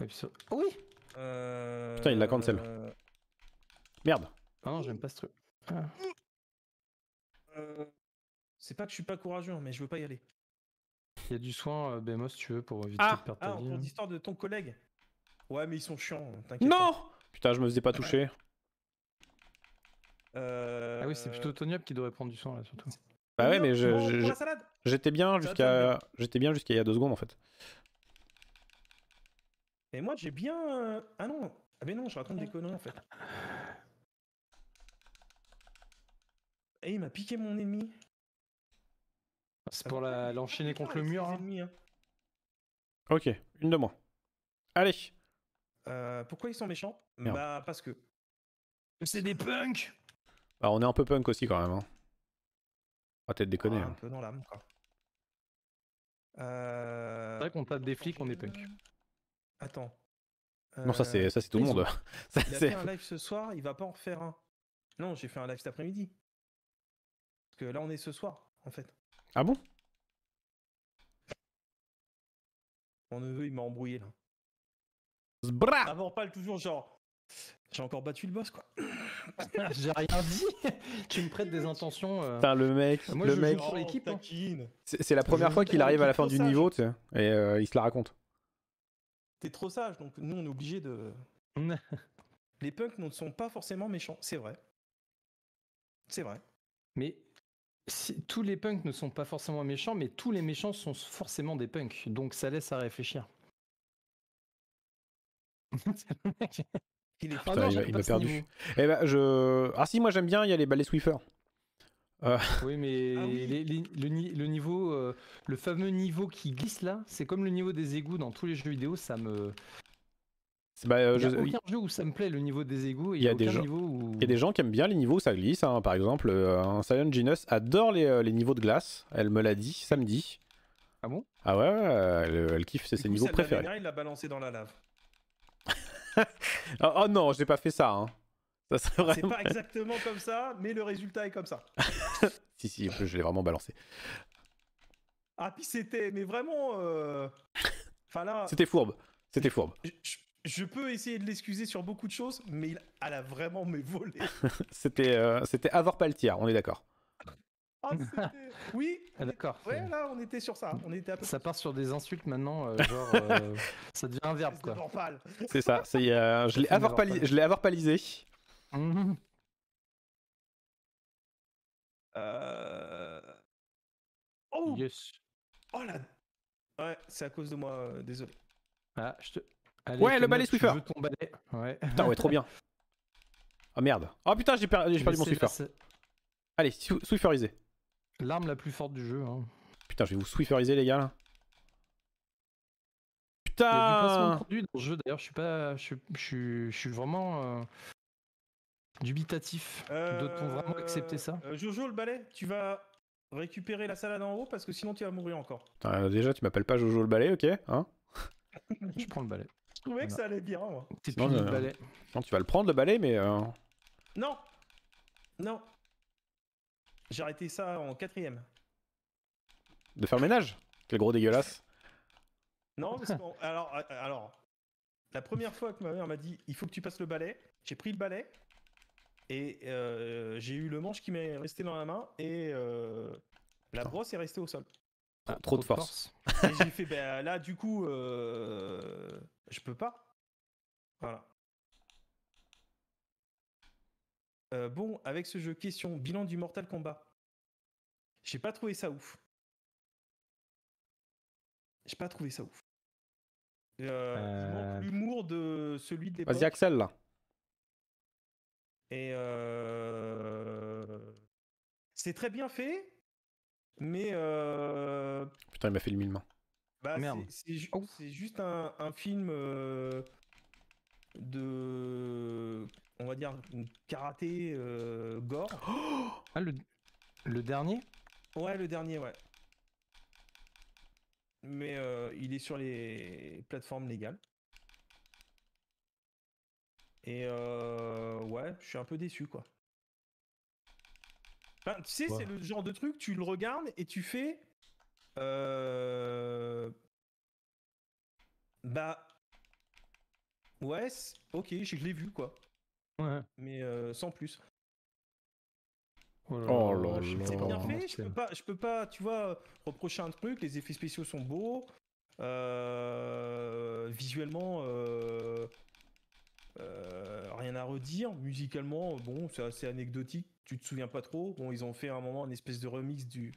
Ah, ah oui euh, Putain, il la cancel. Merde. Ah non, j'aime pas ce truc. Euh, c'est pas que je suis pas courageux, hein, mais je veux pas y aller. Il y a du soin, euh, Bemos, tu veux, pour éviter ah, de perdre ta ah, vie. Ah, hein. pour l'histoire de ton collègue. Ouais, mais ils sont chiants, t'inquiète. Non Putain, je me faisais pas toucher. Euh... Ah oui, c'est plutôt Tonyop qui devrait prendre du soin là, surtout. Bah ouais, mais je, j'étais bien jusqu'à j'étais bien jusqu'à il y a deux secondes en fait. Et moi j'ai bien euh, ah non ah mais non je raconte des conneries en fait. Et il m'a piqué mon ennemi. C'est pour ah, l'enchaîner contre le mur. Hein. Hein. Ok, une de moins. Allez. Euh, pourquoi ils sont méchants Bah parce que. C'est des punks Bah on est un peu punk aussi quand même. On va peut-être déconner. Oh, un hein. peu dans l'âme quoi. Euh, c'est vrai qu'on tape des flics, on est punk. Attends. Non ça c'est ça c'est tout le euh, monde. il a fait un live ce soir, il va pas en refaire un. Non j'ai fait un live cet après-midi. Parce que là on est ce soir en fait. Ah bon Mon neveu, il m'a embrouillé là. Zbra Avant, bah, pas toujours genre. J'ai encore battu le boss quoi. J'ai rien dit. tu me prêtes des intentions. enfin euh. le mec, Moi, le mec. Hein. C'est la première fois qu'il arrive à la fin du niveau, tu sais, et euh, il se la raconte. T'es trop sage, donc nous on est obligé de. Les punks ne sont pas forcément méchants, c'est vrai. C'est vrai. Mais tous les punks ne sont pas forcément méchants, mais tous les méchants sont forcément des punks. Donc ça laisse à réfléchir. Il, est... Ah il, perdu. Eh ben, je... Ah si, moi j'aime bien, il y a les balais Swiffer. Euh. Oui, mais ah le, niveau, euh, le fameux niveau qui glisse là, c'est comme le niveau des égouts dans tous les jeux vidéo, ça me, bah, euh, il y a aucun jeu où ça me plaît le niveau des égouts. Il y, a des gens. Où... y a des gens qui aiment bien les niveaux où ça glisse. Hein. Par exemple, euh, un Silent adore les, euh, les, niveaux de glace. Elle me l'a dit samedi. Ah bon Ah ouais, elle, kiffe, c'est ses niveaux préférés. il l'a balancé dans la lave. Oh, oh, non, j'ai pas fait ça. Hein. ça C'est pas exactement comme ça, mais le résultat est comme ça. si si, je l'ai vraiment balancé. Ah puis c'était, mais vraiment. Enfin C'était fourbe. C'était fourbe. je, je peux essayer de l'excuser sur beaucoup de choses, mais il, elle a vraiment me volé. c'était avoir euh, c'était le on est d'accord. Ah, oui, ah, d'accord. Ouais, là, on était sur ça. On était ça part sur des insultes maintenant, euh, euh, ça devient un verbe quoi. C'est ça. C'est je l'ai avoir pali... je l'ai avoir palisé. Mhm. Oh. Yes. Oh là. Ouais, c'est à cause de moi. désolé. Ah, je te ouais, le balai Swiffer. Ton balai. Ouais. Putain, ouais, trop bien. Oh merde. Oh putain, j'ai perdu mon Swiffer. Allez, sw L'arme la plus forte du jeu. Hein. Putain, je vais vous Swifferiser, les gars. Putain. Il du produit dans le jeu, d'ailleurs. Je suis pas. Je suis, je vraiment. Euh, dubitatif. Euh... doit vraiment accepter ça euh, Jojo, le balai, tu vas récupérer la salade en haut parce que sinon tu vas mourir encore. déjà, tu m'appelles pas Jojo le balai, ok hein je prends le balai trouvais que ça allait bien, moi. tu vas le prendre le balai, mais. Euh, non Non J'ai arrêté ça en quatrième. de faire ménage. Quel gros dégueulasse. Non, mais alors, euh, alors, la première fois que ma mère m'a dit il faut que tu passes le balai, j'ai pris le balai et euh, j'ai eu le manche qui m'est resté dans la main et la brosse est restée au sol. Ah, trop, de force. j'ai fait, bah, là, du coup, euh, je peux pas. Voilà. Euh, bon, avec ce jeu, question, bilan du Mortal Kombat. J'ai pas trouvé ça ouf. J'ai pas trouvé ça ouf. Euh, euh L'humour de celui de Vas-y, Axel, là. Et c'est très bien fait, mais. Euh, Putain, il m'a fait le mille mains. Bah, oh. C'est juste un, film euh, de. On va dire karaté euh, gore. ah, le, le dernier Ouais, le dernier, ouais. Mais il est sur les plateformes légales. Et ouais, je suis un peu déçu, quoi tu sais, c'est le genre de truc, tu le regardes et tu fais. Euh... Bah. Ouais, ok, je l'ai vu quoi. Ouais. Mais euh, sans plus. Oh là oh C'est bien fait, je peux, pas, je peux pas, tu vois, reprocher un truc, les effets spéciaux sont beaux. Euh, visuellement, euh, rien à redire. Musicalement, bon, c'est assez anecdotique tu te souviens pas trop. Bon, ils ont fait un moment une espèce de remix du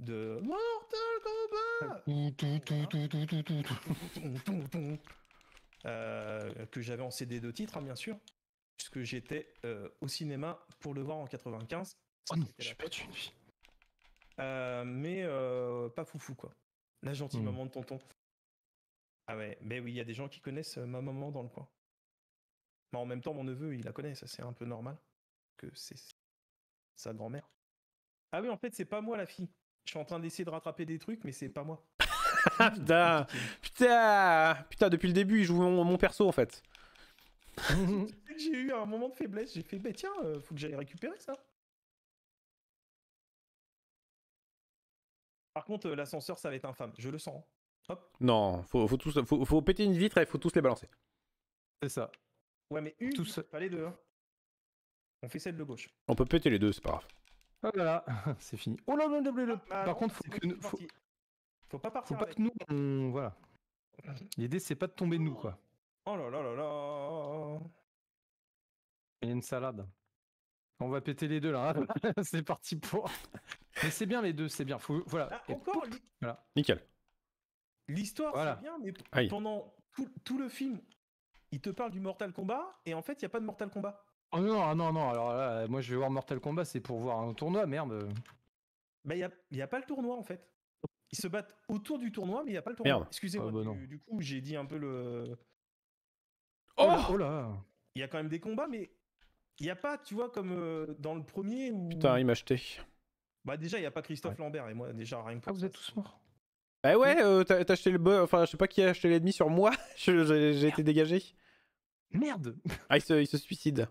de Mortal Kombat que j'avais en CD de titre, hein, bien sûr, puisque j'étais euh, au cinéma pour le voir en 95. non, une mais euh, euh, pas foufou quoi. La gentille hmm. maman de tonton. Ah ouais, mais oui, il y a des gens qui connaissent ma maman dans le coin. Mais bah, en même temps, mon neveu, il la connaît, ça c'est un peu normal. Que c'est sa grand-mère. Ah oui, en fait, c'est pas moi la fille. Je suis en train d'essayer de rattraper des trucs, mais c'est pas moi. Ah, putain, putain, putain, depuis le début, il joue mon, perso en fait. j'ai eu un moment de faiblesse, j'ai fait, bah tiens, euh, faut que j'aille récupérer ça. Par contre, euh, l'ascenseur, ça va être infâme, je le sens. Hein. Hop. Non, faut, faut, tous, faut, faut péter une vitre et faut tous les balancer. C'est ça. Ouais, mais une, Tous... pas les deux. Hein. On fait celle de gauche. On peut péter les deux, c'est pas grave. Oh c'est fini. Oh là là, ah, Par contre, faut que nous, faut... pas partir. Faut pas que nous, voilà. L'idée, c'est pas de tomber nous, quoi. Oh là là là là. Il y a une salade. On va péter les deux là. c'est parti pour. Mais c'est bien les deux, c'est bien. Faut... Voilà. Ah, encore, voilà. Nickel. L'histoire, voilà. c'est bien, mais pendant tout, le film, il te parle du Mortal Kombat et en fait, il n'y a pas de Mortal Kombat. Oh non, ah non, non, alors moi je vais voir Mortal Kombat, c'est pour voir un tournoi, merde. Bah, il n'y a, pas le tournoi en fait. Ils se battent autour du tournoi, mais il n'y a pas le tournoi. Excusez-moi, ah, bah du, coup, j'ai dit un peu le. Oh, oh, là Il y a quand même des combats, mais il n'y a pas, tu vois, comme euh, dans le premier où. Putain, il m'a acheté. Bah, déjà, il n'y a pas Christophe Lambert et moi, déjà, rien que. Ah, vous êtes tous morts. Bah ouais, euh, t'as acheté le. Enfin, je sais pas qui a acheté l'ennemi sur moi, j'ai été dégagé. Merde Ah, il il se suicide.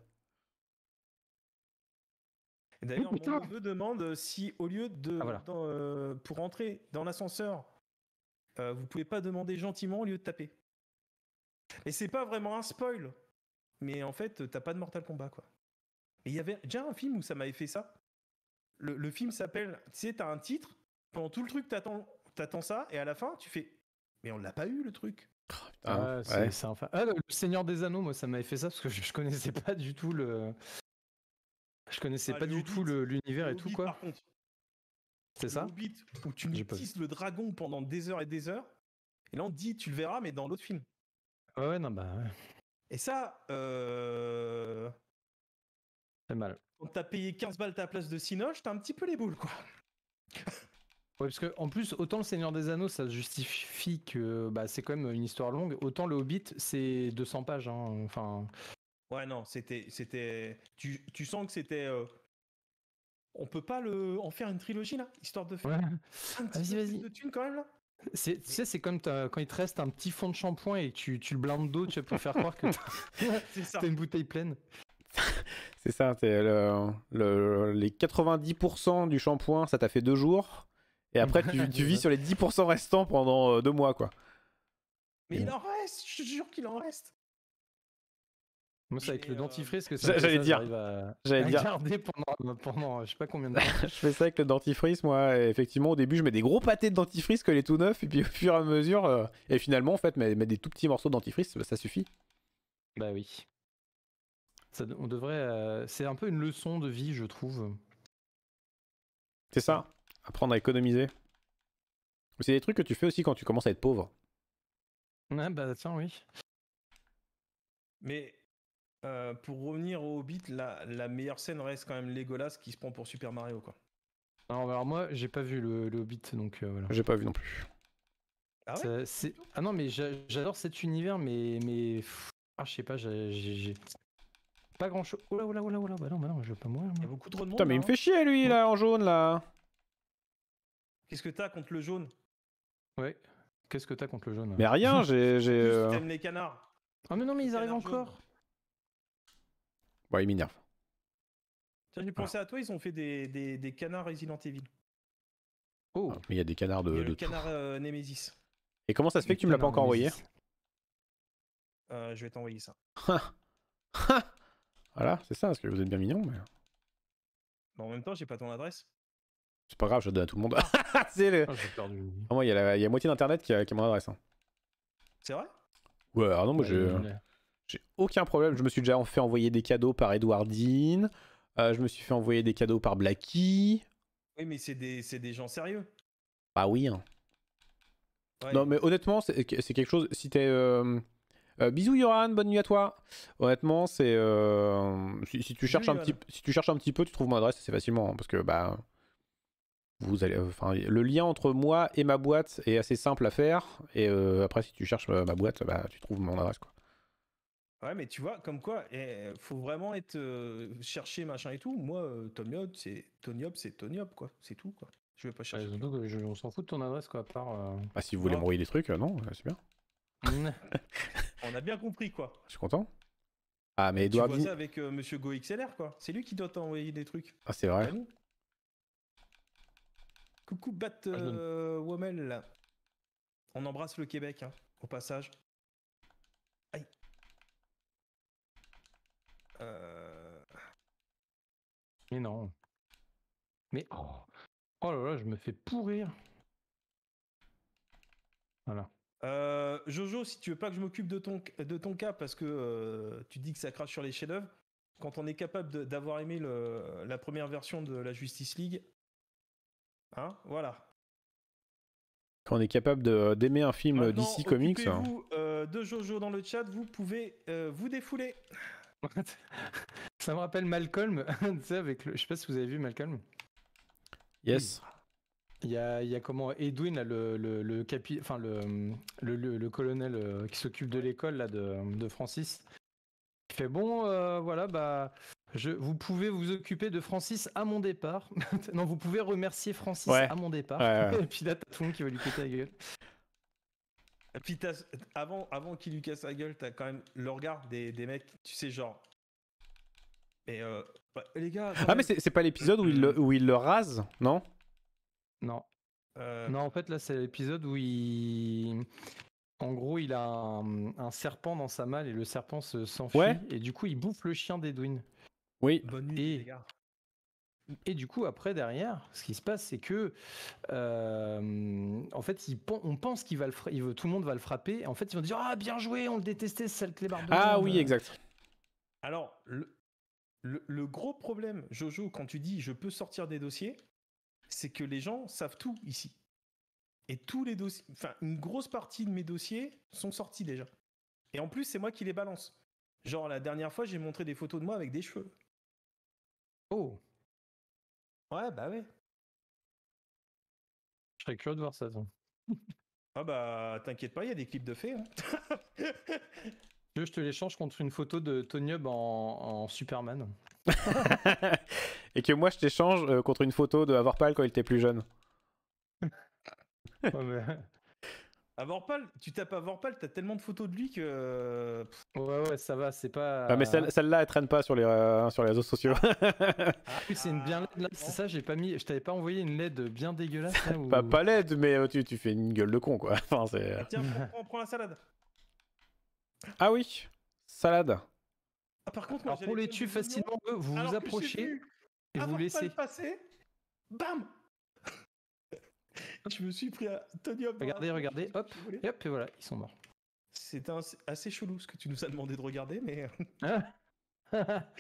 D'ailleurs, oh, on me demande si au lieu de ah, euh, pour entrer dans l'ascenseur, euh, vous pouvez pas demander gentiment au lieu de taper. Et c'est pas vraiment un spoil, mais en fait, t'as pas de Mortal Kombat quoi. Mais il y avait déjà un film où ça m'avait fait ça. Le, film s'appelle, tu sais, t'as un titre, pendant tout le truc, t'attends, attends ça, et à la fin, tu fais, mais on l'a pas eu le truc. Oh, ah, ah, le Seigneur des Anneaux, moi ça m'avait fait ça parce que je, je connaissais pas du tout le, je connaissais ah, pas du tout l'univers et tout, quoi. C'est ça Hobbit, où tu utilises le dragon pendant des heures et des heures. Et là, on dit, tu le verras, mais dans l'autre film. Ouais, non, bah Et ça, euh... C'est mal. Quand t'as payé 15 balles ta place de Sinoche, t'as un petit peu les boules, quoi. Ouais, parce que en plus, autant le Seigneur des Anneaux, ça justifie que bah, c'est quand même une histoire longue, autant le Hobbit, c'est 200 pages. Hein, enfin, Ouais, non, c'était. c'était tu, sens que c'était. Euh, on peut pas le... en faire une trilogie, là Histoire de faire vas-y, vas-y. de quand même, là c'est, tu sais, c'est comme quand il te reste un petit fond de shampoing et tu, le blindes d'eau, tu vas pour faire croire que t'as, une bouteille pleine. c'est ça, le, les 90% du shampoing, ça t'a fait deux jours. Et après, tu, vis sur les 10% restants pendant euh, deux mois, quoi. Mais il en reste, je te jure qu'il en reste. Moi, c'est avec le euh, dentifrice que ça. J'allais dire. À... J'allais dire. Garder pendant, euh, pendant, je sais pas combien de temps. je fais ça avec le dentifrice, moi. effectivement, au début, je mets des gros pâtés de dentifrice que les tout neufs, et puis au fur et à mesure, euh, et finalement, en fait, mettre des tout petits morceaux de dentifrice, bah, ça suffit. Bah oui. Ça, on devrait. c'est un peu une leçon de vie, je trouve. C'est ça. Apprendre à économiser. C'est des trucs que tu fais aussi quand tu commences à être pauvre. Ah bah tiens, oui. Mais euh, pour revenir au Hobbit, la, meilleure scène reste quand même Legolas qui se prend pour Super Mario. Quoi. Ah, alors, moi, j'ai pas vu le, le Hobbit, donc euh, voilà. J'ai pas vu non plus. Ah, ouais ah non, mais j'adore cet univers, mais. mais... Ah, je sais pas, j'ai. Pas grand chose. Oh là, oh là, là, là, bah non, bah non, je veux pas mourir. Il y a beaucoup de monde. Putain, mais il hein. me fait chier, lui, là, en jaune, là. Qu'est-ce que t'as contre le jaune Ouais. Qu'est-ce que t'as contre le jaune Mais rien, j'ai. Euh, t'aimes les canards. Ah, mais non, mais ils arrivent encore. Ouais, bah, il m'énerve. Tiens, j'ai pensé à toi, ils ont fait des, des, canards Resident Evil. Oh. Ah, mais il y a des canards de. canard euh, Et comment ça se fait que tu me l'as pas encore envoyé euh, Je vais t'envoyer ça. voilà, c'est ça, parce que vous êtes bien mignon. Mais... Bah, en même temps, j'ai pas ton adresse. C'est pas grave, je donne à tout le monde. Ah. c'est le. Ah, il y, a moitié d'internet qui a, mon adresse. Hein. C'est vrai Ouais, alors non, moi je. J'ai aucun problème. Je me suis déjà fait envoyer des cadeaux par Edwardine. Euh, je me suis fait envoyer des cadeaux par Blackie. Oui, mais c'est des, des, gens sérieux. Bah oui. Hein. Non, mais honnêtement, c'est quelque chose. Si t'es. Euh, euh, bisous Yoran, bonne nuit à toi. Honnêtement, c'est si, tu cherches un petit si tu cherches un petit peu, tu trouves mon adresse assez facilement hein, parce que bah vous allez, enfin, le lien entre moi et ma boîte est assez simple à faire. Et après, si tu cherches ma boîte, bah, tu trouves mon adresse. Quoi. Ouais, mais tu vois, comme quoi, il eh, faut vraiment être euh, chercher machin et tout. Moi, Tonyop c'est Tonyop c'est Tony quoi. C'est tout, quoi. Je vais pas chercher. on s'en fout de ton adresse, quoi. À part. Euh, ah, si vous voulez m'envoyer des trucs, euh, non, c'est bien. on a bien compris, quoi. Je suis content. Ah, mais Edouard. Tu vois ça avec Monsieur GoXLR, quoi. C'est lui qui doit t'envoyer des trucs. Ah, c'est vrai. Bah, Coucou, Bat ah, On embrasse le Québec, hein, au passage. Euh. Mais non. Mais oh. oh. là là, je me fais pourrir. Voilà. Euh, Jojo, si tu veux pas que je m'occupe de ton, de ton cas parce que euh, tu dis que ça crache sur les chefs-d'œuvre, quand on est capable d'avoir aimé la première version de la Justice League, hein, voilà. Quand on est capable d'aimer un film d'ici DC Comics. Hein. de Jojo dans le chat, vous pouvez vous défouler. ça me rappelle Malcolm, avec le... je sais pas si vous avez vu Malcolm. Yes. Il y a, il comment Edwin, le, le, enfin, le, le colonel euh, qui s'occupe de l'école là, de, Francis, il fait Bon, euh, voilà, bah, je, vous pouvez vous occuper de Francis à mon départ. non, vous pouvez remercier Francis à mon départ. Et puis là, t'as tout le monde qui va lui péter la gueule avant, avant qu'il lui casse la gueule, t'as quand même le regard des, mecs, tu sais, genre. Mais euh, bah, les gars. Ah, mais c'est pas l'épisode où, il le, euh. où il le rase, non Non. Euh. Non, en fait, là, c'est l'épisode où il. En gros, il a un, serpent dans sa malle et le serpent s'enfuit. ouais. Et du coup, il bouffe le chien d'Edwin. Oui. Bonne nuit, les gars. Et du coup, après, derrière, ce qui se passe, c'est que, euh, en fait, on pense qu'il va le, il tout le monde va le frapper. en fait, ils vont dire ah bien joué, on le détestait, c'est le clébard. Ah oui, exact. Alors le, le, gros problème, Jojo, quand tu dis je peux sortir des dossiers, c'est que les gens savent tout ici. Et tous les dossiers, enfin une grosse partie de mes dossiers sont sortis déjà. Et en plus, c'est moi qui les balance. Genre la dernière fois, j'ai montré des photos de moi avec des cheveux. Oh. Ouais, bah ouais. Je serais curieux de voir ça. ah bah, t'inquiète pas, il y a des clips de fées. Hein. je te l'échange contre une photo de Tony Hub en, Superman. Et que moi, je t'échange euh, contre une photo de Avoir pâle quand il était plus jeune. A Vorpal, tu tapes à Vorpal, t'as tellement de photos de lui que. Ouais, ouais, ça va, c'est pas. Ah, mais celle-là, elle traîne pas sur les, euh, sur les réseaux sociaux. Ah, c'est une bien c'est ça, j'ai pas mis. Je t'avais pas envoyé une LED bien dégueulasse Pas, pas LED, mais euh, tu, fais une gueule de con, quoi. Enfin, euh. ah, tiens, on prend la salade. Ah oui, salade. Ah, par contre, moi, pour les tuer facilement, vous vous approchez et vous laissez. bam, je me suis pris à Tony Hop. Regardez, regardez, hop, et voilà, ils sont morts. C'est assez chelou ce que tu nous as demandé de regarder, mais. Euh, ah.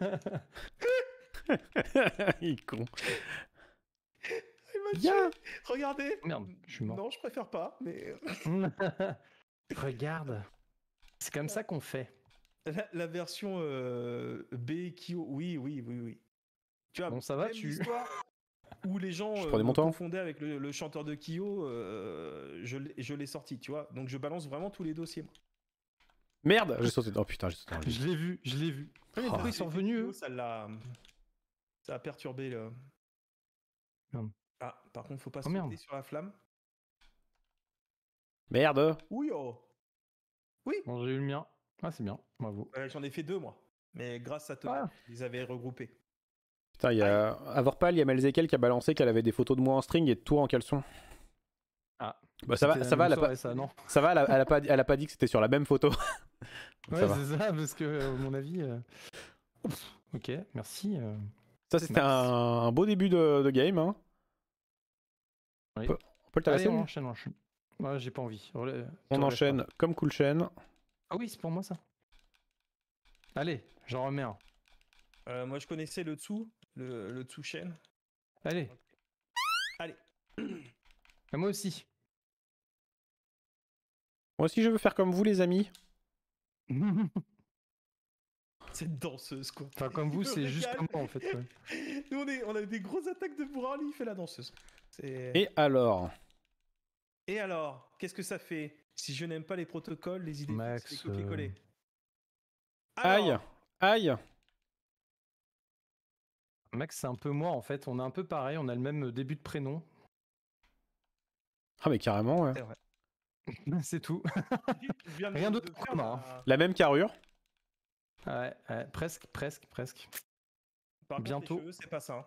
Il est con. Ah, il Regardez. Merde, je suis mort. Non, je préfère pas, mais. Euh, Regarde. C'est comme ça qu'on fait. La, version euh, B qui... oui, oui, oui, oui. Tu vois, bon, ça va, tu où les gens euh, confondaient avec le, chanteur de Kyo, euh, je, l'ai sorti, tu vois. Donc je balance vraiment tous les dossiers. Merde, j'ai sauté. Oh putain, je l'ai vu, je l'ai vu. Oh, ils sont venus. Hein. ça l'a, ça a perturbé le. Ah, par contre, faut pas se oh, sur la flamme. Merde. Oui oh. Oui. j'ai eu le mien. Ah, c'est bien. Bravo. vous. j'en ai fait deux moi, mais grâce à toi, ah. ils avaient regroupé il y a Avorpal, il y a Melzekel qui a balancé qu'elle avait des photos de moi en string et de toi en caleçon. Ah. Bah, ça va, ça va, elle a pas, ça, va, elle a, pas, dit que c'était sur la même photo. ouais, c'est ça, parce que, à euh, mon avis. Euh, ok, merci. Euh, ça, c'était un, beau début de, game. Hein. On, peut, le Allez, on enchaîne, on enchaîne. Ouais, j'ai pas envie. On, enchaîne comme cool chaîne. Ah oui, c'est pour moi ça. Allez, j'en remets un. moi, je connaissais le dessous le, le Tsuchen. Allez. Allez. Ah, moi aussi. Moi aussi, je veux faire comme vous, les amis. Cette danseuse, quoi. Enfin, comme vous, c'est juste comme moi, en fait. Nous, on, est, a des grosses attaques de bourrin, il fait la danseuse. Et alors Et alors Qu'est-ce que ça fait Si je n'aime pas les protocoles, les idées, Max, les copier-coller. Euh. Aïe Aïe Max, c'est un peu moi en fait. On est un peu pareil, on a le même début de prénom. Ah, mais carrément, ouais. C'est tout. Rien d'autre La même carrure ouais, presque, presque, presque. Bientôt. C'est pas ça. Hein.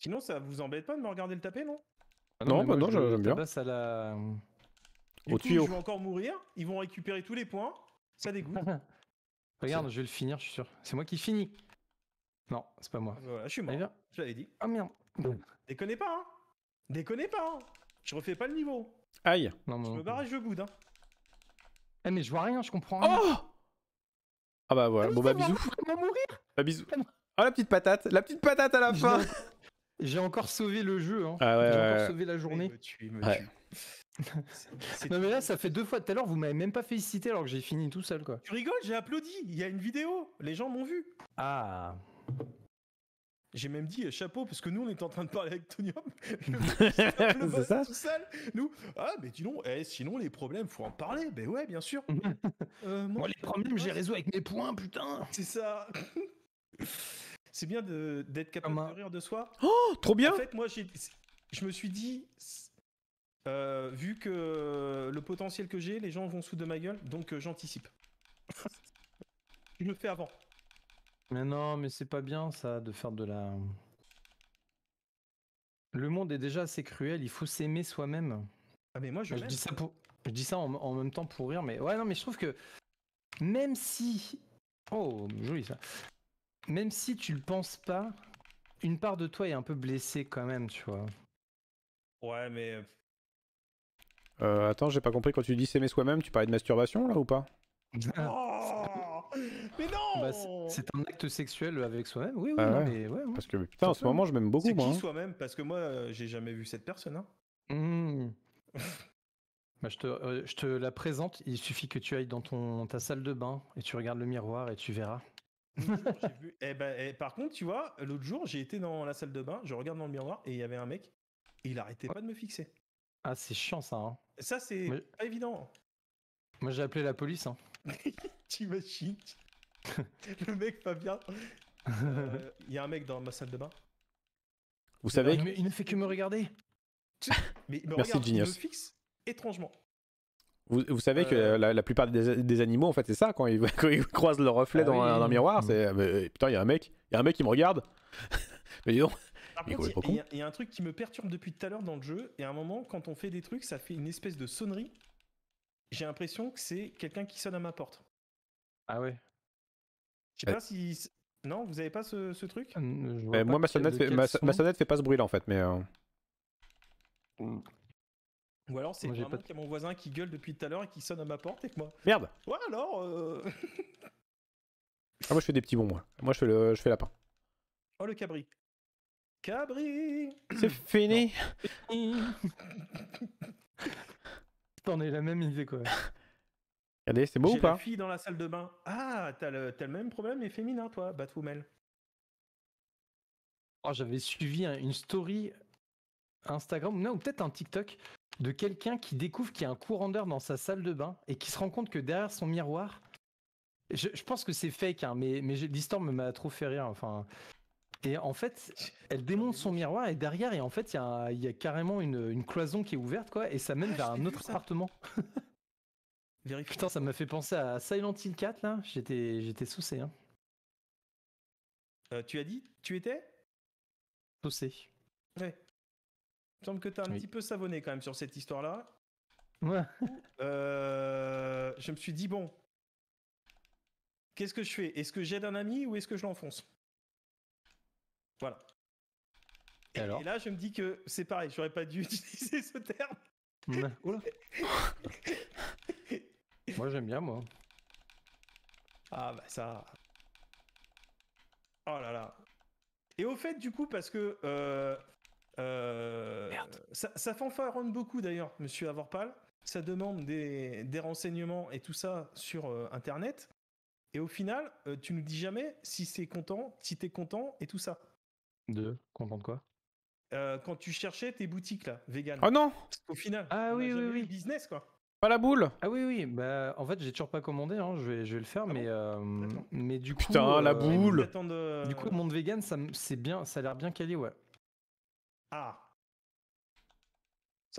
Sinon, ça vous embête pas de me regarder le taper, non ah Non, bah non j'aime bien. Ça la... Au tuyau. je encore mourir. Ils vont récupérer tous les points. Ça dégoûte. Regarde, je vais le finir, je suis sûr. C'est moi qui finis. Non, c'est pas moi. Ah, je suis mort. Je l'avais dit. Ah oh, merde. Déconnez pas, hein. Déconnez pas, hein. Je refais pas le niveau. Aïe. Non, je me barre je boude, hein. Eh, mais je vois rien, je comprends rien. Oh Ah bah voilà, ah, bon bah bisous. mourir. Bah bisous. Oh la petite patate, la petite patate à la fin. J'ai encore sauvé le jeu, hein. Ah, ouais, J'ai encore sauvé la journée. non mais là ça fait deux fois tout à l'heure vous m'avez même pas félicité alors que j'ai fini tout seul quoi. Tu rigoles, j'ai applaudi, il y a une vidéo, les gens m'ont vu. Ah. J'ai même dit euh, chapeau, parce que nous, on est en train de parler avec Tonium. c'est ça Nous, ah, mais dis donc, eh, sinon, les problèmes, faut en parler. Ben ouais, bien sûr. Euh, moi, les problèmes, j'ai résolu avec mes points, putain. C'est ça. c'est bien d'être capable de rire de soi. Oh, trop bien. En fait, moi, je me suis dit, euh, vu que le potentiel que j'ai, les gens vont sous de ma gueule, donc j'anticipe. je le fais avant. Mais non, mais c'est pas bien ça de faire de la. Le monde est déjà assez cruel, il faut s'aimer soi-même. Ah mais moi je, dis ça pour... je dis ça en, même temps pour rire, mais ouais non mais je trouve que même si oh joli ça, même si tu le penses pas, une part de toi est un peu blessée quand même, tu vois. Ouais mais euh, euh, attends j'ai pas compris quand tu dis s'aimer soi-même, tu parlais de masturbation là ou pas oh bah, c'est un acte sexuel avec soi-même, oui, oui. Bah ouais, Parce que en ce moment, je m'aime beaucoup. C'est qui hein. soi-même Parce que moi, euh, j'ai jamais vu cette personne. Hein. Mmh. Bah, je, te, euh, je, te, la présente. Il suffit que tu ailles dans ton, ta salle de bain et tu regardes le miroir et tu verras. Eh ben, eh, par contre, tu vois, l'autre jour, j'ai été dans la salle de bain, je regarde dans le miroir et il y avait un mec et il arrêtait pas de me fixer. Ah, c'est chiant ça. Hein. Ça, c'est pas évident. Moi, j'ai appelé la police. Hein. imagines le mec Fabien. Il euh, y a un mec dans ma salle de bain. Vous savez il, ne fait que me regarder. Merci il fixe étrangement. Vous, savez que euh. la, plupart des, animaux, en fait, c'est ça, quand ils, croisent leur reflet ah dans, un, miroir, c'est ah, euh, putain, il y a un mec, il y a un mec qui me regarde. Mais dis donc. Il y, a un truc qui me perturbe depuis tout à l'heure dans le jeu, et à un moment, quand on fait des trucs, ça fait une espèce de sonnerie. J'ai l'impression que c'est quelqu'un qui sonne à ma porte. Ah ouais je sais euh, pas si. Non, vous avez pas ce, truc euh, Moi, ma sonnette, fait, fait pas ce bruit là en fait, mais. Euh. Ou alors c'est vraiment y a mon voisin qui gueule depuis tout à l'heure et qui sonne à ma porte et que moi. Merde Ouais, alors ah, moi je fais des petits bons, moi. Moi je fais, le, je fais lapin. Oh, le cabri. Cabri C'est fini T'en es la même idée, quoi. Regardez, c'est beau ou pas fille dans la salle de bain. Ah, t'as le, même problème, mais féminin, toi, Batwoman. Oh, j'avais suivi une story Instagram, ou peut-être un TikTok, de quelqu'un qui découvre qu'il y a un courant d'air dans sa salle de bain et qui se rend compte que derrière son miroir, je, pense que c'est fake, hein, mais, mais l'histoire m'a trop fait rire. Enfin, et en fait, elle démonte son miroir et derrière, et en fait, il y, a carrément une, cloison qui est ouverte, quoi, et ça mène ah, vers un autre appartement. Putain, ça m'a fait penser à Silent Hill 4 là. J'étais, j'étais soussé. Hein. Euh, tu as dit Tu étais Saucé. Ouais. Il me semble que t'as un petit peu savonné quand même sur cette histoire-là. Ouais. Euh, je me suis dit, bon, qu'est-ce que je fais Est-ce que j'aide un ami ou est-ce que je l'enfonce Voilà. Et, là, je me dis que c'est pareil, j'aurais pas dû utiliser ce terme. Oula. Moi j'aime bien moi. Ah bah ça. Oh là là. Et au fait du coup parce que euh, euh, ça, ça fanfaronne beaucoup d'ailleurs Monsieur Avorpal. Ça demande des, renseignements et tout ça sur euh, Internet. Et au final, euh, tu nous dis jamais si c'est content, si t'es content et tout ça. De content de quoi euh, Quand tu cherchais tes boutiques là, vegan. Oh non Au final. Ah oui oui oui. Business quoi. Pas la boule Ah oui, oui, bah en fait j'ai toujours pas commandé, hein. je, vais, je vais le faire, ah mais, euh, mais du coup. Putain, la euh, boule euh, Du coup, monde vegan, ça, bien, ça a l'air bien calé, ouais. Ah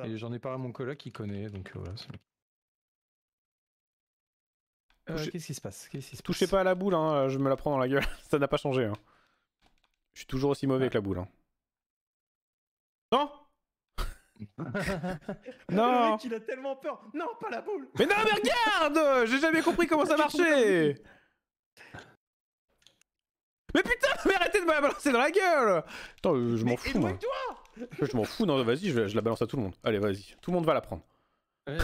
Et j'en ai parlé à mon coloc qui connaît, donc voilà. Qu'est-ce qui se passe, Touchez pas à la boule, hein, je me la prends dans la gueule, ça n'a pas changé. Hein. Je suis toujours aussi mauvais ah. que la boule. Hein. non. il a tellement peur. Non, pas la boule. Mais non, mais regarde J'ai jamais compris comment ça marchait. Mais putain, mais arrêtez de me la balancer dans la gueule Attends, je m'en fous. Moi. je m'en fous, non, vas-y, je, la balance à tout le monde. Allez, vas-y, tout le monde va la prendre.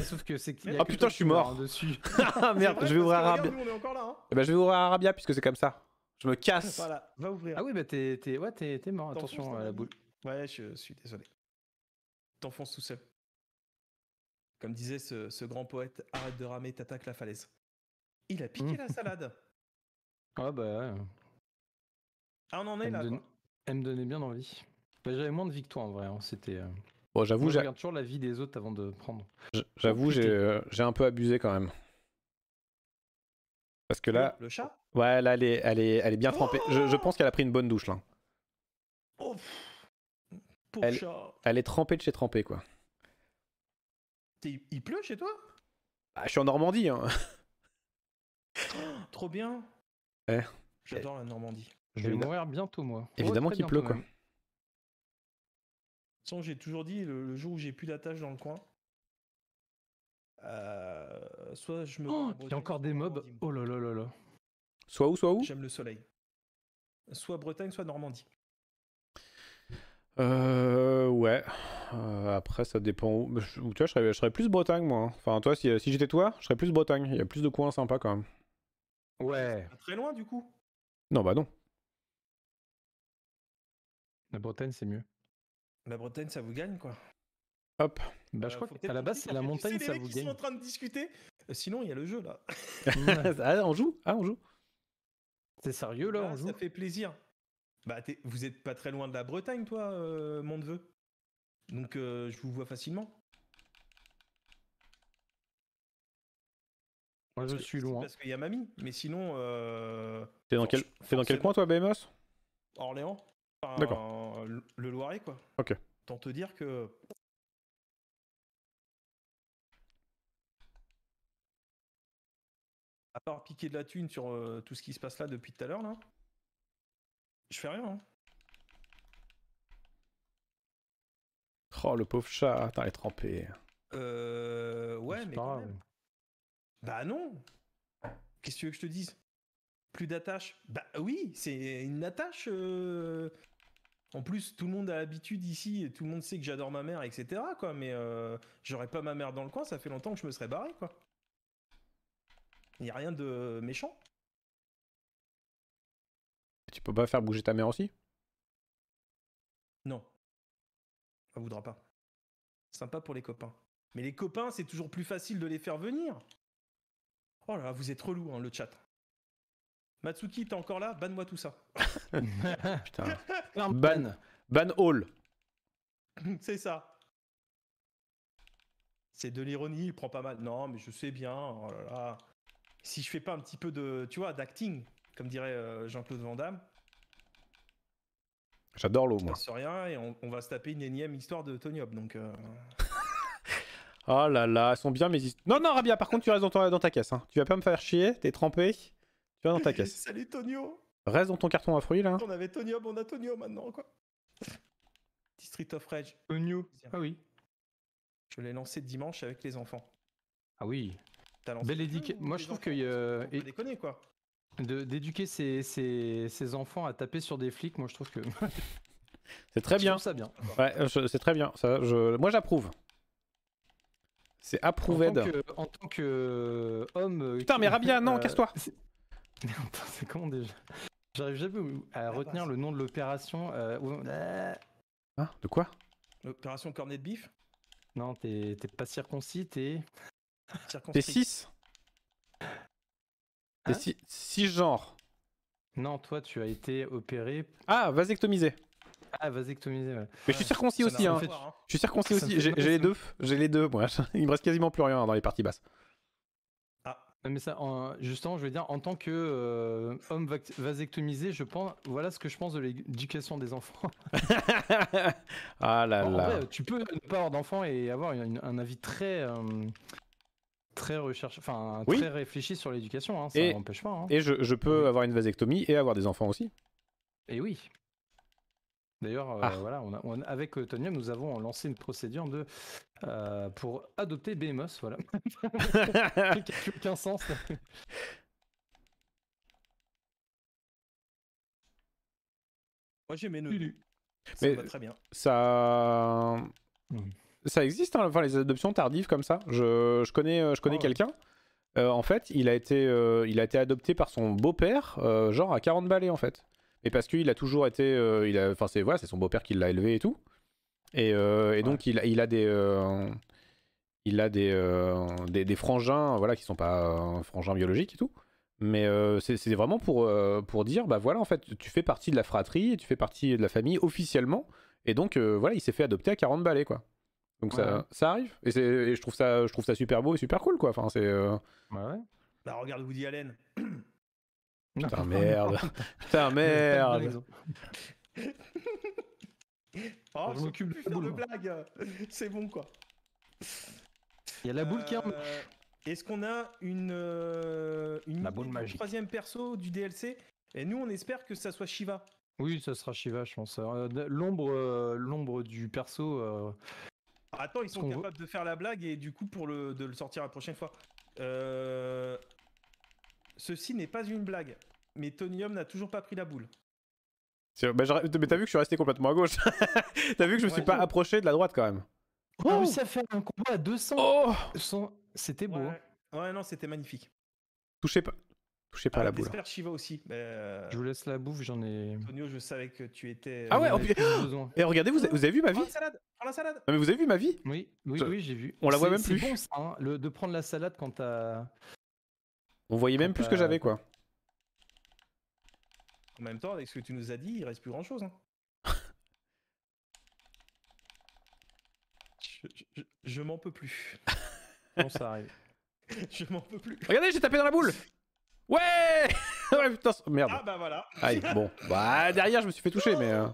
sauf que c'est Ah putain, je suis mort dessus. Ah, merde, je vais ouvrir Arabia. Et bah, hein. eh ben, je vais ouvrir Arabia puisque c'est comme ça. Je me casse. va Ah oui, bah t'es mort, attention à la boule. Ouais, je suis désolé. Enfonce tout seul. Comme disait ce, grand poète, arrête de ramer, t'attaques la falaise. Il a piqué mmh. la salade. Ah bah Ah on en est elle là. Me Elle me donnait bien envie. Bah, j'avais moins de victoires en vrai, hein. c'était... Euh, bon, j'avoue, j'ai toujours la vie des autres avant de prendre. J'avoue, euh, j'ai un peu abusé quand même. Parce que là. Le, chat Ouais, là, elle est, elle est, elle est bien oh trempée. je, pense qu'elle a pris une bonne douche là. Oh, elle, est trempée de chez trempée, quoi. Il pleut chez toi bah, Je suis en Normandie. Hein. Oh, trop bien. J'adore la Normandie. Je vais mourir bientôt, moi. Évidemment qu'il pleut, quoi. Sans, j'ai toujours dit, le, jour où j'ai plus d'attache dans le coin, euh, soit je me. Oh, il y a encore des mobs. Oh là là là là. Soit où, soit où J'aime le soleil. Soit Bretagne, soit Normandie. Euh, ouais. Euh, après, ça dépend où. Je, tu vois, je serais, plus Bretagne, moi. Enfin, toi, si, euh, si j'étais toi, je serais plus Bretagne. Il y a plus de coins sympas, quand même. Ouais. très loin, du coup Non, bah non. La Bretagne, c'est mieux. La Bretagne, ça vous gagne, quoi. Hop. Bah, je euh, crois qu'à la base, c'est la montagne, ça vous gagne. Ils sont en train de discuter. Sinon, il y a le jeu, là. ah, on joue Ah, on joue C'est sérieux, là, on joue Ça fait plaisir. Bah, vous êtes pas très loin de la Bretagne, toi, euh, mon neveu. Donc, euh, je vous vois facilement. Moi, je suis loin. Parce qu'il y a mamie, mais sinon. Euh... T'es dans, quel... dans, quel... coin, toi, BMS Orléans. D'accord. le Loiret, quoi. Ok. Tant te dire que. À part piquer de la thune sur euh, tout ce qui se passe là depuis tout à l'heure, là. Je fais rien. Hein. Oh, le pauvre chat, t'as il est trempé. Euh. Ouais, mais. Bah non Qu'est-ce que tu veux que je te dise Plus d'attache Bah oui, c'est une attache. Euh. En plus, tout le monde a l'habitude ici, tout le monde sait que j'adore ma mère, etc. Quoi, mais euh, j'aurais pas ma mère dans le coin, ça fait longtemps que je me serais barré, quoi. Il a rien de méchant tu peux pas faire bouger ta mère aussi Non. Elle voudra pas. Sympa pour les copains. Mais les copains, c'est toujours plus facile de les faire venir. Oh là, vous êtes relou, hein, le chat. Matsuki, t'es encore là Banne-moi tout ça. Putain. ban. Ban all. c'est ça. C'est de l'ironie, il prend pas mal. Non, mais je sais bien. Oh si je fais pas un petit peu de, tu vois, d'acting, comme dirait euh, Jean-Claude Van J'adore l'eau, moi. rien et on, va se taper une énième histoire de Tony Hop, donc. Euh. oh là là, elles sont bien mes histoires. Non, non, Rabia, par contre, tu restes dans, ta caisse. Hein. Tu vas pas me faire chier, t'es trempé. Tu vas dans ta caisse. Salut, Tonio. Reste dans ton carton à fruits, là. Hein. On avait Tonio, on a Tonio maintenant, quoi. District of Rage. Tonio. Ah oui. Je l'ai lancé dimanche avec les enfants. Ah oui. Belle édique. Ah, moi, je trouve que. Il euh, et... déconner, quoi d'éduquer ses, enfants à taper sur des flics, moi je trouve que. c'est très bien. Ça bien. c'est très bien. Moi j'approuve. C'est approuvé. En tant que euh, homme. Euh, Putain, mais Rabia, non, euh, casse-toi. C'est comment déjà J'arrive jamais à retenir le nom de l'opération. Ah, de quoi L'opération cornet de bif Non, t'es pas circoncis, t'es. T'es 6 Hein si, genre. Non, toi, tu as été opéré. Ah, vasectomisé. Ah, vasectomisé, Mais je suis circoncis aussi, hein. Fait... Hein. Je suis circoncis aussi. J'ai les deux. J'ai les deux, moi. Il me reste quasiment plus rien dans les parties basses. Ah, Mais ça, en, justement, je veux dire, en tant que euh, homme vasectomisé, je pense, voilà ce que je pense de l'éducation des enfants. ah là là. tu peux ne pas avoir d'enfants et avoir un avis très, euh, très enfin réfléchi sur l'éducation, hein, ça n'empêche pas. Hein. Et je, peux avoir une vasectomie et avoir des enfants aussi. Et oui. D'ailleurs, euh, ah. voilà, avec euh, Tonya, nous avons lancé une procédure de euh, pour adopter Bemos. voilà. n'a aucun sens. Moi j'ai mes nœuds. Ça Mais très bien. Ça. Mmh ça existe, hein, enfin, les adoptions tardives comme ça. Je, je connais, euh, je connais ah quelqu'un. Euh, en fait, il a été, euh, il a été adopté par son beau-père, genre à 40 balais en fait. Et parce qu'il a toujours été, il a, enfin c'est voilà, c'est son beau-père qui l'a élevé et tout. Et, et donc il, il a des, il a des, des, des, frangins, voilà, qui sont pas frangins biologiques et tout. Mais c'est vraiment pour, pour dire, bah voilà, en fait, tu fais partie de la fratrie, tu fais partie de la famille officiellement. Et donc voilà, il s'est fait adopter à 40 balais quoi. Donc ça, ça arrive. Et, je, trouve ça, je trouve ça super beau et super cool, quoi. Enfin, c'est. Euh... Bah ouais. Bah, regarde Woody Allen. Putain, merde. Putain, merde. oh, je m'occupe de blagues C'est bon, quoi. Il y a la boule qui est en euh, Est-ce qu'on a une, euh, une la troisième perso du DLC Et nous, on espère que ça soit Shiva. Oui, ça sera Shiva, je pense. Euh, l'ombre, l'ombre du perso Attends, ils sont capables de faire la blague et du coup pour le, de le sortir la prochaine fois. Euh, ceci n'est pas une blague, mais Tonium n'a toujours pas pris la boule. Bah, mais t'as vu que je suis resté complètement à gauche. t'as vu que je me suis pas approché de la droite quand même. Oh fait réussi à un combat à 200. C'était beau. Hein. ouais non, c'était magnifique. Touchez pas touchez pas ah, la boule. J'espère Shiva aussi. Euh, je vous laisse la bouffe, j'en ai. Antonio, je savais que tu étais. Euh, ah ouais, Et regardez, vous, avez vu ma vie Prends la salade mais vous avez vu ma vie Oui, oui, oui, j'ai vu. On la voit même plus. C'est bon ça, hein, le, de prendre la salade quand t'as. On voyait même plus ce que j'avais, quoi. En même temps, avec ce que tu nous as dit, il reste plus grand chose. Hein. je, m'en peux plus. bon, ça arrive. je m'en peux plus. Regardez, j'ai tapé dans la boule Ouais Ouais, putain, merde. Ah bah voilà. Aïe, bon. Bah derrière, je me suis fait toucher, mais. Euh.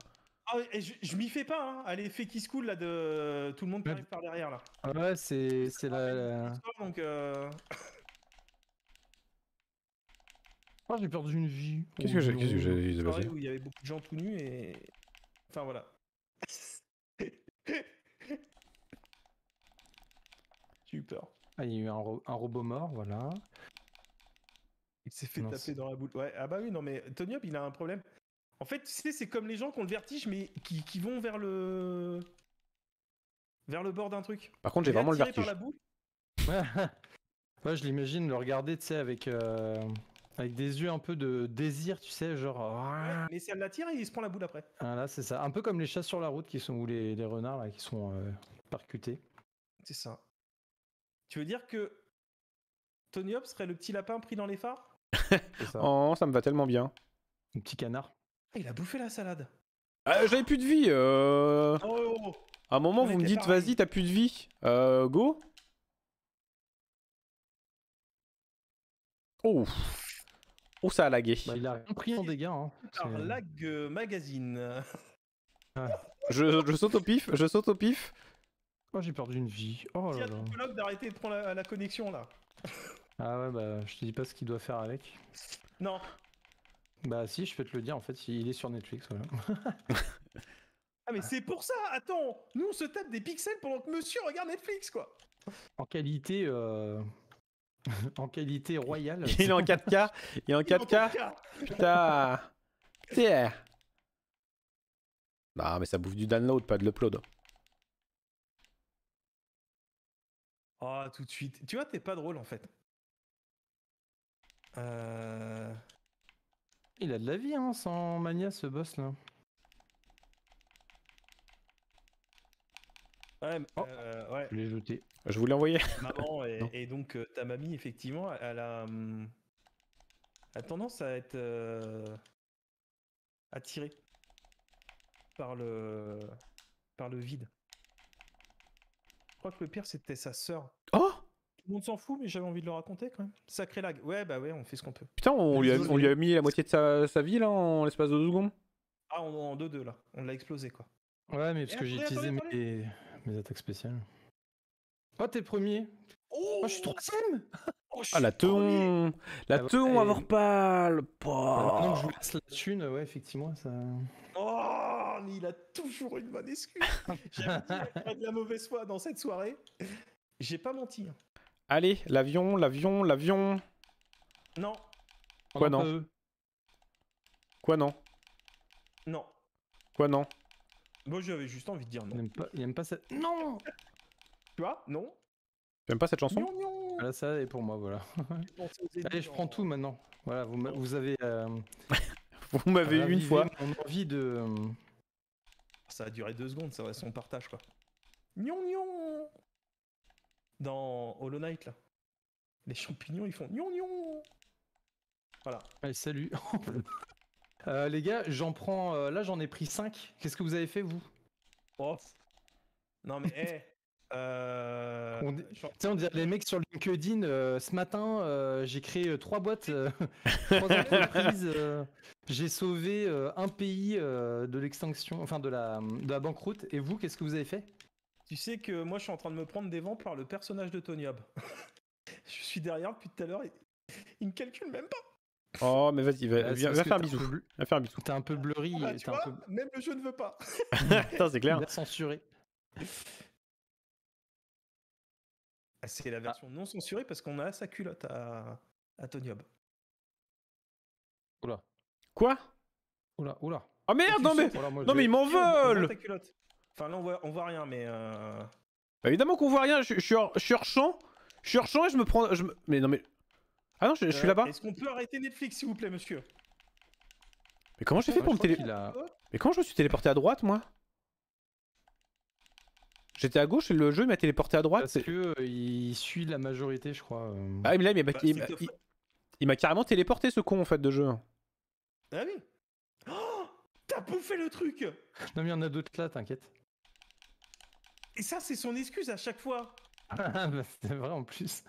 Ah, et je m'y fais pas, hein. Allez, fait qui se coule là de tout le monde qui arrive par derrière là. Ouais, c'est c'est la. Ah, la- Donc, euh... Oh, j'ai perdu une vie. Qu'est-ce que j'ai qu'est-ce que j'ai vu oh, où il y avait beaucoup de gens tout nus et. Enfin voilà. Super. Ah, il y a eu un robot mort, voilà. Il s'est fait taper dans la boule. Ouais, ah bah oui, non, mais Tony il a un problème. En fait, tu sais, c'est comme les gens qui ont le vertige, mais qui, vont vers le. vers le bord d'un truc. Par contre, j'ai vraiment le vertige. Par la boule. Ouais. je l'imagine le regarder, tu sais, avec. Euh, avec des yeux un peu de désir, tu sais, genre. Ah. mais ça l'attire et il se prend la boule après. Ah là, c'est ça. Un peu comme les chats sur la route qui sont ou les, renards là, qui sont euh, percutés. C'est ça. Tu veux dire que Tony serait le petit lapin pris dans les phares oh, ça me va tellement bien. Un petit canard. il a bouffé la salade. Ah, j'avais plus de vie. Euh... Oh, oh, oh. à un moment, vous me dites, vas-y, t'as plus de vie. Euh, go. Oh. Oh, ça a lagué. Bah, il a pris en dégâts. Hein. lag euh, magazine. Je, je, saute au pif, je saute au pif. Oh, j'ai perdu une vie. Oh là là. d'arrêter de prendre la, la connexion là. Ah ouais, bah je te dis pas ce qu'il doit faire avec. Non. Bah si, je peux te le dire, en fait, il est sur Netflix, voilà. ah mais c'est pour ça, attends, nous on se tape des pixels pendant que monsieur regarde Netflix, quoi. En qualité... Euh, en qualité royale. Il est en 4K Il est en 4K, Putain Tiens Bah mais ça bouffe du download, pas de l'upload. Ah, tout de suite. Tu vois, t'es pas drôle en fait. Euh, Il a de la vie hein, sans mania ce boss là. Ouais, oh. euh, Je l'ai jeté. Je vous l'ai et, donc euh, ta mamie effectivement, elle a, hum, tendance à être attirée par le par le vide. Je crois que le pire c'était sa soeur Oh on s'en fout, mais j'avais envie de le raconter quand même. Sacré lag. Ouais, bah ouais, on fait ce qu'on peut. Putain, on, lui a, mis la moitié de sa, vie là en l'espace de deux secondes. Ah, en 2-2 là. On l'a explosé quoi. Ouais, mais parce que j'ai utilisé mes... attaques spéciales. Oh, t'es premier. Oh, oh, je suis troisième. Oh, ah, la teon. La ah, teon avoir pas le Non, je vous laisse la thune, ouais, effectivement. ça... Oh, il a toujours une bonne excuse. J'ai pas de la mauvaise foi dans cette soirée. J'ai pas menti. Hein. Allez, l'avion, l'avion, l'avion. Non. Quoi non Quoi non Non. Quoi non Moi j'avais juste envie de dire non. Il pas, cette... Non Tu vois Non. Tu aimes pas cette chanson non, non. Voilà, ah, ça est pour moi, voilà. Allez, je prends tout maintenant. Voilà, vous, vous avez... Euh, vous m'avez eu une fois. On envie de... Euh, ça a duré deux secondes, ça va son partage quoi. Nyon, nyon dans Hollow Knight là. Les champignons ils font gnon gnon Voilà. salut euh, Les gars, j'en prends. Euh, là j'en ai pris 5. Qu'est-ce que vous avez fait vous Oh Non mais euh, on, dirait les mecs sur LinkedIn ce matin j'ai créé trois boîtes trois entreprises j'ai sauvé un pays de l'extinction enfin de la, de la banqueroute et vous qu'est-ce que vous avez fait tu sais que moi, je suis en train de me prendre des vents par le personnage de Tony je suis derrière depuis tout à l'heure et il ne calcule même pas. Oh, mais vas-y, va, ah, faire un bisou. T'es un peu blurry. Ah, tu un peu... Même le jeu ne veut pas. c'est clair. censuré. Ah, c'est la version non censurée parce qu'on a sa culotte à, à Oula. Quoi Oula, oula. Ah merde, non mais, non mais ils m'en veulent Enfin, là, on voit, rien, mais. Euh... Bah, évidemment qu'on voit rien, je, suis hors, je suis champ. Je suis hors champ et je me prends. Je me... Mais non, mais. Ah non, je, suis euh, là-bas. Est-ce qu'on peut arrêter Netflix, s'il vous plaît, monsieur Mais comment j'ai fait pour me téléporter Mais comment je me suis téléporté à droite, moi J'étais à gauche et le jeu m'a téléporté à droite. Parce que euh, il suit la majorité, je crois. Ah mais là, mais bah, il m'a carrément téléporté ce con en fait de jeu. Ah oui. Oh T'as bouffé le truc. Non mais il y en a d'autres là, t'inquiète. Et ça, c'est son excuse à chaque fois. Ah, bah, c'était vrai en plus.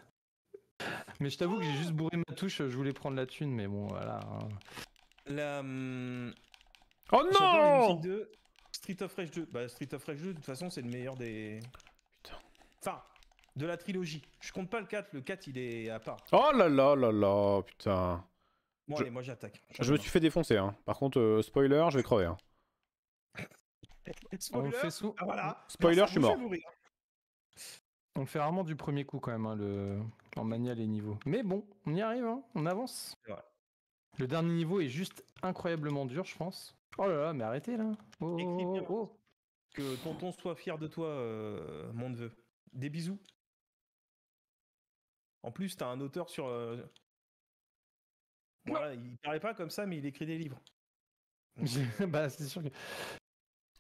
Mais je t'avoue que j'ai juste bourré ma touche, je voulais prendre la thune, mais bon, voilà. Hein. La. Hum, oh non Street of Rage 2. Bah, Street of Rage 2, de toute façon, c'est le meilleur des. Putain. Enfin, de la trilogie. Je compte pas le 4, le 4, il est à part. Oh là là là là, putain. Bon, allez, moi j'attaque. Je me suis fait défoncer, hein. Par contre, euh, spoiler, je vais crever. hein. on fait sous... Ah, voilà. Spoiler, je suis mort. On le fait rarement du premier coup quand même, hein, le... en mania les niveaux. Mais bon, on y arrive, hein, on avance. Le dernier niveau est juste incroyablement dur, je pense. Oh là là, mais arrêtez là. Oh, oh, oh, oh. Que tonton soit fier de toi, euh, mon neveu. Des bisous. En plus, t'as un auteur sur. Euh, il parlait pas comme ça, mais il écrit des livres. bah, c'est sûr que.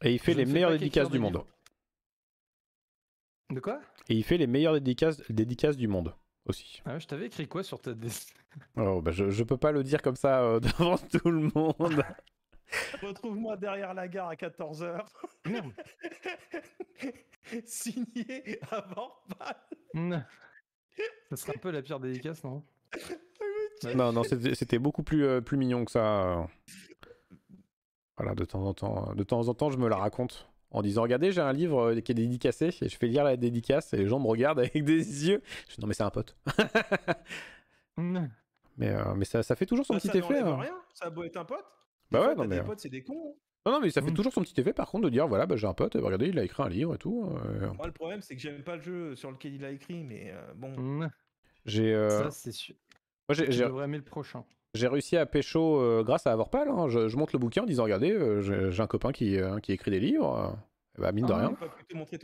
Et il fait les meilleures dédicaces du monde. De quoi Et il fait les meilleures dédicaces, dédicaces du monde aussi. Ah, je t'avais écrit quoi sur ta Oh, bah je, je, peux pas le dire comme ça euh, devant tout le monde. Retrouve-moi derrière la gare à 14h. Signé avant balle. Ça serait un peu la pire dédicace, non ah, Non, non, c'était beaucoup plus, euh, plus mignon que ça. Euh de temps en temps, euh, de temps en temps, je me la raconte en disant regardez j'ai un livre euh, qui est dédicacé et je fais lire la dédicace et les gens me regardent avec des yeux je dis, non mais c'est un pote mais, euh, mais ça, fait toujours son petit effet hein. ça a être un pote bah ouais non mais c'est des cons hein. non, mais ça fait mm. toujours son petit effet par contre de dire voilà bah, j'ai un pote bah, regardez il a écrit un livre et tout moi le problème c'est que j'aime pas le jeu sur lequel il a écrit mais bon mm. j'ai ça c'est moi j'ai, j'ai... le prochain j'ai réussi à pécho euh, grâce à Avorpal. Hein. Je, monte le bouquin en disant Regardez, euh, j'ai un copain qui, euh, écrit des livres. Bah, mine de ah, rien.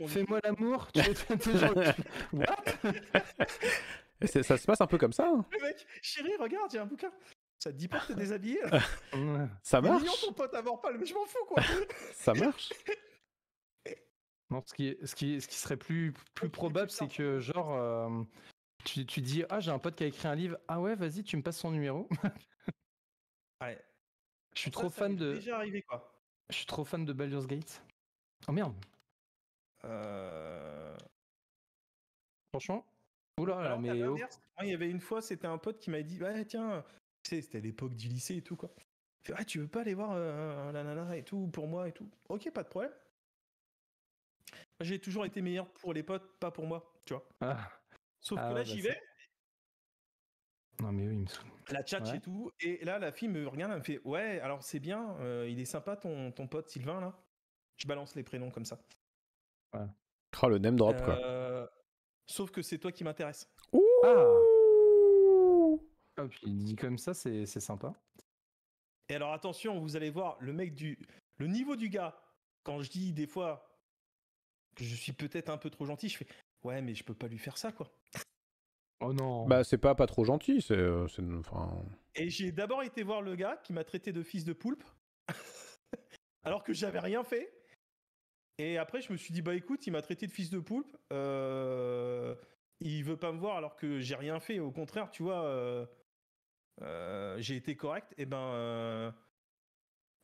Fais-moi l'amour, tu es Ça se passe un peu comme ça. Hein. mec, chérie, regarde, j'ai un bouquin. Ça te dit pas de te déshabiller. ça marche. Million, ton pote Avorpal, mais je m'en fous, quoi. ça marche. Non, ce qui, serait plus probable, c'est que, genre, tu, dis, ah, j'ai un pote qui a écrit un livre. Ah ouais, vas-y, tu me passes son numéro. ouais. Je suis trop fan de. Déjà arrivé quoi. Je suis trop fan de Baldur's Gate. Oh merde. Euh. Franchement. Oula, bah, là, mais. Oh. Il y avait une fois, c'était un pote qui m'a dit, ouais, tiens, c'était l'époque du lycée et tout quoi. Ah, tu veux pas aller voir euh, la nana et tout pour moi et tout. Ok, pas de problème. J'ai toujours été meilleur pour les potes, pas pour moi, tu vois. Ah. Sauf ah que là, j'y bah, vais. Non, mais oui, il me La chat et tout. Et là, la fille me regarde, elle me fait Ouais, alors c'est bien, euh, il est sympa ton, ton pote Sylvain, là. Je balance les prénoms comme ça. Ouais. Oh, le name drop, quoi. Euh, sauf que c'est toi qui m'intéresse. Ouh ah, ah dit comme ça, c'est sympa. Et alors attention, vous allez voir, le mec du. Le niveau du gars, quand je dis des fois que je suis peut-être un peu trop gentil, je fais Ouais, mais je peux pas lui faire ça, quoi. Oh non. Bah, c'est pas, pas trop gentil. C'est, euh, Et j'ai d'abord été voir le gars qui m'a traité de fils de poulpe, alors que j'avais rien fait. Et après, je me suis dit, bah écoute, il m'a traité de fils de poulpe. Euh, il veut pas me voir alors que j'ai rien fait. Au contraire, tu vois, euh, j'ai été correct. Et ben,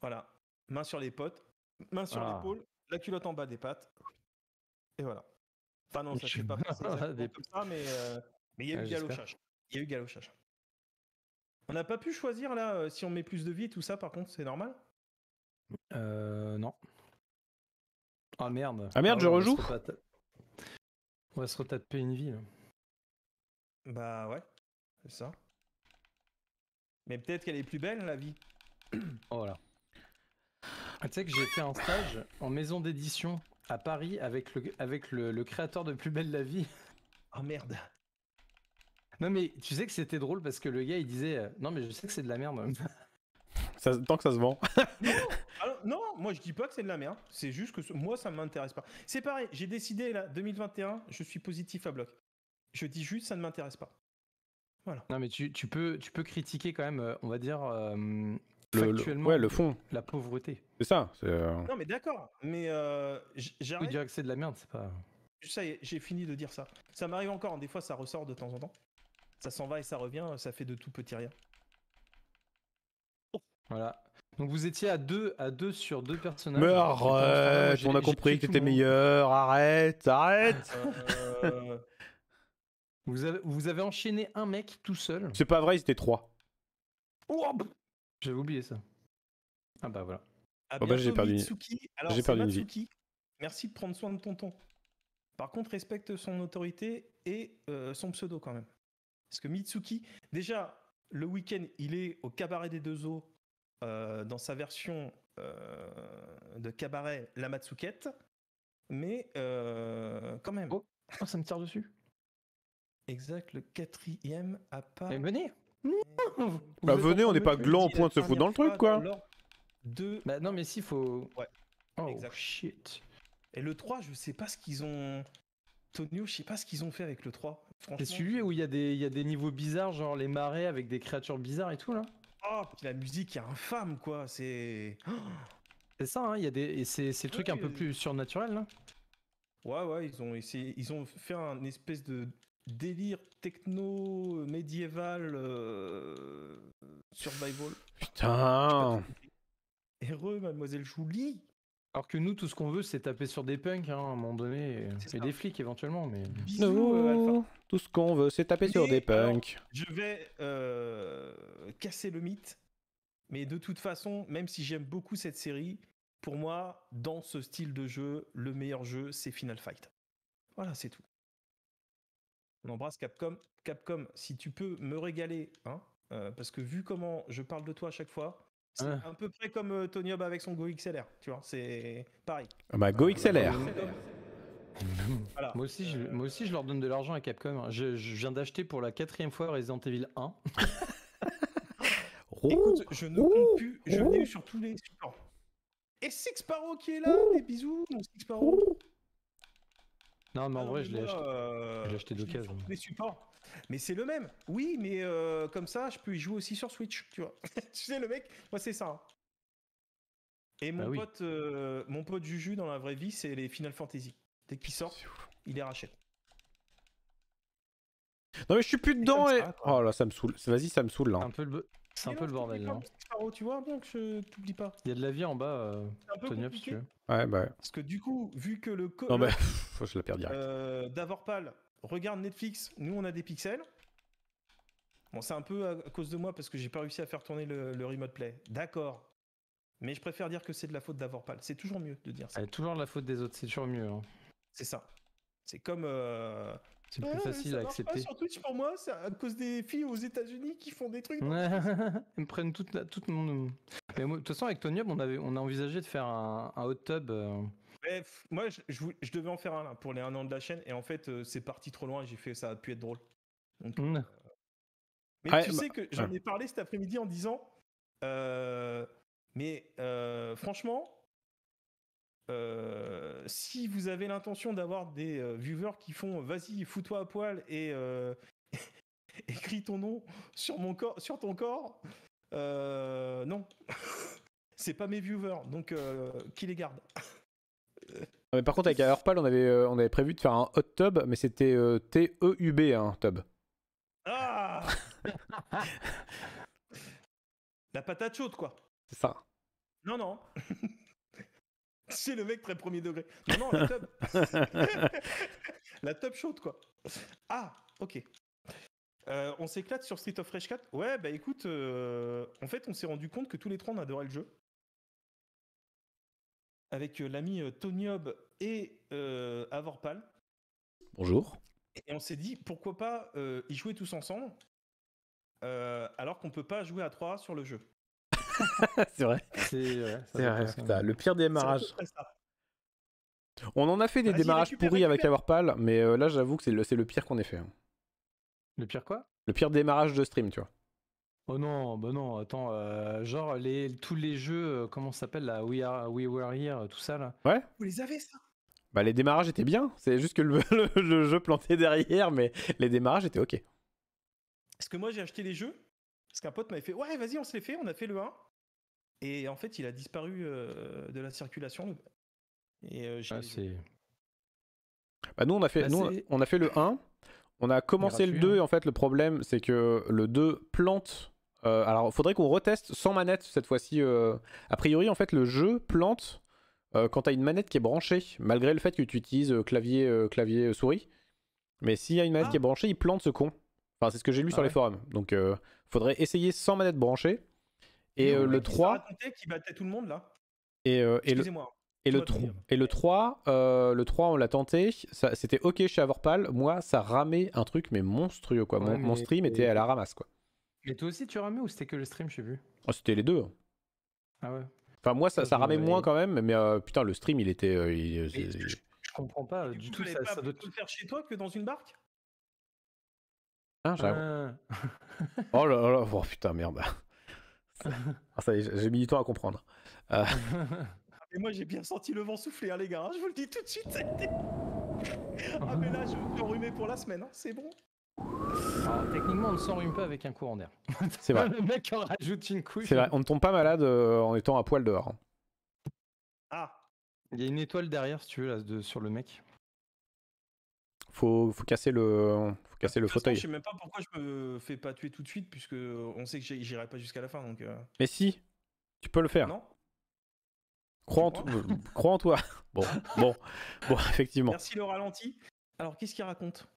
voilà. Main sur les potes, main sur ah. l'épaule, la culotte en bas des pattes. Et voilà. Enfin, non, ça ne fait pas euh, mais il y a eu galochage. Il y a eu galochage. On n'a pas pu choisir là euh, si on met plus de vie, tout ça, par contre, c'est normal Euh. Non. Ah merde. Ah merde, ah, je rejoue On va se retaper une vie. Là. Bah ouais, c'est ça. Mais peut-être qu'elle est plus belle, la vie. Oh, voilà. Ah, tu sais que j'ai fait un stage en maison d'édition à Paris avec le, avec le, créateur de Plus belle la vie. Oh merde. Non mais tu sais que c'était drôle parce que le gars il disait euh, non mais je sais que c'est de la merde. Ça, tant que ça se vend. non, moi je dis pas que c'est de la merde. C'est juste que moi ça m'intéresse pas. C'est pareil, j'ai décidé là 2021, je suis positif à bloc. Je dis juste ça ne m'intéresse pas. Voilà. Non mais tu, peux tu peux critiquer quand même, euh, on va dire euh, ouais, le fond. La pauvreté. C'est ça. Euh, non, mais d'accord. Mais euh, j'arrive. dire que c'est de la merde, c'est pas. Ça j'ai fini de dire ça. Ça m'arrive encore. Hein, des fois, ça ressort de temps en temps. Ça s'en va et ça revient. Ça fait de tout petit rien. Voilà. Donc vous étiez à deux, à deux sur deux personnages. Mais arrête, on a compris que t'étais meilleur. Arrête, arrête. Euh. vous, avez, vous avez enchaîné un mec tout seul. C'est pas vrai, c'était trois. Ah, bah. J'avais oublié ça. Ah bah voilà. Ah bah j'ai perdu, Alors, j'ai perdu une vie. Merci de prendre soin de ton tonton. Par contre, respecte son autorité et euh, son pseudo quand même. Parce que Mitsuki, déjà, le week-end, il est au cabaret des deux eaux euh, dans sa version euh, de cabaret La Matsukette. Mais quand même. Oh, oh, ça me tire dessus. Exact, le quatrième à pas. Mais venez bah venez, on n'est pas gland au point de se foutre dans le truc quoi. 2 Bah non mais si faut. Ouais. Oh shit. Et le 3, je sais pas ce qu'ils ont. Tonio, je sais pas ce qu'ils ont fait avec le 3. C'est celui où il y, a des, des niveaux bizarres, genre les marais avec des créatures bizarres et tout là Oh, la musique est infâme quoi, c'est. c'est ça, hein, y a des... c'est le truc un peu plus surnaturel là. Ouais, ouais, ils ont, essayé, ils ont fait un espèce de délire techno médiéval euh, survival. Putain. Heureux, mademoiselle Julie. Alors que nous, tout ce qu'on veut, c'est taper sur des punks hein, à un moment donné, et des flics éventuellement. Mais nous, euh, tout ce qu'on veut, c'est taper sur des punks. je vais euh, casser le mythe, mais de toute façon, même si j'aime beaucoup cette série, pour moi, dans ce style de jeu, le meilleur jeu, c'est Final Fight. Voilà, c'est tout. On embrasse Capcom. Capcom, si tu peux me régaler, hein, euh, parce que vu comment je parle de toi à chaque fois, c'est ah. un peu près comme euh, Tony avec son Go XLR, tu vois, c'est pareil. Ah bah Go XLR. Euh, moi, aussi, je, aussi, je leur donne de l'argent à Capcom. Hein. Je, viens d'acheter pour la quatrième fois Resident Evil 1. Écoute, je ne compte plus, je n'ai sur tous les Et Sixparo qui est là, des bisous, mon Six non, mais en ah vrai, euh, je l'ai acheté, acheté d'occasion. Mais c'est le même. Oui, mais euh, comme ça, je peux y jouer aussi sur Switch, tu vois. tu sais, le mec, moi, c'est ça. Hein. Et ah euh, mon, pote, Juju, dans la vraie vie, c'est les Final Fantasy. Dès qu'il sort, il les rachète. Non, mais je suis plus dedans. Et... oh là, ça me saoule. Vas-y, ça me saoule là. Un peu le... C'est un peu le bordel. Là. Hein. tu vois donc, je t'oublie pas. Il y a de la vie en bas, euh, si tu veux. Ouais, bah Parce que du coup, vu que le. Non, bah, faut que je la perde direct. Euh, davorpal, regarde Netflix, nous on a des pixels. Bon, c'est un peu à cause de moi parce que j'ai pas réussi à faire tourner le, remote play. D'accord. Mais je préfère dire que c'est de la faute d'Avorpal. C'est toujours mieux de dire ça. C'est toujours la faute des autres, c'est toujours mieux. Hein. C'est ça. C'est comme. Euh, c'est plus facile à accepter. Pas sur Twitch, pour moi, c'est à cause des filles aux États-Unis qui font des trucs. Ouais. Ils me prennent toute, toute mon. de toute façon, avec Tony Hub, on, avait, on a envisagé de faire un, hot tub. Euh. Bref, moi, je, je, devais en faire un pour les 1 an de la chaîne. Et en fait, euh, c'est parti trop loin. J'ai fait ça a pu être drôle. Mm. Euh, mais tu bah, sais que j'en ai parlé cet après-midi en disant. mais franchement, euh, si vous avez l'intention d'avoir des euh, viewers qui font vas-y, fous-toi à poil et euh, écris ton nom sur, mon corps, sur ton corps, euh, non. c'est pas mes viewers, donc qui les garde ah, mais Par contre, avec Airpal, on avait, on avait prévu de faire un hot tub, mais c'était T-E-U-B, e un hein, tub. Ah La patate chaude, quoi. C'est ça. Non, non. C'est le mec très premier degré. Non, non, la top la top chaude, quoi. Ah, ok. Euh, on s'éclate sur Street of Fresh 4. Ouais, bah écoute, euh, en fait, on s'est rendu compte que tous les trois, on adorait le jeu. Avec euh, l'ami Tony Hobb et Avorpal. Bonjour. Et on s'est dit, pourquoi pas y jouer tous ensemble alors qu'on peut pas jouer à trois sur le jeu. c'est vrai. C'est vrai. le pire démarrage. On en a fait des démarrages pourris avec avec Averpal mais euh, là j'avoue que c'est le, pire qu'on ait fait. Hein. Le pire quoi Le pire démarrage de stream, tu vois. Oh non, bah non, attends, euh, genre les, tous les jeux, euh, comment ça s'appelle là We, Are, We Were Here, tout ça là. Ouais. Vous les avez ça Bah les démarrages étaient bien, c'est juste que le, jeu plantait derrière, mais les démarrages étaient ok. Est-ce que moi j'ai acheté les jeux parce qu'un pote m'avait fait Ouais, vas-y, on s'est fait, on a fait le 1. Et en fait, il a disparu euh, de la circulation. Et euh, ah, bah, nous, on a fait, bah, nous, on a fait le 1. On a commencé le 2 et hein. en fait le problème c'est que le 2 plante. Alors, euh, alors faudrait qu'on reteste sans manette cette fois-ci. A priori en fait le jeu plante quand tu t'as une manette qui est branchée, malgré le fait que tu utilises clavier, clavier souris. Mais s'il y a une manette ah. qui est branchée, il plante ce con. Enfin, c'est ce que j'ai lu ah sur les forums. Donc, euh, faudrait essayer sans manette branchée. Et euh, le 3. qui battait tout le monde là. Et, euh, et, le, 3, et le 3, le 3, euh, on l'a tenté. C'était ok chez Avorpal. Moi, ça ramait un truc, mais monstrueux quoi. mon, stream était à la ramasse quoi. Mais toi aussi, tu ramais ou c'était que le stream Je sais oh, c'était les deux. Hein. Ah ouais. Enfin, moi, ça, ramait moins quand même, mais euh, putain, le stream, il était. je, comprends pas du tout. Ça, ça doit... faire chez toi que dans une barque ah, ah. oh là oh là, oh putain, merde. Ah, ça j'ai mis du temps à comprendre. Euh. moi, j'ai bien senti le vent souffler, hein, les gars. Hein, je vous le dis tout de suite. ah, mais là, je vais enrhumer pour la semaine. Hein, c'est bon. techniquement, on ne s'enrhume pas avec un courant d'air. C'est vrai. le mec en rajoute une couche. C'est vrai, on ne tombe pas malade euh, en étant à poil dehors. Ah. Il y a une étoile derrière, si tu veux, là, sur le mec. Faut, faut casser le, le fauteuil. je sais même pas pourquoi je me fais pas tuer tout de suite, puisque euh, on sait que j'irai pas jusqu'à la fin. Donc, euh. Mais si, tu peux le faire. Non crois, en toi. Bon, bon, bon, effectivement. Merci le ralenti. Alors, qu'est-ce qu'il raconte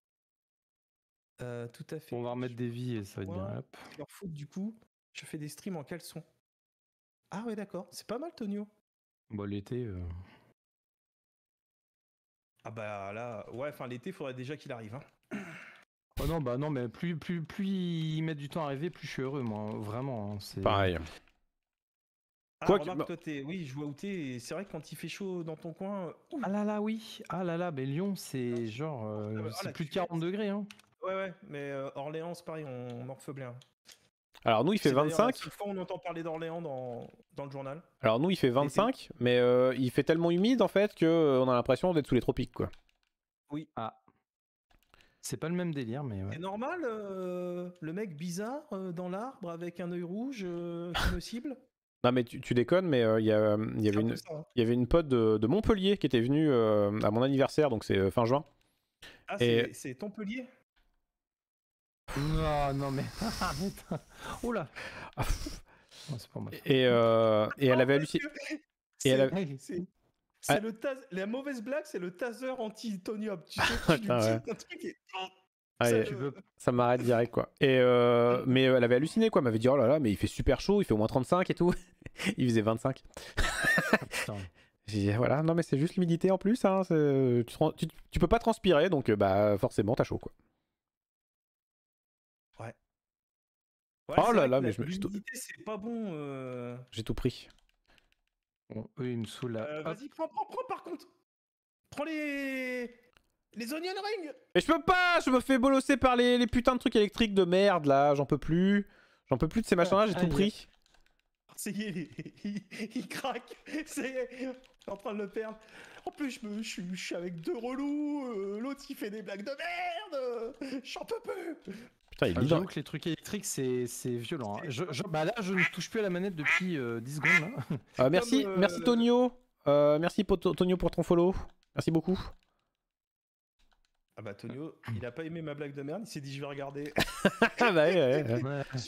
euh, Tout à fait. On va remettre des vies et ça va être bien. du coup, je fais des streams en caleçon. Ah ouais, d'accord. C'est pas mal, Tonio. Bon, bah, l'été. Ah bah là, ouais, enfin l'été, faudrait déjà qu'il arrive. Hein. Oh non, bah non, mais plus, plus, plus ils mettent du temps à arriver, plus je suis heureux, moi. Vraiment, hein, c'est... Pareil. Ah, oui, je vois où t'es, c'est vrai que quand il fait chaud dans ton coin... Euh, ah là là, oui. Ah là là, mais Lyon, c'est genre... Euh, ah, c'est plus de 40 degrés, hein. Ouais, ouais, mais euh, Orléans, c'est pareil, on, morfe bien. Hein. Alors nous, il fait 25. Fois, on entend parler d'Orléans dans, dans, le journal. Alors nous, il fait 25, mais il fait tellement humide en fait que on a l'impression d'être sous les tropiques, quoi. Oui. Ah. C'est pas le même délire, mais. C'est normal, euh, le mec bizarre euh, dans l'arbre avec un œil rouge euh, qui cible Non, mais tu, déconnes, mais euh, il y, a, y, avait une, hein. y avait une pote de, Montpellier qui était venue à mon anniversaire, donc c'est fin juin. Ah, c'est Montpellier. Non, ah, non, mais. oh là ah, pas moi. Et, et, elle avait oh, halluciné. elle, avait... Ah. C'est le La mauvaise blague, c'est le taser anti-Tony Tu sais, ça, m'arrête direct quoi. Et euh, mais euh, elle avait halluciné quoi, elle m'avait dit oh là là mais il fait super chaud, il fait au moins 35 et tout. il faisait 25. Ah, J'ai dit voilà non mais c'est juste l'humidité en plus, hein, tu, peux pas transpirer donc euh, bah forcément t'as chaud quoi. Ouais. oh là là mais je L'humidité c'est pas bon. J'ai tout pris. Bon, eux, euh, Vas-y, prends, prends, prends par contre Prends les. Les onion rings Mais je peux pas Je me fais bolosser par les, putains de trucs électriques de merde là, j'en peux plus. J'en peux plus de ces ah, machins là, j'ai tout pris. Ah, ça il, craque. C'est... en train de le perdre. En plus, je, suis avec deux relous. Euh, l'autre, il fait des blagues de merde. J'en peux plus. Putain, il ah, J'avoue que les trucs électriques, c'est, c'est violent. Hein. Je, bah là, je ne touche plus à la manette depuis 10 euh, secondes. Hein. Euh, merci, euh, merci Tonio. merci pour Tonio pour ton follow. Merci beaucoup. Ah bah Tonio, il a pas aimé ma blague de merde, il s'est dit je vais regarder.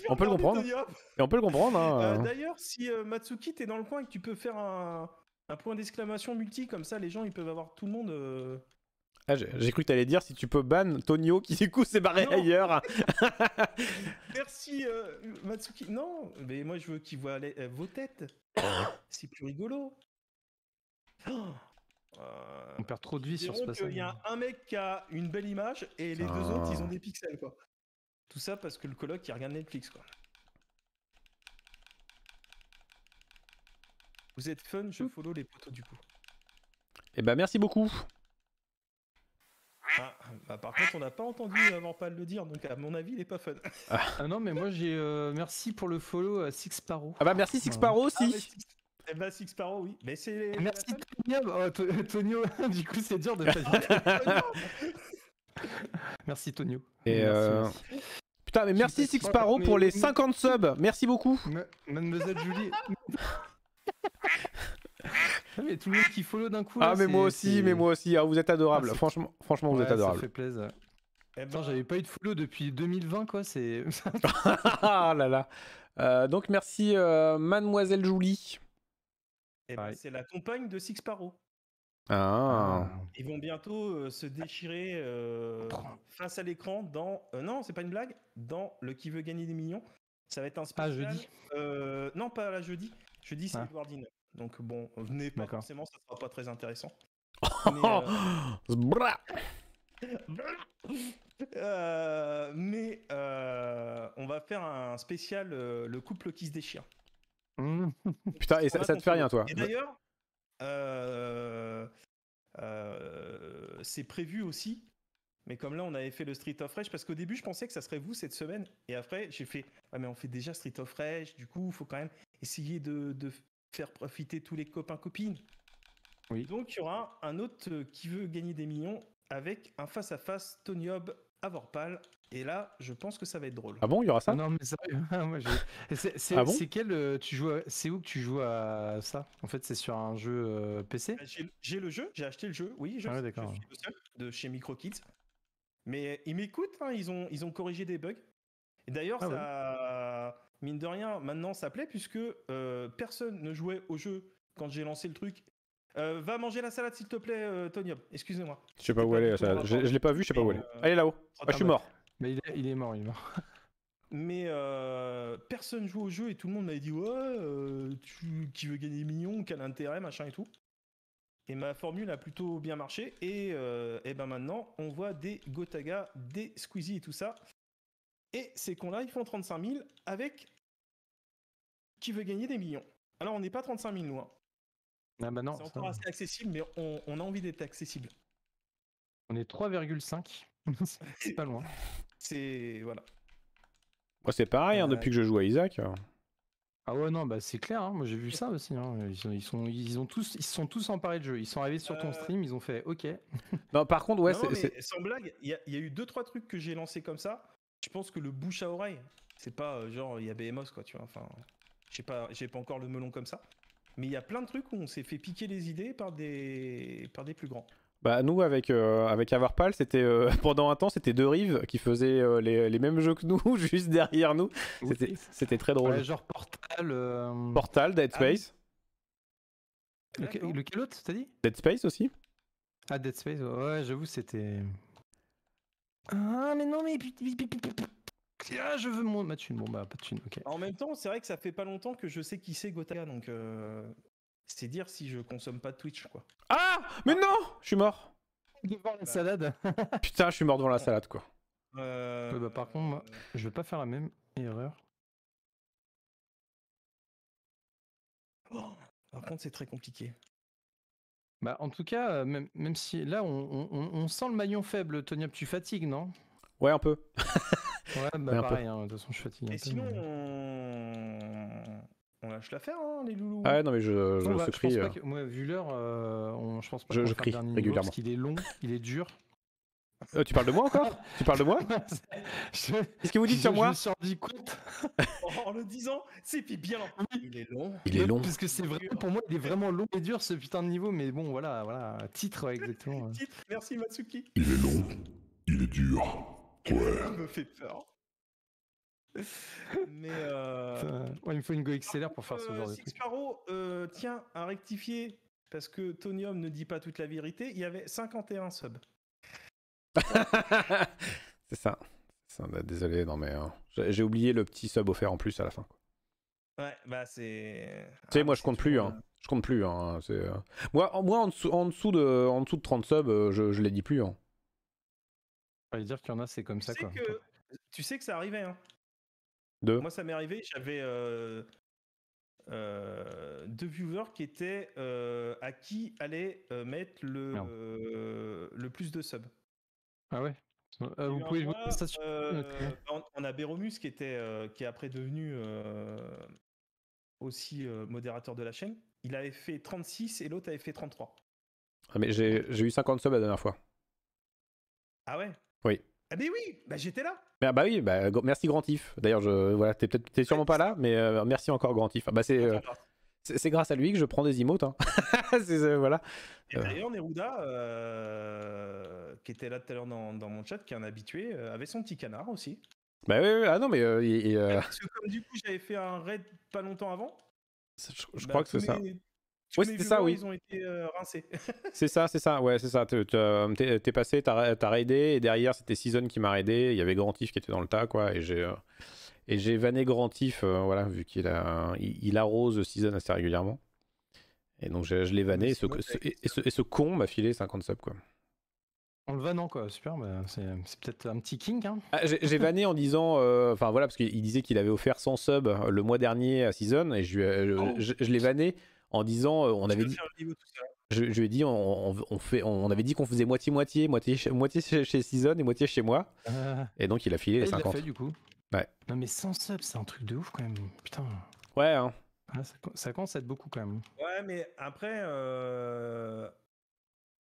On peut le comprendre. Et on hein. peut le comprendre. D'ailleurs, si Matsuki t'es dans le coin et que tu peux faire un, un point d'exclamation multi comme ça, les gens ils peuvent avoir tout le monde. Ah, j'ai cru que t'allais dire si tu peux ban Tonio qui du coup s'est barré ailleurs. Merci euh, Matsuki. Non, mais moi je veux qu'il voit euh, vos têtes. C'est plus rigolo. Oh, euh, on perd trop de vie sur ce passage. Il y a un mec qui a une belle image et les deux autres ils ont ah. des pixels quoi. Tout ça parce que le coloc il regarde Netflix quoi. Vous êtes fun, je follow les potos du coup. Eh ben merci beaucoup. Ah, bah, par contre, on n'a pas entendu euh, avant pas le dire, donc à mon avis, il est pas fun. Ah, ah non, mais moi, j'ai. Euh, merci pour le follow à euh, Six Ah bah merci Six ah. aussi. Eh bah Six oui. Merci oh, Tonio. Tonio, du coup, c'est dur de Merci Tonio. Et Putain, mais merci Six pour les 50 subs. Merci beaucoup. Mademoiselle Julie. Ah, mais tout le monde qui follow d'un coup. Ah, mais moi aussi, mais ah, moi aussi. vous êtes adorable. Ah, franchement, franchement, vous êtes adorable. Ça fait plaisir. Eh ben, j'avais pas eu de follow depuis 2020, quoi. C'est. ah là là. Euh, donc, merci, euh, Mademoiselle Julie. Eh ben, c'est la compagne de Six Paro. Ah. Ils vont bientôt euh, se déchirer face à l'écran dans. non, c'est pas une blague. Dans le Qui veut gagner des millions. Ça va être un spécial. jeudi. non, pas la jeudi. Jeudi, c'est ah. Edwardine. Donc bon, venez pas forcément, ça sera pas très intéressant. Mais, euh... euh mais euh, on va faire un spécial euh, le couple qui se déchire. Putain, et ça, te fait rien toi. Et d'ailleurs, c'est prévu aussi. Mais comme là, on avait fait le Street of Rage, parce qu'au début, je pensais que ça serait vous cette semaine. Et après, j'ai fait, ah, mais on fait déjà Street of Rage, du coup, il faut quand même essayer de, de, faire profiter tous les copains copines. Oui. Donc il y aura un autre euh, qui veut gagner des millions avec un face à face Tony Hobb Avorpal. Et là, je pense que ça va être drôle. Ah bon, il y aura ça Non, mais ah c'est quel euh, tu joues C'est où que tu joues à ça En fait, c'est sur un jeu euh, PC. Bah, j'ai le jeu, j'ai acheté le jeu. Oui, je, ah suis de chez MicroKids. Mais ils m'écoutent. Hein, ils ont ils ont corrigé des bugs. D'ailleurs, ah ça mine de rien, maintenant ça plaît puisque euh, personne ne jouait au jeu quand j'ai lancé le truc. Euh, va manger la salade s'il te plaît, euh, Tonyob, Excusez-moi. Je sais pas où elle Je, ne l'ai pas vu, je sais pas où elle est. là-haut. Oh, ah, je suis mort. Mais il est, mort, il est mort. Mais personne joue au jeu et tout le monde m'a dit ouais, tu qui veut gagner millions, quel intérêt, machin et tout. Et ma formule a plutôt bien marché et, et ben maintenant on voit des Gotaga, des Squeezie et tout ça. Et c'est qu'on là ils font 35 000 avec qui veut gagner des millions. Alors on n'est pas 35 000 loin. Ah bah C'est encore assez accessible, mais on, a envie d'être accessible. On est 3,5. c'est pas loin. C'est. Voilà. Moi, c'est pareil, hein, euh, depuis que je joue à Isaac. Ah ouais, non, bah c'est clair, hein. moi j'ai vu ça aussi. Hein. Ils, sont, ils, ont tous, ils sont tous emparés de jeu. Ils sont arrivés sur ton euh. stream, ils ont fait OK. non, par contre, ouais, c'est. Sans blague, il y, y, a eu 2-3 trucs que j'ai lancés comme ça je pense que le bouche à oreille, c'est pas euh, genre il y a BMOS quoi, tu vois. Enfin, j'ai pas, j'ai pas encore le melon comme ça. Mais il y a plein de trucs où on s'est fait piquer les idées par des, par des plus grands. Bah nous avec euh, Avarpal, c'était euh, pendant un temps c'était deux rives qui faisaient les, mêmes jeux que nous juste derrière nous. C'était très drôle. genre Portal. Portal, Dead ah Space. lequel, lequel autre t'as dit Dead Space aussi. Ah Dead Space ouais j'avoue c'était. Ah, mais non, mais. Ah, je veux mon. Ma thune. Bon, bah, pas de thune, ok. En même temps, c'est vrai que ça fait pas longtemps que je sais qui c'est Gotaga, donc. Euh... C'est dire si je consomme pas Twitch, quoi. Ah Mais non Je suis mort Devant la bah. salade Putain, je suis mort devant la salade, quoi. Euh... euh bah, par contre, moi, euh, je vais pas faire la même erreur. Oh, par contre, c'est très compliqué. Bah, en tout cas, euh, même, même si là, on, on, sent le maillon faible, Tony, tu fatigues, non Ouais, un peu. ouais, bah, pareil, hein, de toute façon, je fatigue. un sinon, peu, on... on... lâche l'affaire, hein, les loulous. Ah, non, mais je, je, bah, je, bah, je Pense hein. vu l'heure, euh, je pense pas je, je crie régulièrement. Niveau, parce qu'il est long, il est dur. Euh, tu parles de moi encore Tu parles de moi Qu'est-ce que vous dites sur moi Je me suis en le disant, c'est puis bien. Il est long. Il est long. Parce que c'est pour moi, il est vraiment long et dur ce putain de niveau, mais bon, voilà, voilà, titre exactement. titre, merci Matsuki. Il est long, il est dur. Ouais. Il me fait peur. Mais euh, il me faut une Go pour faire ce euh, genre de truc. tiens, à rectifier, parce que Tonium ne dit pas toute la vérité, il y avait 51 subs. c'est ça. Désolé, non mais euh, j'ai oublié le petit sub offert en plus à la fin. Ouais, bah c'est. Tu sais, ah, moi hein. Hein. je compte plus. Je compte plus. Moi, en, moi en, dessous, en, dessous de, en dessous de 30 subs, euh, je, je les dis plus. Hein. dire qu'il y en a, c'est comme ça. Que... Tu sais que ça arrivait. Hein. De... Moi, ça m'est arrivé, j'avais euh, deux viewers qui étaient à qui allait mettre le, le plus de subs. Ah ouais euh, vous pouvez on a Béromus qui était euh, qui est après devenu euh, aussi modérateur de la chaîne. Il avait fait 36 et l'autre avait fait 33. Ah mais j'ai eu 50 subs la dernière fois. Ah ouais Oui. Ah mais oui, bah j'étais là. Merci ah, bah oui, bah, merci Grandif. D'ailleurs, je voilà, t'es sûrement pas là, mais merci encore Grandif. Ah bah c'est c'est grâce à lui que je prends des emotes. Hein. voilà. Et euh. d'ailleurs, Neruda, euh, qui était là tout à l'heure dans, mon chat, qui est un habitué, euh, avait son petit canard aussi. Bah oui, oui ah non, mais. Parce que comme du coup, j'avais fait un raid pas longtemps avant. je, bah, crois que c'est ça. Oui, c'était ça, oui. Ils ont été rincés. c'est ça, c'est ça, ouais, c'est ça. T'es passé, t'as raidé, et derrière, c'était Season qui m'a raidé, il y avait Grandif qui était dans le tas, quoi, et j'ai. Et j'ai vanné Grantif, euh, voilà, vu qu'il il, arrose Season assez régulièrement. Et donc je, l'ai vanné, et ce, con m'a filé 50 subs, quoi. En le vannant, quoi, super, bah, c'est, peut-être un petit king. Hein. Ah, j'ai, vanné en disant, euh, enfin voilà, parce qu'il disait qu'il avait offert 100 subs le mois dernier à Season, et je, euh, oh. l'ai vanné en disant, on avait dit. Je, lui dit, on, fait, on, avait dit qu'on faisait moitié-moitié, moitié, moitié, chez, Season et moitié chez moi. Ah. Et donc il a filé les ah, 50. Il du coup. Non, mais sans sub c'est un truc de ouf quand même. Putain. Ouais, hein. ah, ça, commence à être beaucoup quand même. Ouais, mais après. Euh,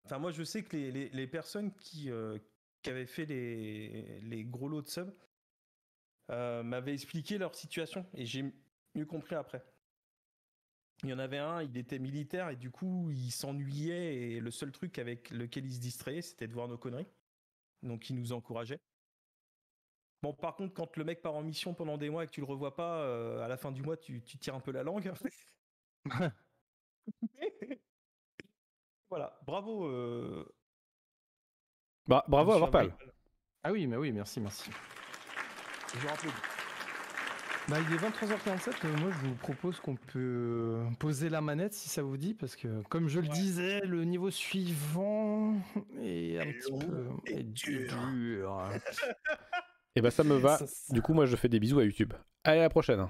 enfin, moi, je sais que les, personnes qui, euh, qui, avaient fait les, les, gros lots de subs euh, m'avaient expliqué leur situation et j'ai mieux compris après. Il y en avait un, il était militaire et du coup, il s'ennuyait et le seul truc avec lequel il se distrait, c'était de voir nos conneries. Donc, il nous encourageait. Bon, par contre, quand le mec part en mission pendant des mois et que tu le revois pas, euh, à la fin du mois, tu, tires un peu la langue. voilà, bravo. Euh, bah, bravo à Warpal. Ah oui, mais oui, merci, merci. Bah, il est 23h47, euh, moi je vous propose qu'on peut poser la manette si ça vous dit, parce que comme je le disais, le niveau suivant est un petit peu dur. Et bah ça me va. Du coup, moi, je fais des bisous à YouTube. Allez, à la prochaine.